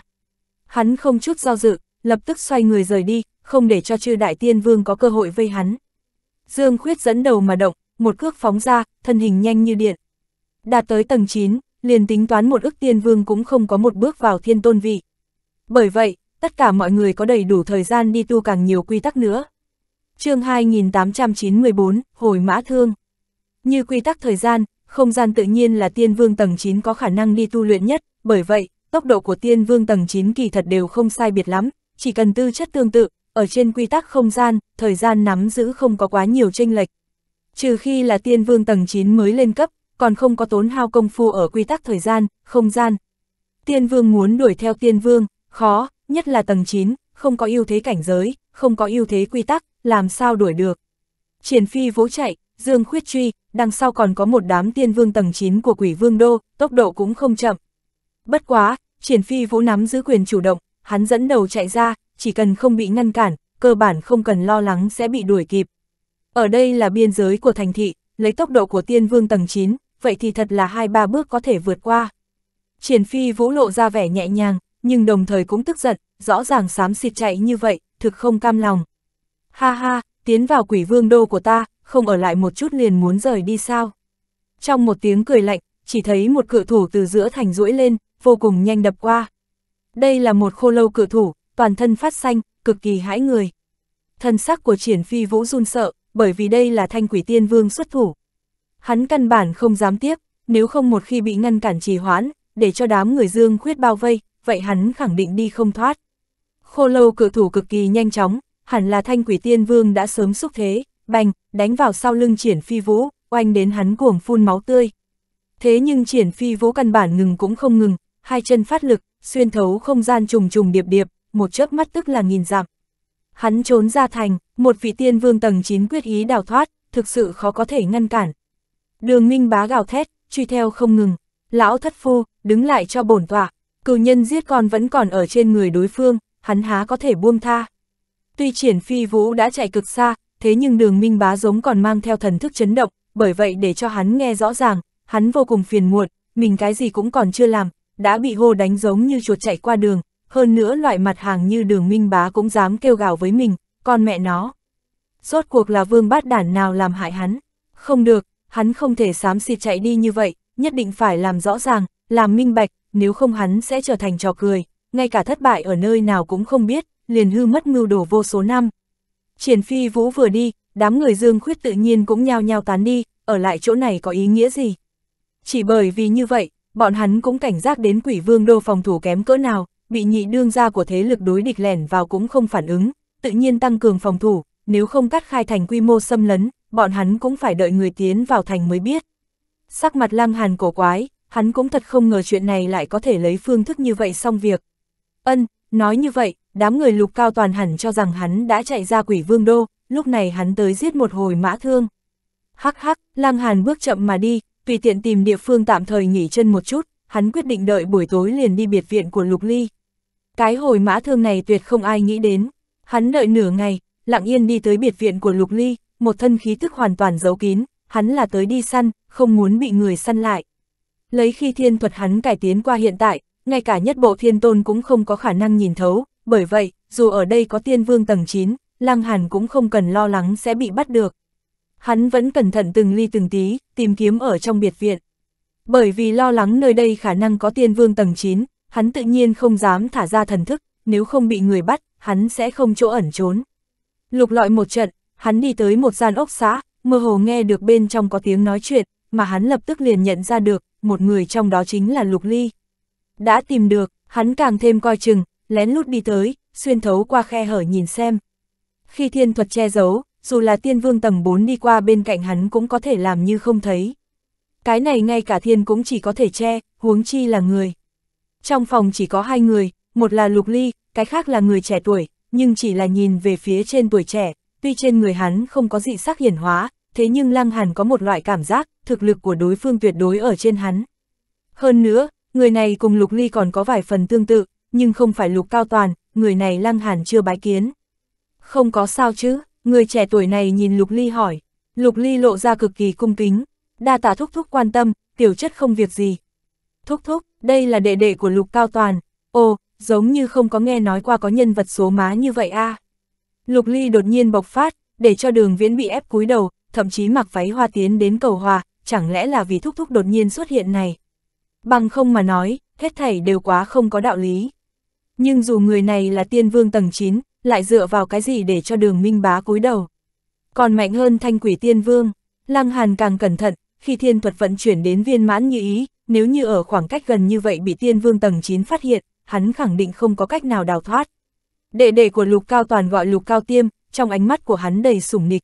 Hắn không chút do dự, lập tức xoay người rời đi, không để cho chư đại tiên vương có cơ hội vây hắn. Dương khuyết dẫn đầu mà động, một cước phóng ra, thân hình nhanh như điện. Đạt tới tầng 9, liền tính toán một ức tiên vương cũng không có một bước vào thiên tôn vị. Bởi vậy, tất cả mọi người có đầy đủ thời gian đi tu càng nhiều quy tắc nữa. chương 2894, Hồi Mã Thương như quy tắc thời gian, không gian tự nhiên là tiên vương tầng 9 có khả năng đi tu luyện nhất, bởi vậy, tốc độ của tiên vương tầng 9 kỳ thật đều không sai biệt lắm, chỉ cần tư chất tương tự, ở trên quy tắc không gian, thời gian nắm giữ không có quá nhiều tranh lệch. Trừ khi là tiên vương tầng 9 mới lên cấp, còn không có tốn hao công phu ở quy tắc thời gian, không gian. Tiên vương muốn đuổi theo tiên vương, khó, nhất là tầng 9, không có ưu thế cảnh giới, không có ưu thế quy tắc, làm sao đuổi được. Triển phi vỗ chạy, dương khuyết truy, đằng sau còn có một đám tiên vương tầng 9 của quỷ vương đô, tốc độ cũng không chậm. Bất quá, triển phi vũ nắm giữ quyền chủ động, hắn dẫn đầu chạy ra, chỉ cần không bị ngăn cản, cơ bản không cần lo lắng sẽ bị đuổi kịp. Ở đây là biên giới của thành thị, lấy tốc độ của tiên vương tầng 9, vậy thì thật là hai ba bước có thể vượt qua. Triển phi vũ lộ ra vẻ nhẹ nhàng, nhưng đồng thời cũng tức giận, rõ ràng xám xịt chạy như vậy, thực không cam lòng. Ha ha, tiến vào quỷ vương đô của ta, không ở lại một chút liền muốn rời đi sao. Trong một tiếng cười lạnh, chỉ thấy một cự thủ từ giữa thành duỗi lên, vô cùng nhanh đập qua. Đây là một khô lâu cự thủ, toàn thân phát xanh, cực kỳ hãi người. Thân sắc của triển phi vũ run sợ, bởi vì đây là thanh quỷ tiên vương xuất thủ. Hắn căn bản không dám tiếp, nếu không một khi bị ngăn cản trì hoãn, để cho đám người dương khuyết bao vây, vậy hắn khẳng định đi không thoát. Khô lâu cự thủ cực kỳ nhanh chóng, hẳn là thanh quỷ tiên vương đã sớm xúc thế, bành, đánh vào sau lưng triển phi vũ, oanh đến hắn cuồng phun máu tươi. Thế nhưng triển phi vũ căn bản ngừng cũng không ngừng, hai chân phát lực, xuyên thấu không gian trùng trùng điệp điệp, một chớp mắt tức là nghìn dặm. Hắn trốn ra thành, một vị tiên vương tầng 9 quyết ý đào thoát, thực sự khó có thể ngăn cản. Đường Minh bá gào thét, truy theo không ngừng. Lão thất phu, đứng lại cho bổn tọa, cử nhân giết con vẫn còn ở trên người đối phương, hắn há có thể buông tha. Tuy triển phi vũ đã chạy cực xa, thế nhưng đường minh bá giống còn mang theo thần thức chấn động, bởi vậy để cho hắn nghe rõ ràng, hắn vô cùng phiền muộn, mình cái gì cũng còn chưa làm, đã bị hô đánh giống như chuột chạy qua đường, hơn nữa loại mặt hàng như đường minh bá cũng dám kêu gào với mình, con mẹ nó. Rốt cuộc là vương bát đản nào làm hại hắn, không được, hắn không thể xám xịt chạy đi như vậy, nhất định phải làm rõ ràng, làm minh bạch, nếu không hắn sẽ trở thành trò cười, ngay cả thất bại ở nơi nào cũng không biết, liền hư mất mưu đồ vô số năm, Triển Phi Vũ vừa đi, đám người Dương Khuyết tự nhiên cũng nhao nhao tán đi, ở lại chỗ này có ý nghĩa gì? Chỉ bởi vì như vậy, bọn hắn cũng cảnh giác đến quỷ vương đô phòng thủ kém cỡ nào, bị nhị đương gia của thế lực đối địch lẻn vào cũng không phản ứng, tự nhiên tăng cường phòng thủ, nếu không cắt khai thành quy mô xâm lấn, bọn hắn cũng phải đợi người tiến vào thành mới biết. Sắc mặt Lăng Hàn cổ quái, hắn cũng thật không ngờ chuyện này lại có thể lấy phương thức như vậy xong việc. Ân, nói như vậy, đám người lục cao toàn hẳn cho rằng hắn đã chạy ra quỷ vương đô, lúc này hắn tới giết một hồi mã thương. Hắc hắc, lang hàn bước chậm mà đi, tùy tiện tìm địa phương tạm thời nghỉ chân một chút, hắn quyết định đợi buổi tối liền đi biệt viện của lục ly. Cái hồi mã thương này tuyệt không ai nghĩ đến, hắn đợi nửa ngày, lặng yên đi tới biệt viện của lục ly, một thân khí tức hoàn toàn giấu kín, hắn là tới đi săn, không muốn bị người săn lại. Lấy khi thiên thuật hắn cải tiến qua hiện tại, ngay cả nhất bộ thiên tôn cũng không có khả năng nhìn thấu, bởi vậy, dù ở đây có tiên vương tầng 9, Lăng Hàn cũng không cần lo lắng sẽ bị bắt được. Hắn vẫn cẩn thận từng ly từng tí, tìm kiếm ở trong biệt viện. Bởi vì lo lắng nơi đây khả năng có tiên vương tầng 9, hắn tự nhiên không dám thả ra thần thức, nếu không bị người bắt, hắn sẽ không chỗ ẩn trốn. Lục lọi một trận, hắn đi tới một gian ốc xã, mơ hồ nghe được bên trong có tiếng nói chuyện, mà hắn lập tức liền nhận ra được, một người trong đó chính là Lục Ly. Đã tìm được, hắn càng thêm coi chừng, lén lút đi tới, xuyên thấu qua khe hở nhìn xem. Khi thiên thuật che giấu, dù là tiên vương tầng 4 đi qua bên cạnh hắn cũng có thể làm như không thấy. Cái này ngay cả thiên cũng chỉ có thể che, huống chi là người. Trong phòng chỉ có hai người, một là lục ly, cái khác là người trẻ tuổi, nhưng chỉ là nhìn về phía trên tuổi trẻ, tuy trên người hắn không có dị sắc hiển hóa, thế nhưng lăng hàn có một loại cảm giác, thực lực của đối phương tuyệt đối ở trên hắn. Hơn nữa, người này cùng lục ly còn có vài phần tương tự, nhưng không phải lục cao toàn, người này lăng hẳn chưa bái kiến. Không có sao chứ, người trẻ tuổi này nhìn lục ly hỏi, lục ly lộ ra cực kỳ cung kính, đa tả thúc thúc quan tâm, tiểu chất không việc gì. Thúc thúc, đây là đệ đệ của lục cao toàn, ồ, giống như không có nghe nói qua có nhân vật số má như vậy a. À. Lục ly đột nhiên bộc phát, để cho đường viễn bị ép cúi đầu, thậm chí mặc váy hoa tiến đến cầu hòa, chẳng lẽ là vì thúc thúc đột nhiên xuất hiện này. Bằng không mà nói, hết thảy đều quá không có đạo lý. Nhưng dù người này là tiên vương tầng 9, lại dựa vào cái gì để cho đường minh bá cúi đầu. Còn mạnh hơn thanh quỷ tiên vương, lăng hàn càng cẩn thận, khi thiên thuật vận chuyển đến viên mãn như ý, nếu như ở khoảng cách gần như vậy bị tiên vương tầng 9 phát hiện, hắn khẳng định không có cách nào đào thoát. Đệ đệ của lục cao toàn gọi lục cao tiêm, trong ánh mắt của hắn đầy sủng nịch.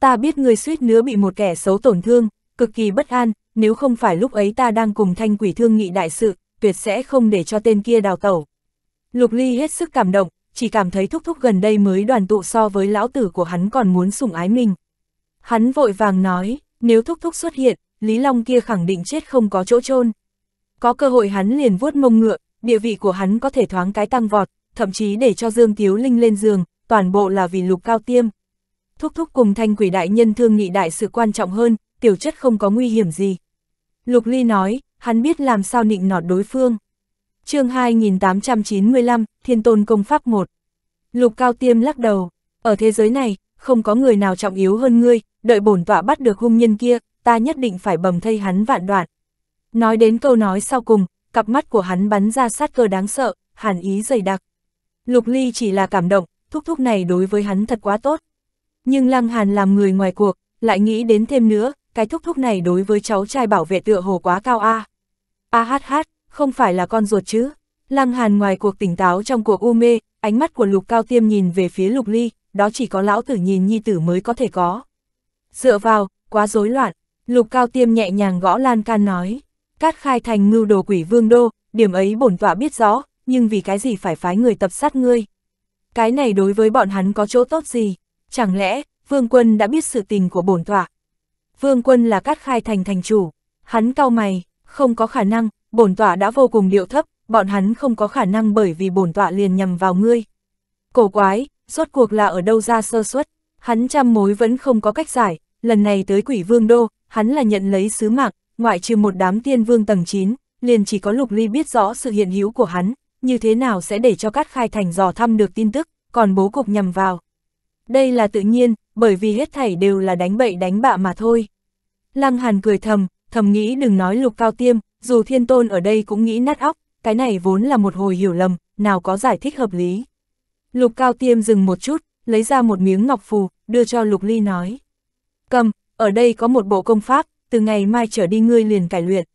Ta biết người suýt nữa bị một kẻ xấu tổn thương, cực kỳ bất an, nếu không phải lúc ấy ta đang cùng thanh quỷ thương nghị đại sự, tuyệt sẽ không để cho tên kia đào tẩu. Lục Ly hết sức cảm động, chỉ cảm thấy thúc thúc gần đây mới đoàn tụ so với lão tử của hắn còn muốn sủng ái mình. Hắn vội vàng nói, nếu thúc thúc xuất hiện, Lý Long kia khẳng định chết không có chỗ chôn Có cơ hội hắn liền vuốt mông ngựa, địa vị của hắn có thể thoáng cái tăng vọt, thậm chí để cho Dương Tiếu Linh lên giường, toàn bộ là vì lục cao tiêm. Thúc thúc cùng thanh quỷ đại nhân thương nghị đại sự quan trọng hơn, tiểu chất không có nguy hiểm gì. Lục Ly nói, hắn biết làm sao nịnh nọt đối phương chương 2895, Thiên Tôn Công Pháp 1. Lục Cao Tiêm lắc đầu, ở thế giới này, không có người nào trọng yếu hơn ngươi, đợi bổn tọa bắt được hung nhân kia, ta nhất định phải bầm thây hắn vạn đoạn. Nói đến câu nói sau cùng, cặp mắt của hắn bắn ra sát cơ đáng sợ, hàn ý dày đặc. Lục Ly chỉ là cảm động, thúc thúc này đối với hắn thật quá tốt. Nhưng Lăng Hàn làm người ngoài cuộc, lại nghĩ đến thêm nữa, cái thúc thúc này đối với cháu trai bảo vệ tựa hồ quá cao a. A hát hát, không phải là con ruột chứ. Lăng Hàn ngoài cuộc tỉnh táo trong cuộc u mê, ánh mắt của Lục Cao Tiêm nhìn về phía Lục Ly, đó chỉ có lão tử nhìn nhi tử mới có thể có. Dựa vào, quá rối loạn, Lục Cao Tiêm nhẹ nhàng gõ lan can nói, cát khai thành ngưu đồ quỷ vương đô, điểm ấy bổn tọa biết rõ, nhưng vì cái gì phải phái người tập sát ngươi. Cái này đối với bọn hắn có chỗ tốt gì, chẳng lẽ, vương quân đã biết sự tình của bổn tọa. Vương quân là cát khai thành thành chủ, hắn cao mày, không có khả năng, bổn tọa đã vô cùng điệu thấp, bọn hắn không có khả năng bởi vì bổn tọa liền nhầm vào ngươi. Cổ quái, rốt cuộc là ở đâu ra sơ suất, hắn trăm mối vẫn không có cách giải, lần này tới quỷ vương đô, hắn là nhận lấy sứ mạng, ngoại trừ một đám tiên vương tầng 9, liền chỉ có lục ly biết rõ sự hiện hữu của hắn, như thế nào sẽ để cho các khai thành dò thăm được tin tức, còn bố cục nhầm vào. Đây là tự nhiên, bởi vì hết thảy đều là đánh bậy đánh bạ mà thôi. Lăng Hàn cười thầm, thầm nghĩ đừng nói lục cao tiêm, dù thiên tôn ở đây cũng nghĩ nát óc, cái này vốn là một hồi hiểu lầm, nào có giải thích hợp lý. Lục Cao Tiêm dừng một chút, lấy ra một miếng ngọc phù, đưa cho Lục Ly nói. Cầm, ở đây có một bộ công pháp, từ ngày mai trở đi ngươi liền cải luyện.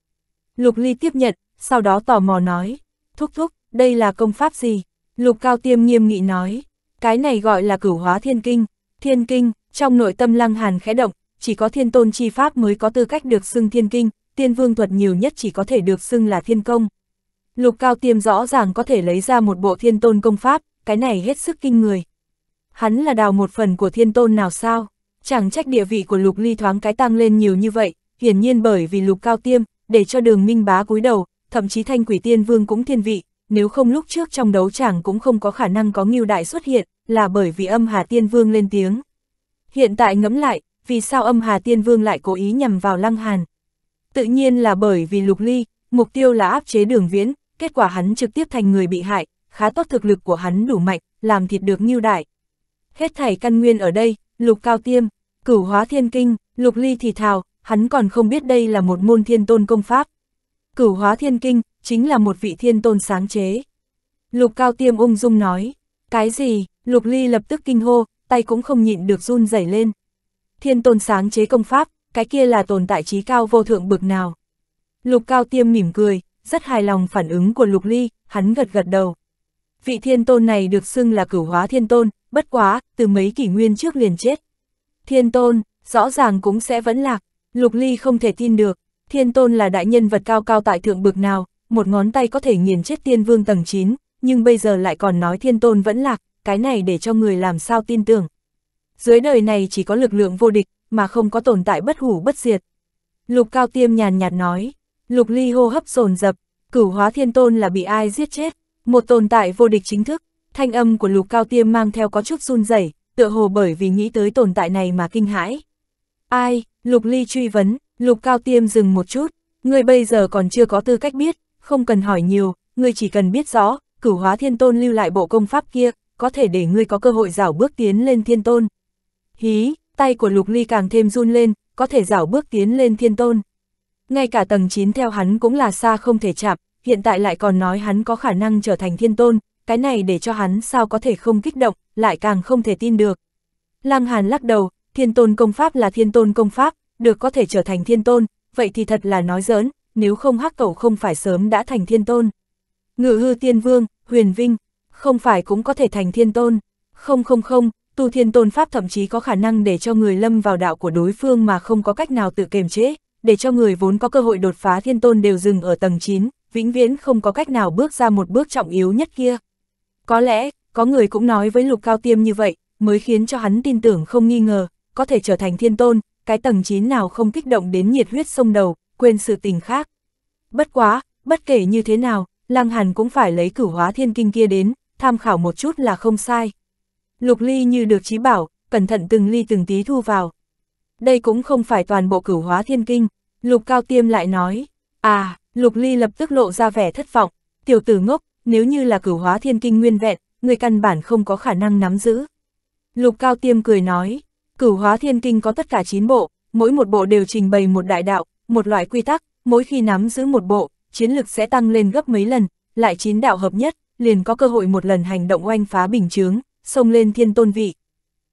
Lục Ly tiếp nhận, sau đó tò mò nói. Thúc thúc, đây là công pháp gì? Lục Cao Tiêm nghiêm nghị nói. Cái này gọi là cửu hóa thiên kinh. Thiên kinh, trong nội tâm lăng hàn khẽ động, chỉ có thiên tôn chi pháp mới có tư cách được xưng thiên kinh, thiên vương thuật nhiều nhất chỉ có thể được xưng là thiên công. Lục cao tiêm rõ ràng có thể lấy ra một bộ thiên tôn công pháp, cái này hết sức kinh người. Hắn là đào một phần của thiên tôn nào sao? Chẳng trách địa vị của lục ly thoáng cái tăng lên nhiều như vậy, hiển nhiên bởi vì lục cao tiêm, để cho đường minh bá cúi đầu, thậm chí thanh quỷ tiên vương cũng thiên vị, nếu không lúc trước trong đấu chẳng cũng không có khả năng có nghiêu đại xuất hiện, là bởi vì âm hà tiên vương lên tiếng. Hiện tại ngẫm lại, vì sao âm hà tiên vương lại cố ý nhằm vào lăng hàn? Tự nhiên là bởi vì Lục Ly, mục tiêu là áp chế đường viễn, kết quả hắn trực tiếp thành người bị hại, khá tốt thực lực của hắn đủ mạnh, làm thịt được như Đại. Hết thảy căn nguyên ở đây, Lục Cao Tiêm, Cửu Hóa Thiên Kinh, Lục Ly thì thào, hắn còn không biết đây là một môn thiên tôn công pháp. Cửu Hóa Thiên Kinh chính là một vị thiên tôn sáng chế. Lục Cao Tiêm ung dung nói, cái gì? Lục Ly lập tức kinh hô, tay cũng không nhịn được run rẩy lên. Thiên tôn sáng chế công pháp, cái kia là tồn tại trí cao vô thượng bực nào. Lục Cao Tiêm mỉm cười, rất hài lòng phản ứng của Lục Ly, hắn gật gật đầu. Vị thiên tôn này được xưng là cửu hóa thiên tôn, bất quá, từ mấy kỷ nguyên trước liền chết. Thiên tôn, rõ ràng cũng sẽ vẫn lạc, Lục Ly không thể tin được, thiên tôn là đại nhân vật cao cao tại thượng bực nào, một ngón tay có thể nghiền chết tiên vương tầng 9, nhưng bây giờ lại còn nói thiên tôn vẫn lạc, cái này để cho người làm sao tin tưởng. Dưới đời này chỉ có lực lượng vô địch, mà không có tồn tại bất hủ bất diệt. Lục Cao Tiêm nhàn nhạt nói, Lục Ly hô hấp rồn dập, cửu hóa thiên tôn là bị ai giết chết, một tồn tại vô địch chính thức, thanh âm của Lục Cao Tiêm mang theo có chút run rẩy, tựa hồ bởi vì nghĩ tới tồn tại này mà kinh hãi. Ai, Lục Ly truy vấn, Lục Cao Tiêm dừng một chút, ngươi bây giờ còn chưa có tư cách biết, không cần hỏi nhiều, ngươi chỉ cần biết rõ, cửu hóa thiên tôn lưu lại bộ công pháp kia, có thể để ngươi có cơ hội rảo bước tiến lên thiên tôn. Hí, tay của Lục Ly càng thêm run lên, có thể rảo bước tiến lên thiên tôn. Ngay cả tầng 9 theo hắn cũng là xa không thể chạm, hiện tại lại còn nói hắn có khả năng trở thành thiên tôn, cái này để cho hắn sao có thể không kích động, lại càng không thể tin được. Lăng Hàn lắc đầu, thiên tôn công pháp là thiên tôn công pháp, được có thể trở thành thiên tôn, vậy thì thật là nói giỡn, nếu không hắc cầu không phải sớm đã thành thiên tôn. Ngự hư tiên vương, huyền vinh, không phải cũng có thể thành thiên tôn. Không không không, tu thiên tôn pháp thậm chí có khả năng để cho người lâm vào đạo của đối phương mà không có cách nào tự kiềm chế, để cho người vốn có cơ hội đột phá thiên tôn đều dừng ở tầng 9, vĩnh viễn không có cách nào bước ra một bước trọng yếu nhất kia. Có lẽ, có người cũng nói với lục cao tiêm như vậy, mới khiến cho hắn tin tưởng không nghi ngờ, có thể trở thành thiên tôn, cái tầng 9 nào không kích động đến nhiệt huyết sông đầu, quên sự tình khác. Bất quá, bất kể như thế nào, Lăng Hàn cũng phải lấy cửu hóa thiên kinh kia đến, tham khảo một chút là không sai. Lục Ly như được trí bảo, cẩn thận từng ly từng tí thu vào. Đây cũng không phải toàn bộ cửu hóa thiên kinh, Lục Cao Tiêm lại nói, à, Lục Ly lập tức lộ ra vẻ thất vọng, tiểu tử ngốc, nếu như là cửu hóa thiên kinh nguyên vẹn, người căn bản không có khả năng nắm giữ. Lục Cao Tiêm cười nói, cửu hóa thiên kinh có tất cả 9 bộ, mỗi một bộ đều trình bày một đại đạo, một loại quy tắc, mỗi khi nắm giữ một bộ, chiến lực sẽ tăng lên gấp mấy lần, lại 9 đạo hợp nhất, liền có cơ hội một lần hành động oanh phá bình chướng, xông lên thiên tôn vị.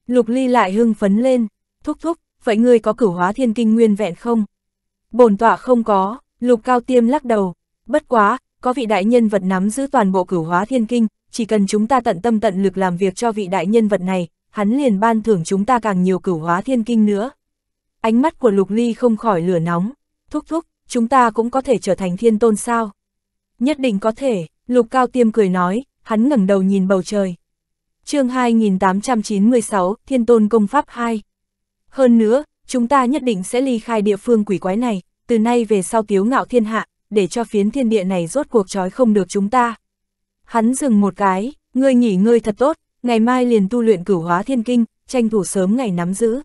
Lục Ly lại hưng phấn lên, thúc thúc, vậy ngươi có cửu hóa thiên kinh nguyên vẹn không? Bổn tọa không có, Lục Cao Tiêm lắc đầu, bất quá, có vị đại nhân vật nắm giữ toàn bộ cửu hóa thiên kinh, chỉ cần chúng ta tận tâm tận lực làm việc cho vị đại nhân vật này, hắn liền ban thưởng chúng ta càng nhiều cửu hóa thiên kinh nữa. Ánh mắt của Lục Ly không khỏi lửa nóng, thúc thúc, chúng ta cũng có thể trở thành thiên tôn sao? Nhất định có thể, Lục Cao Tiêm cười nói, hắn ngẩng đầu nhìn bầu trời chương 2896, Thiên Tôn Công Pháp 2. Hơn nữa, chúng ta nhất định sẽ ly khai địa phương quỷ quái này, từ nay về sau tiếu ngạo thiên hạ, để cho phiến thiên địa này rốt cuộc trói không được chúng ta. Hắn dừng một cái, ngươi nghỉ ngơi thật tốt, ngày mai liền tu luyện cửu hóa thiên kinh, tranh thủ sớm ngày nắm giữ.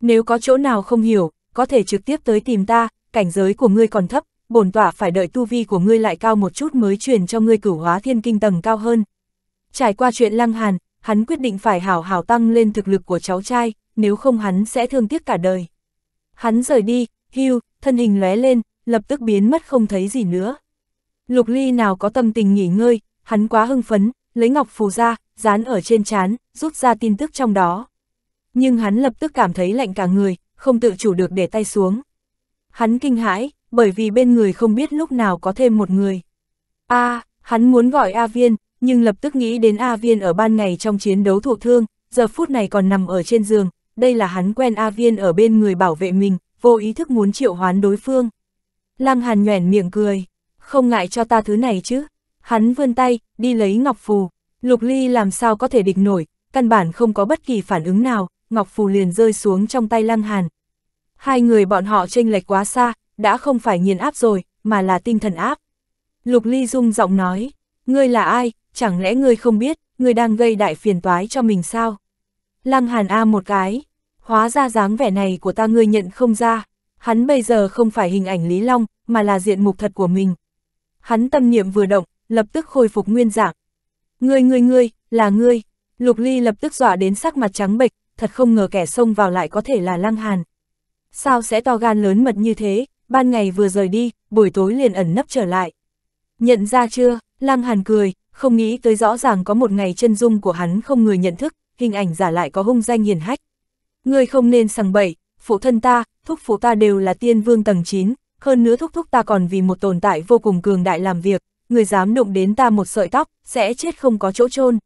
Nếu có chỗ nào không hiểu, có thể trực tiếp tới tìm ta, cảnh giới của ngươi còn thấp, bổn tỏa phải đợi tu vi của ngươi lại cao một chút mới truyền cho ngươi cửu hóa thiên kinh tầng cao hơn. Trải qua chuyện lăng hàn, hắn quyết định phải hảo hảo tăng lên thực lực của cháu trai, nếu không hắn sẽ thương tiếc cả đời. Hắn rời đi, hưu, thân hình lóe lên, lập tức biến mất không thấy gì nữa. Lục Ly nào có tâm tình nghỉ ngơi, hắn quá hưng phấn, lấy ngọc phù ra, dán ở trên chán, rút ra tin tức trong đó. Nhưng hắn lập tức cảm thấy lạnh cả người, không tự chủ được để tay xuống. Hắn kinh hãi, bởi vì bên người không biết lúc nào có thêm một người. A, à, hắn muốn gọi A Viên, nhưng lập tức nghĩ đến A Viên ở ban ngày trong chiến đấu thụ thương, giờ phút này còn nằm ở trên giường, đây là hắn quen A Viên ở bên người bảo vệ mình, vô ý thức muốn triệu hoán đối phương. Lăng Hàn nhoẻn miệng cười, không ngại cho ta thứ này chứ. Hắn vươn tay, đi lấy Ngọc Phù, Lục Ly làm sao có thể địch nổi, căn bản không có bất kỳ phản ứng nào, Ngọc Phù liền rơi xuống trong tay Lăng Hàn. Hai người bọn họ tranh lệch quá xa, đã không phải nghiền áp rồi, mà là tinh thần áp. Lục Ly rung giọng nói, ngươi là ai, chẳng lẽ ngươi không biết, ngươi đang gây đại phiền toái cho mình sao? Lăng Hàn A một cái, hóa ra dáng vẻ này của ta ngươi nhận không ra, hắn bây giờ không phải hình ảnh Lý Long, mà là diện mục thật của mình. Hắn tâm niệm vừa động, lập tức khôi phục nguyên dạng. Ngươi ngươi ngươi, là ngươi, Lục Ly lập tức dọa đến sắc mặt trắng bệch, thật không ngờ kẻ xông vào lại có thể là Lăng Hàn. Sao sẽ to gan lớn mật như thế, ban ngày vừa rời đi, buổi tối liền ẩn nấp trở lại. Nhận ra chưa, Lăng Hàn cười, không nghĩ tới rõ ràng có một ngày chân dung của hắn không người nhận thức, hình ảnh giả lại có hung danh hiền hách. Ngươi không nên sằng bậy, phụ thân ta, thúc phụ ta đều là tiên vương tầng 9, hơn nữa thúc thúc ta còn vì một tồn tại vô cùng cường đại làm việc, người dám đụng đến ta một sợi tóc, sẽ chết không có chỗ chôn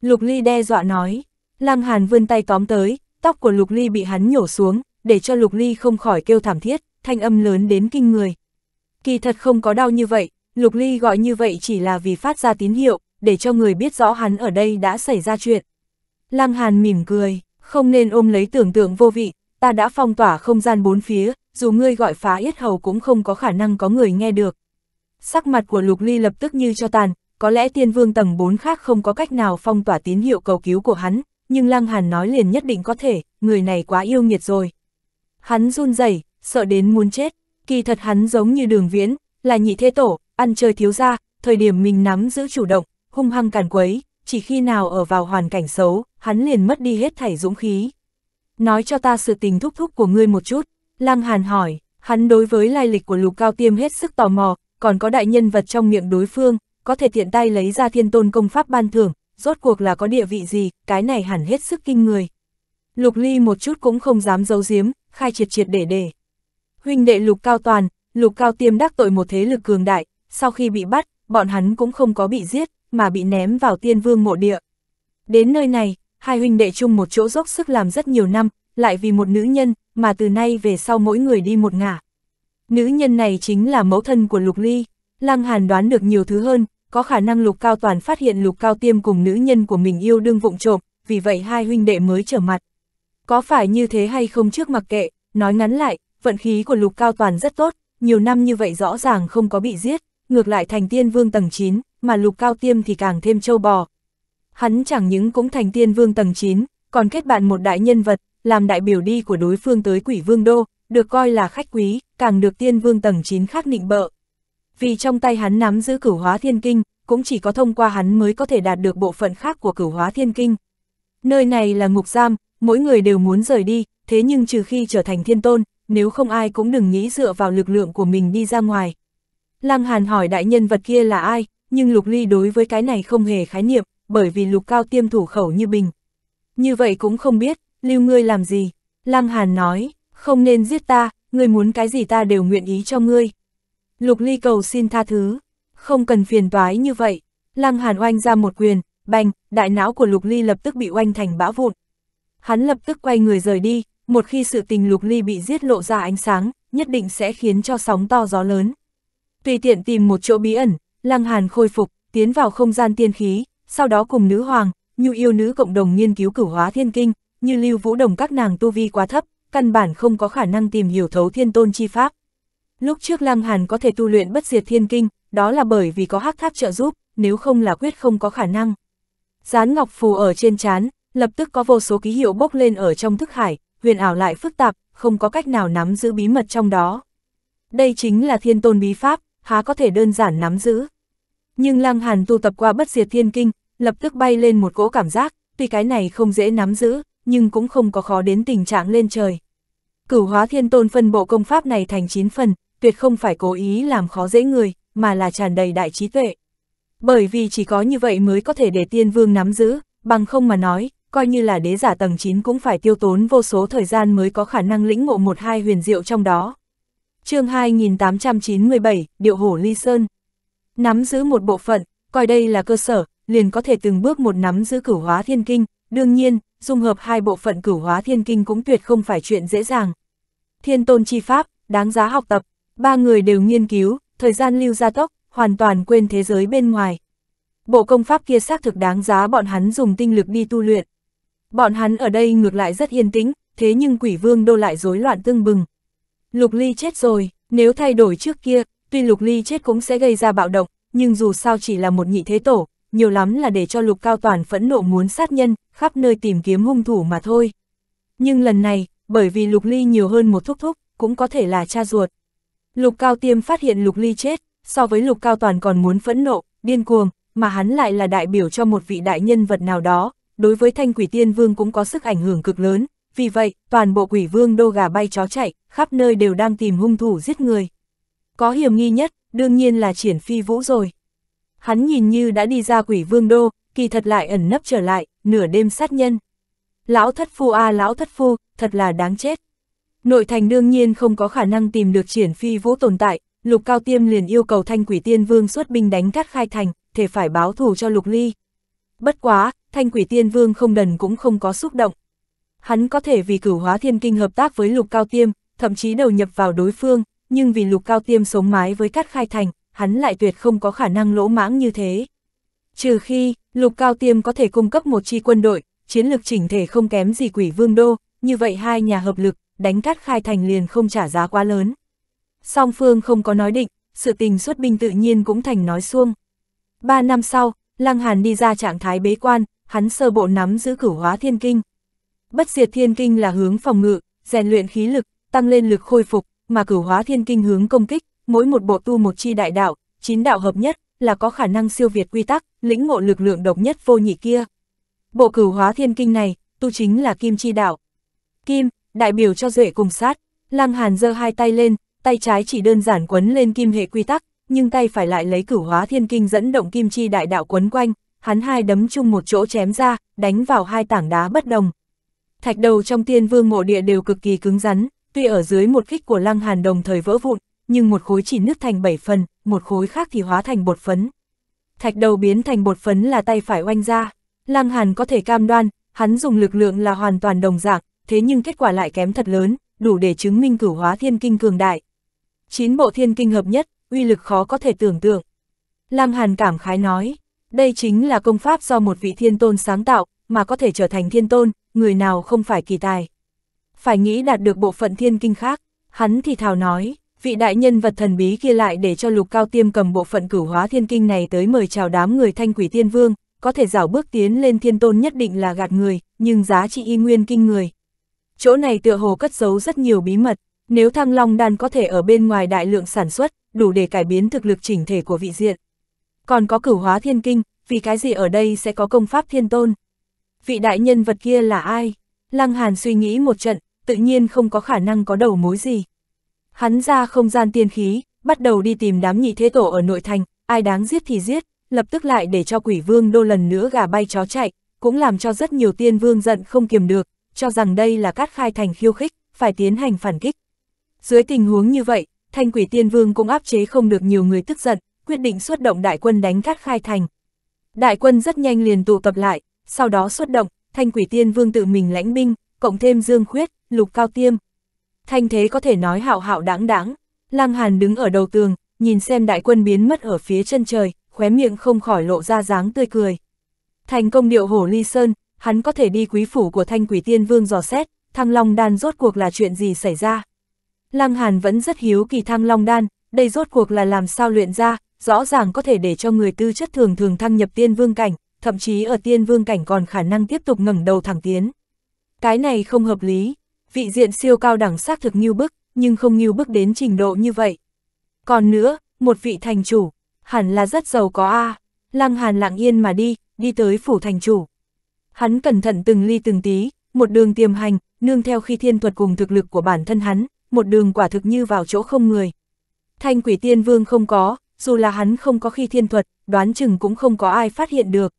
Lục Ly đe dọa nói, Lăng Hàn vươn tay tóm tới, tóc của Lục Ly bị hắn nhổ xuống, để cho Lục Ly không khỏi kêu thảm thiết, thanh âm lớn đến kinh người. Kỳ thật không có đau như vậy, Lục Ly gọi như vậy chỉ là vì phát ra tín hiệu, để cho người biết rõ hắn ở đây đã xảy ra chuyện. Lăng Hàn mỉm cười, không nên ôm lấy tưởng tượng vô vị, ta đã phong tỏa không gian bốn phía, dù ngươi gọi phá yết hầu cũng không có khả năng có người nghe được. Sắc mặt của Lục Ly lập tức như cho tàn, có lẽ tiên vương tầng 4 khác không có cách nào phong tỏa tín hiệu cầu cứu của hắn, nhưng Lăng Hàn nói liền nhất định có thể, người này quá yêu nghiệt rồi. Hắn run rẩy, sợ đến muốn chết, kỳ thật hắn giống như đường viễn, là nhị thế tổ, ăn chơi thiếu ra, thời điểm mình nắm giữ chủ động, hung hăng càn quấy, chỉ khi nào ở vào hoàn cảnh xấu, hắn liền mất đi hết thảy dũng khí. Nói cho ta sự tình thúc thúc của ngươi một chút, Lăng Hàn hỏi, hắn đối với lai lịch của lục cao tiêm hết sức tò mò, còn có đại nhân vật trong miệng đối phương, có thể tiện tay lấy ra thiên tôn công pháp ban thưởng, rốt cuộc là có địa vị gì, cái này hẳn hết sức kinh người. Lục ly một chút cũng không dám giấu giếm, khai triệt triệt để để. Huynh đệ lục cao toàn, lục cao tiêm đắc tội một thế lực cường đại, sau khi bị bắt, bọn hắn cũng không có bị giết, mà bị ném vào tiên vương mộ địa. Đến nơi này, hai huynh đệ chung một chỗ dốc sức làm rất nhiều năm, lại vì một nữ nhân, mà từ nay về sau mỗi người đi một ngả. Nữ nhân này chính là mẫu thân của Lục Ly, Lăng Hàn đoán được nhiều thứ hơn, có khả năng Lục Cao Toàn phát hiện Lục Cao Tiêm cùng nữ nhân của mình yêu đương vụng trộm, vì vậy hai huynh đệ mới trở mặt. Có phải như thế hay không trước mặc kệ, nói ngắn lại, vận khí của Lục Cao Toàn rất tốt, nhiều năm như vậy rõ ràng không có bị giết, ngược lại thành tiên vương tầng 9, mà lục cao tiêm thì càng thêm châu bò. Hắn chẳng những cũng thành tiên vương tầng 9, còn kết bạn một đại nhân vật, làm đại biểu đi của đối phương tới quỷ vương đô, được coi là khách quý, càng được tiên vương tầng 9 khác định bợ. Vì trong tay hắn nắm giữ cửu hóa thiên kinh, cũng chỉ có thông qua hắn mới có thể đạt được bộ phận khác của cửu hóa thiên kinh. Nơi này là ngục giam, mỗi người đều muốn rời đi, thế nhưng trừ khi trở thành thiên tôn, nếu không ai cũng đừng nghĩ dựa vào lực lượng của mình đi ra ngoài. Lăng Hàn hỏi đại nhân vật kia là ai, nhưng Lục Ly đối với cái này không hề khái niệm, bởi vì Lục Cao tiêm thủ khẩu như bình. Như vậy cũng không biết, lưu ngươi làm gì. Lăng Hàn nói, không nên giết ta, ngươi muốn cái gì ta đều nguyện ý cho ngươi. Lục Ly cầu xin tha thứ, không cần phiền toái như vậy. Lăng Hàn oanh ra một quyền, bành, đại não của Lục Ly lập tức bị oanh thành bã vụn. Hắn lập tức quay người rời đi, một khi sự tình Lục Ly bị giết lộ ra ánh sáng, nhất định sẽ khiến cho sóng to gió lớn tùy tiện tìm một chỗ bí ẩn, Lăng Hàn khôi phục, tiến vào không gian tiên khí, sau đó cùng nữ hoàng, nhu yêu nữ cộng đồng nghiên cứu cửu hóa thiên kinh, như Lưu Vũ Đồng các nàng tu vi quá thấp, căn bản không có khả năng tìm hiểu thấu thiên tôn chi pháp. Lúc trước Lăng Hàn có thể tu luyện bất diệt thiên kinh, đó là bởi vì có hắc tháp trợ giúp, nếu không là quyết không có khả năng. Gián ngọc phù ở trên chán, lập tức có vô số ký hiệu bốc lên ở trong thức hải, huyền ảo lại phức tạp, không có cách nào nắm giữ bí mật trong đó. Đây chính là thiên tôn bí pháp, há có thể đơn giản nắm giữ. Nhưng Lăng Hàn tu tập qua bất diệt thiên kinh, lập tức bay lên một cỗ cảm giác, tuy cái này không dễ nắm giữ, nhưng cũng không có khó đến tình trạng lên trời. Cửu hóa thiên tôn phân bộ công pháp này thành 9 phần, tuyệt không phải cố ý làm khó dễ người, mà là tràn đầy đại trí tuệ. Bởi vì chỉ có như vậy mới có thể để tiên vương nắm giữ, bằng không mà nói, coi như là đế giả tầng 9 cũng phải tiêu tốn vô số thời gian mới có khả năng lĩnh ngộ một hai huyền diệu trong đó chương 2897, Điệu Hổ Ly Sơn. Nắm giữ một bộ phận, coi đây là cơ sở, liền có thể từng bước một nắm giữ cửu hóa thiên kinh, đương nhiên, dung hợp hai bộ phận cửu hóa thiên kinh cũng tuyệt không phải chuyện dễ dàng. Thiên tôn chi pháp, đáng giá học tập, ba người đều nghiên cứu, thời gian lưu gia tốc, hoàn toàn quên thế giới bên ngoài. Bộ công pháp kia xác thực đáng giá bọn hắn dùng tinh lực đi tu luyện. Bọn hắn ở đây ngược lại rất yên tĩnh, thế nhưng quỷ vương đô lại rối loạn tương bừng. Lục Ly chết rồi, nếu thay đổi trước kia, tuy Lục Ly chết cũng sẽ gây ra bạo động, nhưng dù sao chỉ là một nhị thế tổ, nhiều lắm là để cho Lục Cao Toàn phẫn nộ muốn sát nhân, khắp nơi tìm kiếm hung thủ mà thôi. Nhưng lần này, bởi vì Lục Ly nhiều hơn một thúc thúc, cũng có thể là cha ruột. Lục Cao Tiêm phát hiện Lục Ly chết, so với Lục Cao Toàn còn muốn phẫn nộ, điên cuồng, mà hắn lại là đại biểu cho một vị đại nhân vật nào đó, đối với Thanh Quỷ Tiên Vương cũng có sức ảnh hưởng cực lớn, vì vậy, toàn bộ quỷ vương đô gà bay chó chạy, khắp nơi đều đang tìm hung thủ giết người. Có hiểm nghi nhất, đương nhiên là triển phi vũ rồi. Hắn nhìn như đã đi ra quỷ vương đô, kỳ thật lại ẩn nấp trở lại, nửa đêm sát nhân. Lão thất phu a à, lão thất phu, thật là đáng chết. Nội thành đương nhiên không có khả năng tìm được triển phi vũ tồn tại, lục cao tiêm liền yêu cầu thanh quỷ tiên vương xuất binh đánh cát khai thành, thể phải báo thù cho lục ly. Bất quá, thanh quỷ tiên vương không đần cũng không có xúc động, hắn có thể vì cửu hóa thiên kinh hợp tác với lục cao tiêm, thậm chí đầu nhập vào đối phương, nhưng vì lục cao tiêm sống mái với cát khai thành, hắn lại tuyệt không có khả năng lỗ mãng như thế. Trừ khi, lục cao tiêm có thể cung cấp một chi quân đội, chiến lược chỉnh thể không kém gì quỷ vương đô, như vậy hai nhà hợp lực, đánh cát khai thành liền không trả giá quá lớn. Song phương không có nói định, sự tình xuất binh tự nhiên cũng thành nói xuông. Ba năm sau, Lăng Hàn đi ra trạng thái bế quan, hắn sơ bộ nắm giữ cửu hóa thiên kinh, bất diệt thiên kinh là hướng phòng ngự, rèn luyện khí lực, tăng lên lực khôi phục, mà cửu hóa thiên kinh hướng công kích, mỗi một bộ tu một chi đại đạo, chín đạo hợp nhất, là có khả năng siêu việt quy tắc, lĩnh ngộ lực lượng độc nhất vô nhị kia. Bộ cửu hóa thiên kinh này, tu chính là kim chi đạo. Kim, đại biểu cho duệ cùng sát, Lăng Hàn giơ hai tay lên, tay trái chỉ đơn giản quấn lên kim hệ quy tắc, nhưng tay phải lại lấy cửu hóa thiên kinh dẫn động kim chi đại đạo quấn quanh, hắn hai đấm chung một chỗ chém ra, đánh vào hai tảng đá bất đồng, thạch đầu trong tiên vương mộ địa đều cực kỳ cứng rắn, tuy ở dưới một kích của lăng hàn đồng thời vỡ vụn, nhưng một khối chỉ nứt thành bảy phần, một khối khác thì hóa thành bột phấn. Thạch đầu biến thành bột phấn là tay phải oanh ra, lăng hàn có thể cam đoan, hắn dùng lực lượng là hoàn toàn đồng dạng, thế nhưng kết quả lại kém thật lớn, đủ để chứng minh cửu hóa thiên kinh cường đại. Chín bộ thiên kinh hợp nhất, uy lực khó có thể tưởng tượng. Lăng hàn cảm khái nói, đây chính là công pháp do một vị thiên tôn sáng tạo, mà có thể trở thành thiên tôn, người nào không phải kỳ tài. Phải nghĩ đạt được bộ phận thiên kinh khác, hắn thì thào nói, vị đại nhân vật thần bí kia lại để cho lục cao tiêm cầm bộ phận cửu hóa thiên kinh này tới mời chào đám người thanh quỷ tiên vương, có thể rảo bước tiến lên thiên tôn nhất định là gạt người, nhưng giá trị y nguyên kinh người. Chỗ này tựa hồ cất giấu rất nhiều bí mật, nếu thăng long đan có thể ở bên ngoài đại lượng sản xuất, đủ để cải biến thực lực chỉnh thể của vị diện. Còn có cửu hóa thiên kinh, vì cái gì ở đây sẽ có công pháp thiên tôn? vị đại nhân vật kia là ai? Lăng Hàn suy nghĩ một trận, tự nhiên không có khả năng có đầu mối gì. Hắn ra không gian tiên khí, bắt đầu đi tìm đám nhị thế tổ ở nội thành, ai đáng giết thì giết, lập tức lại để cho quỷ vương đô lần nữa gà bay chó chạy, cũng làm cho rất nhiều tiên vương giận không kiềm được, cho rằng đây là cát khai thành khiêu khích, phải tiến hành phản kích. Dưới tình huống như vậy, thanh quỷ tiên vương cũng áp chế không được nhiều người tức giận, quyết định xuất động đại quân đánh cát khai thành. Đại quân rất nhanh liền tụ tập lại, sau đó xuất động, thanh quỷ tiên vương tự mình lãnh binh, cộng thêm dương khuyết, lục cao tiêm. Thanh thế có thể nói hạo hạo đáng đáng, lang hàn đứng ở đầu tường, nhìn xem đại quân biến mất ở phía chân trời, khóe miệng không khỏi lộ ra dáng tươi cười. Thành công điệu hổ ly sơn, hắn có thể đi quý phủ của thanh quỷ tiên vương dò xét, thăng long đan rốt cuộc là chuyện gì xảy ra. Lăng Hàn vẫn rất hiếu kỳ thăng long đan, đây rốt cuộc là làm sao luyện ra, rõ ràng có thể để cho người tư chất thường thường thăng nhập tiên vương cảnh thậm chí ở tiên vương cảnh còn khả năng tiếp tục ngẩng đầu thẳng tiến. Cái này không hợp lý, vị diện siêu cao đẳng xác thực nghiêu bức, nhưng không nghiêu bức đến trình độ như vậy. Còn nữa, một vị thành chủ, hẳn là rất giàu có a Lăng Hàn lặng yên mà đi, đi tới phủ thành chủ. Hắn cẩn thận từng ly từng tí, một đường tiềm hành, nương theo khi thiên thuật cùng thực lực của bản thân hắn, một đường quả thực như vào chỗ không người. Thanh quỷ tiên vương không có, dù là hắn không có khi thiên thuật, đoán chừng cũng không có ai phát hiện được.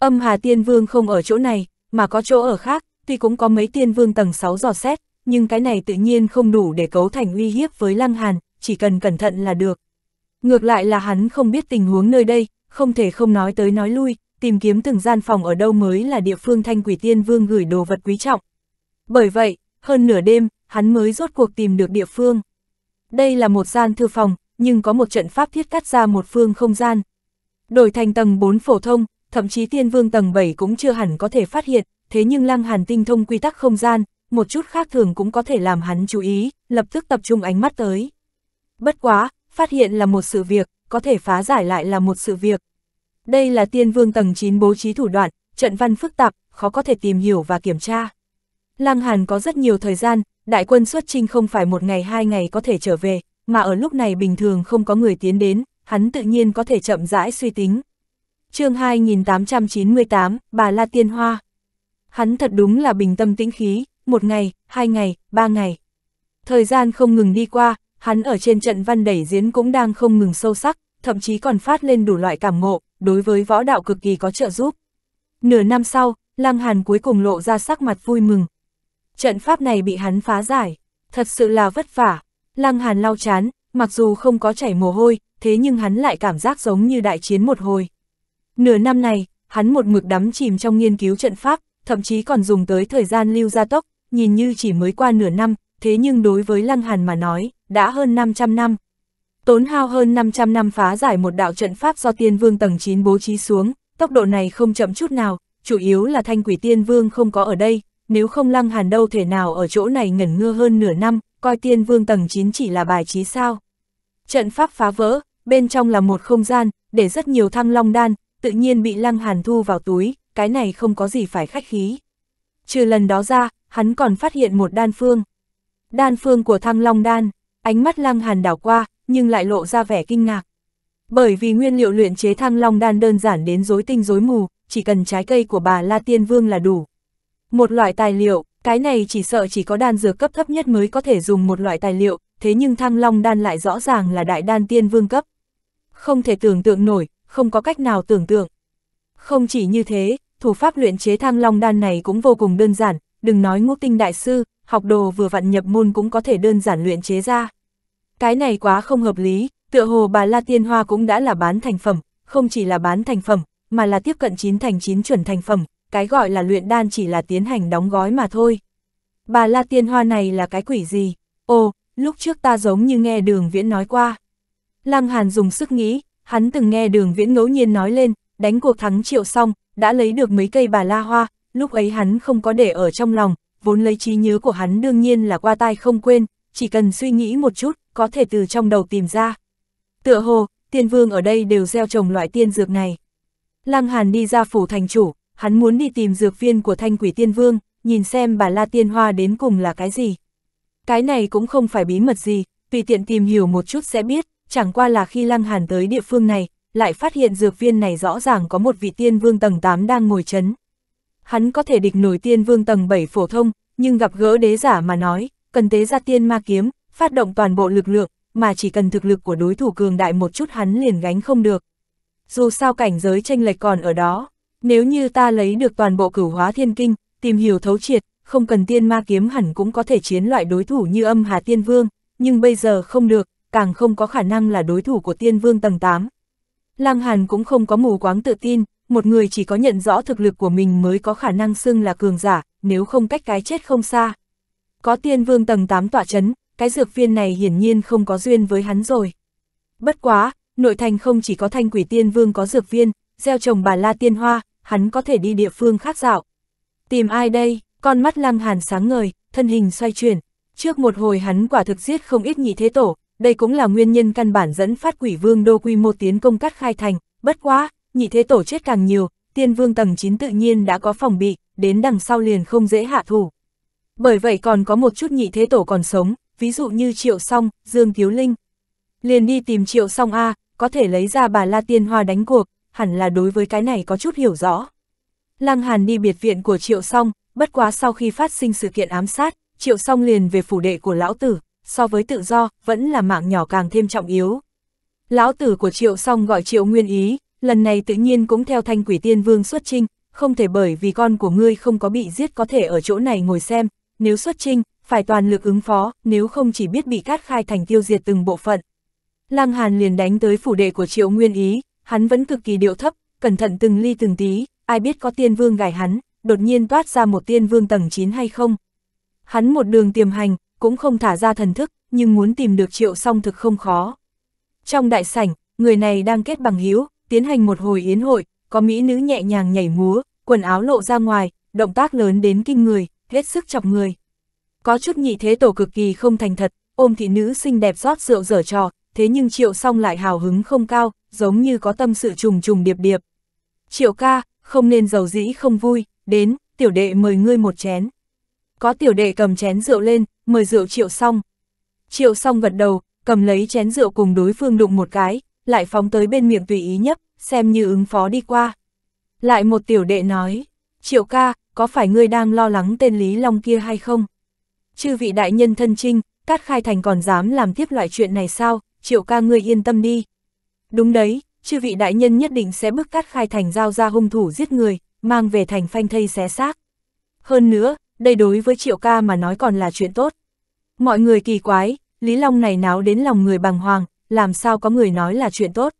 Âm Hà Tiên Vương không ở chỗ này, mà có chỗ ở khác, tuy cũng có mấy Tiên Vương tầng 6 dò xét, nhưng cái này tự nhiên không đủ để cấu thành uy hiếp với Lăng Hàn, chỉ cần cẩn thận là được. Ngược lại là hắn không biết tình huống nơi đây, không thể không nói tới nói lui, tìm kiếm từng gian phòng ở đâu mới là địa phương Thanh Quỷ Tiên Vương gửi đồ vật quý trọng. Bởi vậy, hơn nửa đêm, hắn mới rốt cuộc tìm được địa phương. Đây là một gian thư phòng, nhưng có một trận pháp thiết cắt ra một phương không gian. Đổi thành tầng 4 phổ thông, thậm chí tiên vương tầng 7 cũng chưa hẳn có thể phát hiện, thế nhưng lăng hàn tinh thông quy tắc không gian, một chút khác thường cũng có thể làm hắn chú ý, lập tức tập trung ánh mắt tới. Bất quá, phát hiện là một sự việc, có thể phá giải lại là một sự việc. Đây là tiên vương tầng 9 bố trí thủ đoạn, trận văn phức tạp, khó có thể tìm hiểu và kiểm tra. Lăng Hàn có rất nhiều thời gian, đại quân xuất trinh không phải một ngày hai ngày có thể trở về, mà ở lúc này bình thường không có người tiến đến, hắn tự nhiên có thể chậm rãi suy tính chương 2898, bà La Tiên Hoa. Hắn thật đúng là bình tâm tĩnh khí, một ngày, hai ngày, ba ngày. Thời gian không ngừng đi qua, hắn ở trên trận văn đẩy diễn cũng đang không ngừng sâu sắc, thậm chí còn phát lên đủ loại cảm ngộ, đối với võ đạo cực kỳ có trợ giúp. Nửa năm sau, Lăng Hàn cuối cùng lộ ra sắc mặt vui mừng. Trận pháp này bị hắn phá giải, thật sự là vất vả. Lăng Hàn lau chán, mặc dù không có chảy mồ hôi, thế nhưng hắn lại cảm giác giống như đại chiến một hồi. Nửa năm này, hắn một mực đắm chìm trong nghiên cứu trận pháp, thậm chí còn dùng tới thời gian lưu gia tốc, nhìn như chỉ mới qua nửa năm, thế nhưng đối với Lăng Hàn mà nói, đã hơn 500 năm. Tốn hao hơn 500 năm phá giải một đạo trận pháp do tiên vương tầng 9 bố trí xuống, tốc độ này không chậm chút nào, chủ yếu là thanh quỷ tiên vương không có ở đây, nếu không Lăng Hàn đâu thể nào ở chỗ này ngẩn ngơ hơn nửa năm, coi tiên vương tầng 9 chỉ là bài trí sao. Trận pháp phá vỡ, bên trong là một không gian, để rất nhiều thăng long đan, tự nhiên bị Lăng Hàn thu vào túi, cái này không có gì phải khách khí. Trừ lần đó ra, hắn còn phát hiện một đan phương. Đan phương của thăng long đan, ánh mắt Lăng Hàn đảo qua, nhưng lại lộ ra vẻ kinh ngạc. Bởi vì nguyên liệu luyện chế thăng long đan đơn giản đến rối tinh rối mù, chỉ cần trái cây của bà La Tiên Vương là đủ. Một loại tài liệu, cái này chỉ sợ chỉ có đan dược cấp thấp nhất mới có thể dùng một loại tài liệu, thế nhưng thăng long đan lại rõ ràng là đại đan tiên vương cấp. Không thể tưởng tượng nổi, không có cách nào tưởng tượng. Không chỉ như thế, thủ pháp luyện chế thang long đan này cũng vô cùng đơn giản, đừng nói ngũ tinh đại sư, học đồ vừa vặn nhập môn cũng có thể đơn giản luyện chế ra. Cái này quá không hợp lý, tựa hồ bà La Tiên Hoa cũng đã là bán thành phẩm, không chỉ là bán thành phẩm, mà là tiếp cận chín thành chín chuẩn thành phẩm, cái gọi là luyện đan chỉ là tiến hành đóng gói mà thôi. Bà La Tiên Hoa này là cái quỷ gì? Ồ, lúc trước ta giống như nghe đường viễn nói qua. Lăng Hàn dùng sức nghĩ, hắn từng nghe đường viễn ngẫu nhiên nói lên, đánh cuộc thắng triệu xong, đã lấy được mấy cây bà la hoa, lúc ấy hắn không có để ở trong lòng, vốn lấy trí nhớ của hắn đương nhiên là qua tai không quên, chỉ cần suy nghĩ một chút, có thể từ trong đầu tìm ra. Tựa hồ, tiên vương ở đây đều gieo trồng loại tiên dược này. Lăng Hàn đi ra phủ thành chủ, hắn muốn đi tìm dược viên của thanh quỷ tiên vương, nhìn xem bà la tiên hoa đến cùng là cái gì. Cái này cũng không phải bí mật gì, tùy tiện tìm hiểu một chút sẽ biết, chẳng qua là khi Lăng Hàn tới địa phương này, lại phát hiện dược viên này rõ ràng có một vị tiên vương tầng 8 đang ngồi chấn. Hắn có thể địch nổi tiên vương tầng 7 phổ thông, nhưng gặp gỡ đế giả mà nói, cần tế ra tiên ma kiếm, phát động toàn bộ lực lượng, mà chỉ cần thực lực của đối thủ cường đại một chút hắn liền gánh không được. Dù sao cảnh giới tranh lệch còn ở đó, nếu như ta lấy được toàn bộ cửu hóa thiên kinh, tìm hiểu thấu triệt, không cần tiên ma kiếm hẳn cũng có thể chiến loại đối thủ như âm hà tiên vương, nhưng bây giờ không được, càng không có khả năng là đối thủ của tiên vương tầng 8. Lăng Hàn cũng không có mù quáng tự tin, một người chỉ có nhận rõ thực lực của mình mới có khả năng xưng là cường giả, nếu không cách cái chết không xa. Có tiên vương tầng 8 tỏa chấn, cái dược viên này hiển nhiên không có duyên với hắn rồi. Bất quá, nội thành không chỉ có thanh quỷ tiên vương có dược viên, gieo trồng bà la tiên hoa, hắn có thể đi địa phương khác dạo. Tìm ai đây? Con mắt lăng hàn sáng ngời, thân hình xoay chuyển. Trước một hồi hắn quả thực giết không ít nhị thế tổ, đây cũng là nguyên nhân căn bản dẫn phát quỷ vương đô quy mô tiến công cắt khai thành, bất quá, nhị thế tổ chết càng nhiều, tiên vương tầng 9 tự nhiên đã có phòng bị, đến đằng sau liền không dễ hạ thủ. Bởi vậy còn có một chút nhị thế tổ còn sống, ví dụ như Triệu Song, Dương thiếu Linh. Liền đi tìm Triệu Song A, có thể lấy ra bà La Tiên Hoa đánh cuộc, hẳn là đối với cái này có chút hiểu rõ. Lăng Hàn đi biệt viện của Triệu Song, bất quá sau khi phát sinh sự kiện ám sát, Triệu Song liền về phủ đệ của lão tử, so với tự do, vẫn là mạng nhỏ càng thêm trọng yếu. Lão tử của triệu song gọi triệu nguyên ý, lần này tự nhiên cũng theo thanh quỷ tiên vương xuất trinh, không thể bởi vì con của ngươi không có bị giết có thể ở chỗ này ngồi xem, nếu xuất trinh, phải toàn lực ứng phó, nếu không chỉ biết bị cát khai thành tiêu diệt từng bộ phận. Lăng Hàn liền đánh tới phủ đệ của triệu nguyên ý, hắn vẫn cực kỳ điệu thấp, cẩn thận từng ly từng tí, ai biết có tiên vương gài hắn, đột nhiên toát ra một tiên vương tầng 9 hay không. Hắn một đường tiềm hành, cũng không thả ra thần thức, nhưng muốn tìm được triệu song thực không khó. Trong đại sảnh, người này đang kết bằng hiếu, tiến hành một hồi yến hội, có mỹ nữ nhẹ nhàng nhảy múa, quần áo lộ ra ngoài, động tác lớn đến kinh người, hết sức chọc người. Có chút nhị thế tổ cực kỳ không thành thật, ôm thị nữ xinh đẹp rót rượu dở trò, thế nhưng triệu song lại hào hứng không cao, giống như có tâm sự trùng trùng điệp điệp. Triệu ca, không nên giàu dĩ không vui, đến, tiểu đệ mời ngươi một chén có tiểu đệ cầm chén rượu lên, mời rượu triệu xong. Triệu xong gật đầu, cầm lấy chén rượu cùng đối phương đụng một cái, lại phóng tới bên miệng tùy ý nhấp, xem như ứng phó đi qua. Lại một tiểu đệ nói, triệu ca, có phải ngươi đang lo lắng tên Lý Long kia hay không? Chư vị đại nhân thân trinh, Cát Khai Thành còn dám làm tiếp loại chuyện này sao, triệu ca ngươi yên tâm đi. Đúng đấy, chư vị đại nhân nhất định sẽ bức Cát Khai Thành giao ra hung thủ giết người, mang về thành phanh thây xé xác. Hơn nữa, đây đối với Triệu Ca mà nói còn là chuyện tốt. Mọi người kỳ quái, Lý Long này náo đến lòng người bằng hoàng, làm sao có người nói là chuyện tốt.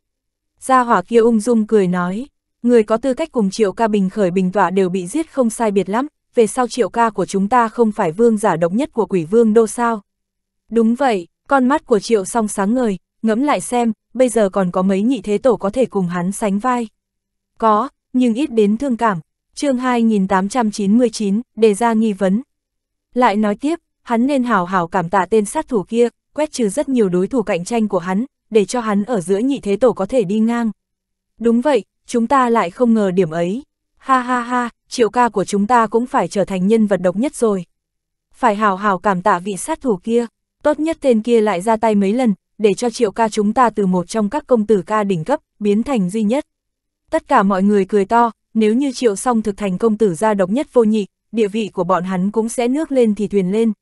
Gia hỏa kia ung dung cười nói, người có tư cách cùng Triệu Ca bình khởi bình tọa đều bị giết không sai biệt lắm, về sau Triệu Ca của chúng ta không phải vương giả độc nhất của quỷ vương đô sao. Đúng vậy, con mắt của Triệu song sáng ngời, ngẫm lại xem, bây giờ còn có mấy nhị thế tổ có thể cùng hắn sánh vai. Có, nhưng ít đến thương cảm, chương 2899, đề ra nghi vấn. Lại nói tiếp, hắn nên hào hào cảm tạ tên sát thủ kia, quét trừ rất nhiều đối thủ cạnh tranh của hắn, để cho hắn ở giữa nhị thế tổ có thể đi ngang. Đúng vậy, chúng ta lại không ngờ điểm ấy. Ha ha ha, triệu ca của chúng ta cũng phải trở thành nhân vật độc nhất rồi. Phải hào hào cảm tạ vị sát thủ kia, tốt nhất tên kia lại ra tay mấy lần, để cho triệu ca chúng ta từ một trong các công tử ca đỉnh cấp, biến thành duy nhất. Tất cả mọi người cười to, nếu như triệu song thực thành công tử gia độc nhất vô nhị, địa vị của bọn hắn cũng sẽ nước lên thì thuyền lên.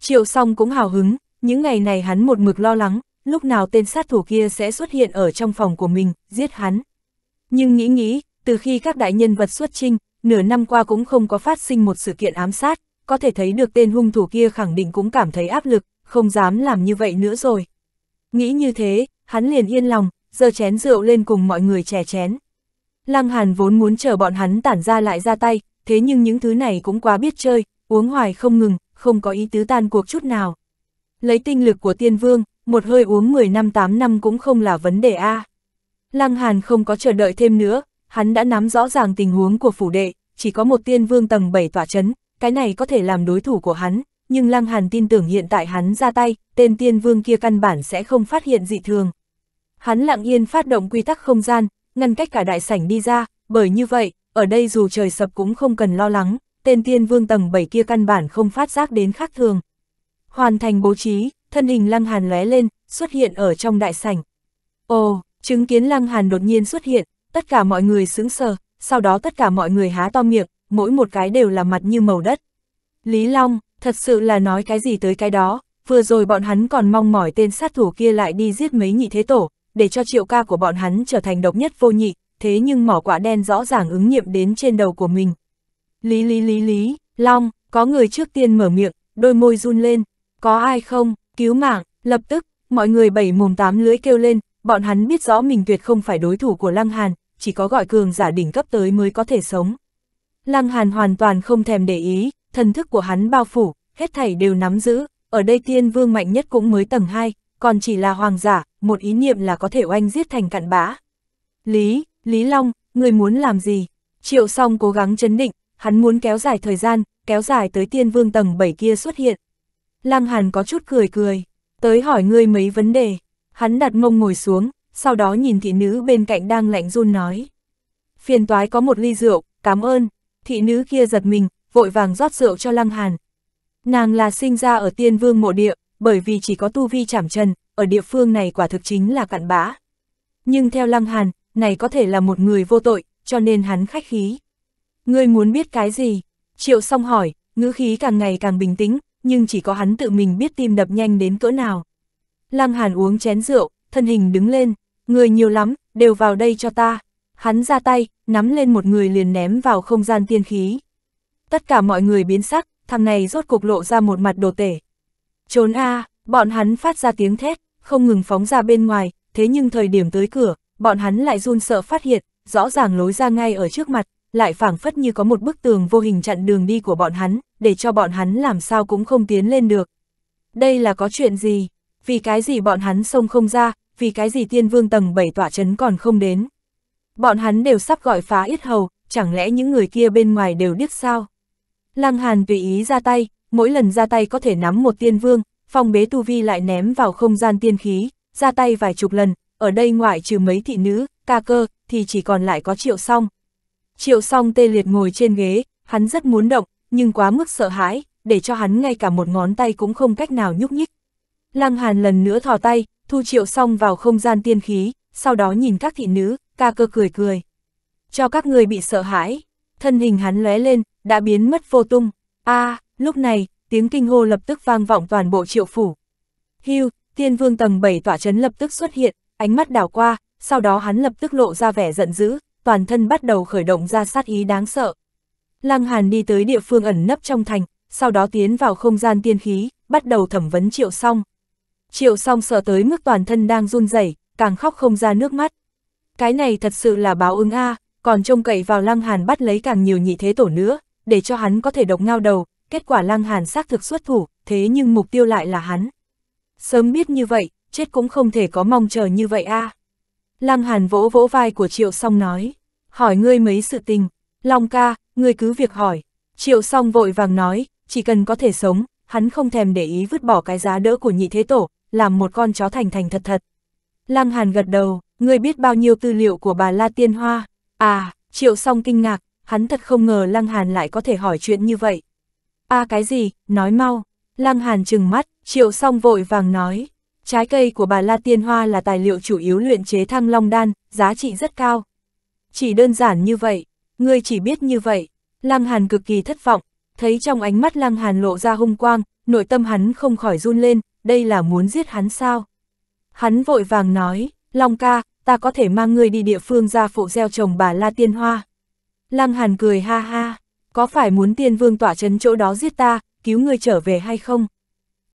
Triệu song cũng hào hứng, những ngày này hắn một mực lo lắng, lúc nào tên sát thủ kia sẽ xuất hiện ở trong phòng của mình, giết hắn. Nhưng nghĩ nghĩ, từ khi các đại nhân vật xuất trinh, nửa năm qua cũng không có phát sinh một sự kiện ám sát, có thể thấy được tên hung thủ kia khẳng định cũng cảm thấy áp lực, không dám làm như vậy nữa rồi. Nghĩ như thế, hắn liền yên lòng, giơ chén rượu lên cùng mọi người chè chén. Lăng Hàn vốn muốn chờ bọn hắn tản ra lại ra tay, thế nhưng những thứ này cũng quá biết chơi, uống hoài không ngừng, không có ý tứ tan cuộc chút nào. Lấy tinh lực của tiên vương, một hơi uống 10 năm 8 năm cũng không là vấn đề A. Lăng Hàn không có chờ đợi thêm nữa, hắn đã nắm rõ ràng tình huống của phủ đệ, chỉ có một tiên vương tầng 7 tỏa chấn, cái này có thể làm đối thủ của hắn, nhưng Lăng Hàn tin tưởng hiện tại hắn ra tay, tên tiên vương kia căn bản sẽ không phát hiện dị thường. Hắn lặng yên phát động quy tắc không gian, ngăn cách cả đại sảnh đi ra, bởi như vậy, ở đây dù trời sập cũng không cần lo lắng, tên tiên vương tầng 7 kia căn bản không phát giác đến khác thường. Hoàn thành bố trí, thân hình Lăng Hàn lóe lên, xuất hiện ở trong đại sảnh. Ồ, chứng kiến Lăng Hàn đột nhiên xuất hiện, tất cả mọi người sững sờ, sau đó tất cả mọi người há to miệng, mỗi một cái đều là mặt như màu đất. Lý Long, thật sự là nói cái gì tới cái đó, vừa rồi bọn hắn còn mong mỏi tên sát thủ kia lại đi giết mấy nhị thế tổ, để cho triệu ca của bọn hắn trở thành độc nhất vô nhị, thế nhưng mỏ quả đen rõ ràng ứng nghiệm đến trên đầu của mình. Lý lý lý lý, Long, có người trước tiên mở miệng, đôi môi run lên, có ai không, cứu mạng, lập tức, mọi người bảy mồm tám lưỡi kêu lên, bọn hắn biết rõ mình tuyệt không phải đối thủ của Lăng Hàn, chỉ có gọi cường giả đỉnh cấp tới mới có thể sống. Lăng Hàn hoàn toàn không thèm để ý, thần thức của hắn bao phủ, hết thảy đều nắm giữ, ở đây tiên vương mạnh nhất cũng mới tầng 2, còn chỉ là hoàng giả, một ý niệm là có thể oanh giết thành cặn bã. Lý, Lý Long, người muốn làm gì? Triệu song cố gắng chấn định, hắn muốn kéo dài thời gian, kéo dài tới tiên vương tầng 7 kia xuất hiện. Lăng Hàn có chút cười cười, tới hỏi ngươi mấy vấn đề. Hắn đặt mông ngồi xuống, sau đó nhìn thị nữ bên cạnh đang lạnh run nói. Phiền toái có một ly rượu, cảm ơn. Thị nữ kia giật mình, vội vàng rót rượu cho Lăng Hàn. Nàng là sinh ra ở tiên vương mộ địa, bởi vì chỉ có tu vi chảm trần, ở địa phương này quả thực chính là cặn bã. Nhưng theo Lăng Hàn, này có thể là một người vô tội, cho nên hắn khách khí. Ngươi muốn biết cái gì? Triệu song hỏi, ngữ khí càng ngày càng bình tĩnh, nhưng chỉ có hắn tự mình biết tim đập nhanh đến cỡ nào. Lăng Hàn uống chén rượu, thân hình đứng lên, người nhiều lắm, đều vào đây cho ta. Hắn ra tay, nắm lên một người liền ném vào không gian tiên khí. Tất cả mọi người biến sắc, thằng này rốt cục lộ ra một mặt đồ tể. Trốn a bọn hắn phát ra tiếng thét, không ngừng phóng ra bên ngoài, thế nhưng thời điểm tới cửa, bọn hắn lại run sợ phát hiện, rõ ràng lối ra ngay ở trước mặt, lại phảng phất như có một bức tường vô hình chặn đường đi của bọn hắn, để cho bọn hắn làm sao cũng không tiến lên được. Đây là có chuyện gì? Vì cái gì bọn hắn xông không ra, vì cái gì tiên vương tầng 7 tỏa chấn còn không đến? Bọn hắn đều sắp gọi phá ít hầu, chẳng lẽ những người kia bên ngoài đều điếc sao? Lăng Hàn tùy ý ra tay, mỗi lần ra tay có thể nắm một tiên vương, phong bế tu vi lại ném vào không gian tiên khí, ra tay vài chục lần, ở đây ngoại trừ mấy thị nữ, ca cơ, thì chỉ còn lại có triệu song. Triệu song tê liệt ngồi trên ghế, hắn rất muốn động, nhưng quá mức sợ hãi, để cho hắn ngay cả một ngón tay cũng không cách nào nhúc nhích. Lăng Hàn lần nữa thò tay, thu triệu song vào không gian tiên khí, sau đó nhìn các thị nữ, ca cơ cười cười. Cho các người bị sợ hãi, thân hình hắn lóe lên, đã biến mất vô tung. a à, Lúc này, tiếng kinh hô lập tức vang vọng toàn bộ triệu phủ. Hưu, tiên vương tầng 7 tỏa chấn lập tức xuất hiện, ánh mắt đảo qua, sau đó hắn lập tức lộ ra vẻ giận dữ, toàn thân bắt đầu khởi động ra sát ý đáng sợ. Lăng Hàn đi tới địa phương ẩn nấp trong thành, sau đó tiến vào không gian tiên khí, bắt đầu thẩm vấn Triệu Song. Triệu Song sợ tới mức toàn thân đang run rẩy, càng khóc không ra nước mắt. Cái này thật sự là báo ứng a, còn trông cậy vào Lăng Hàn bắt lấy càng nhiều nhị thế tổ nữa, để cho hắn có thể độc ngao đầu, kết quả Lăng Hàn xác thực xuất thủ, thế nhưng mục tiêu lại là hắn. Sớm biết như vậy, chết cũng không thể có mong chờ như vậy a. À. Lăng Hàn vỗ vỗ vai của Triệu Song nói, hỏi ngươi mấy sự tình, Long ca, ngươi cứ việc hỏi. Triệu Song vội vàng nói, chỉ cần có thể sống, hắn không thèm để ý vứt bỏ cái giá đỡ của nhị thế tổ, làm một con chó thành thành thật thật. Lăng Hàn gật đầu, ngươi biết bao nhiêu tư liệu của bà La Tiên Hoa, à, Triệu Song kinh ngạc, hắn thật không ngờ Lăng Hàn lại có thể hỏi chuyện như vậy a à, cái gì, nói mau. Lăng Hàn trừng mắt, triệu song vội vàng nói. Trái cây của bà La Tiên Hoa là tài liệu chủ yếu luyện chế thăng long đan, giá trị rất cao. Chỉ đơn giản như vậy, ngươi chỉ biết như vậy. Lăng Hàn cực kỳ thất vọng, thấy trong ánh mắt Lăng Hàn lộ ra hung quang, nội tâm hắn không khỏi run lên, đây là muốn giết hắn sao? Hắn vội vàng nói, Long ca, ta có thể mang ngươi đi địa phương ra phụ gieo trồng bà La Tiên Hoa. Lăng Hàn cười ha ha, có phải muốn tiên vương tỏa chấn chỗ đó giết ta, cứu ngươi trở về hay không?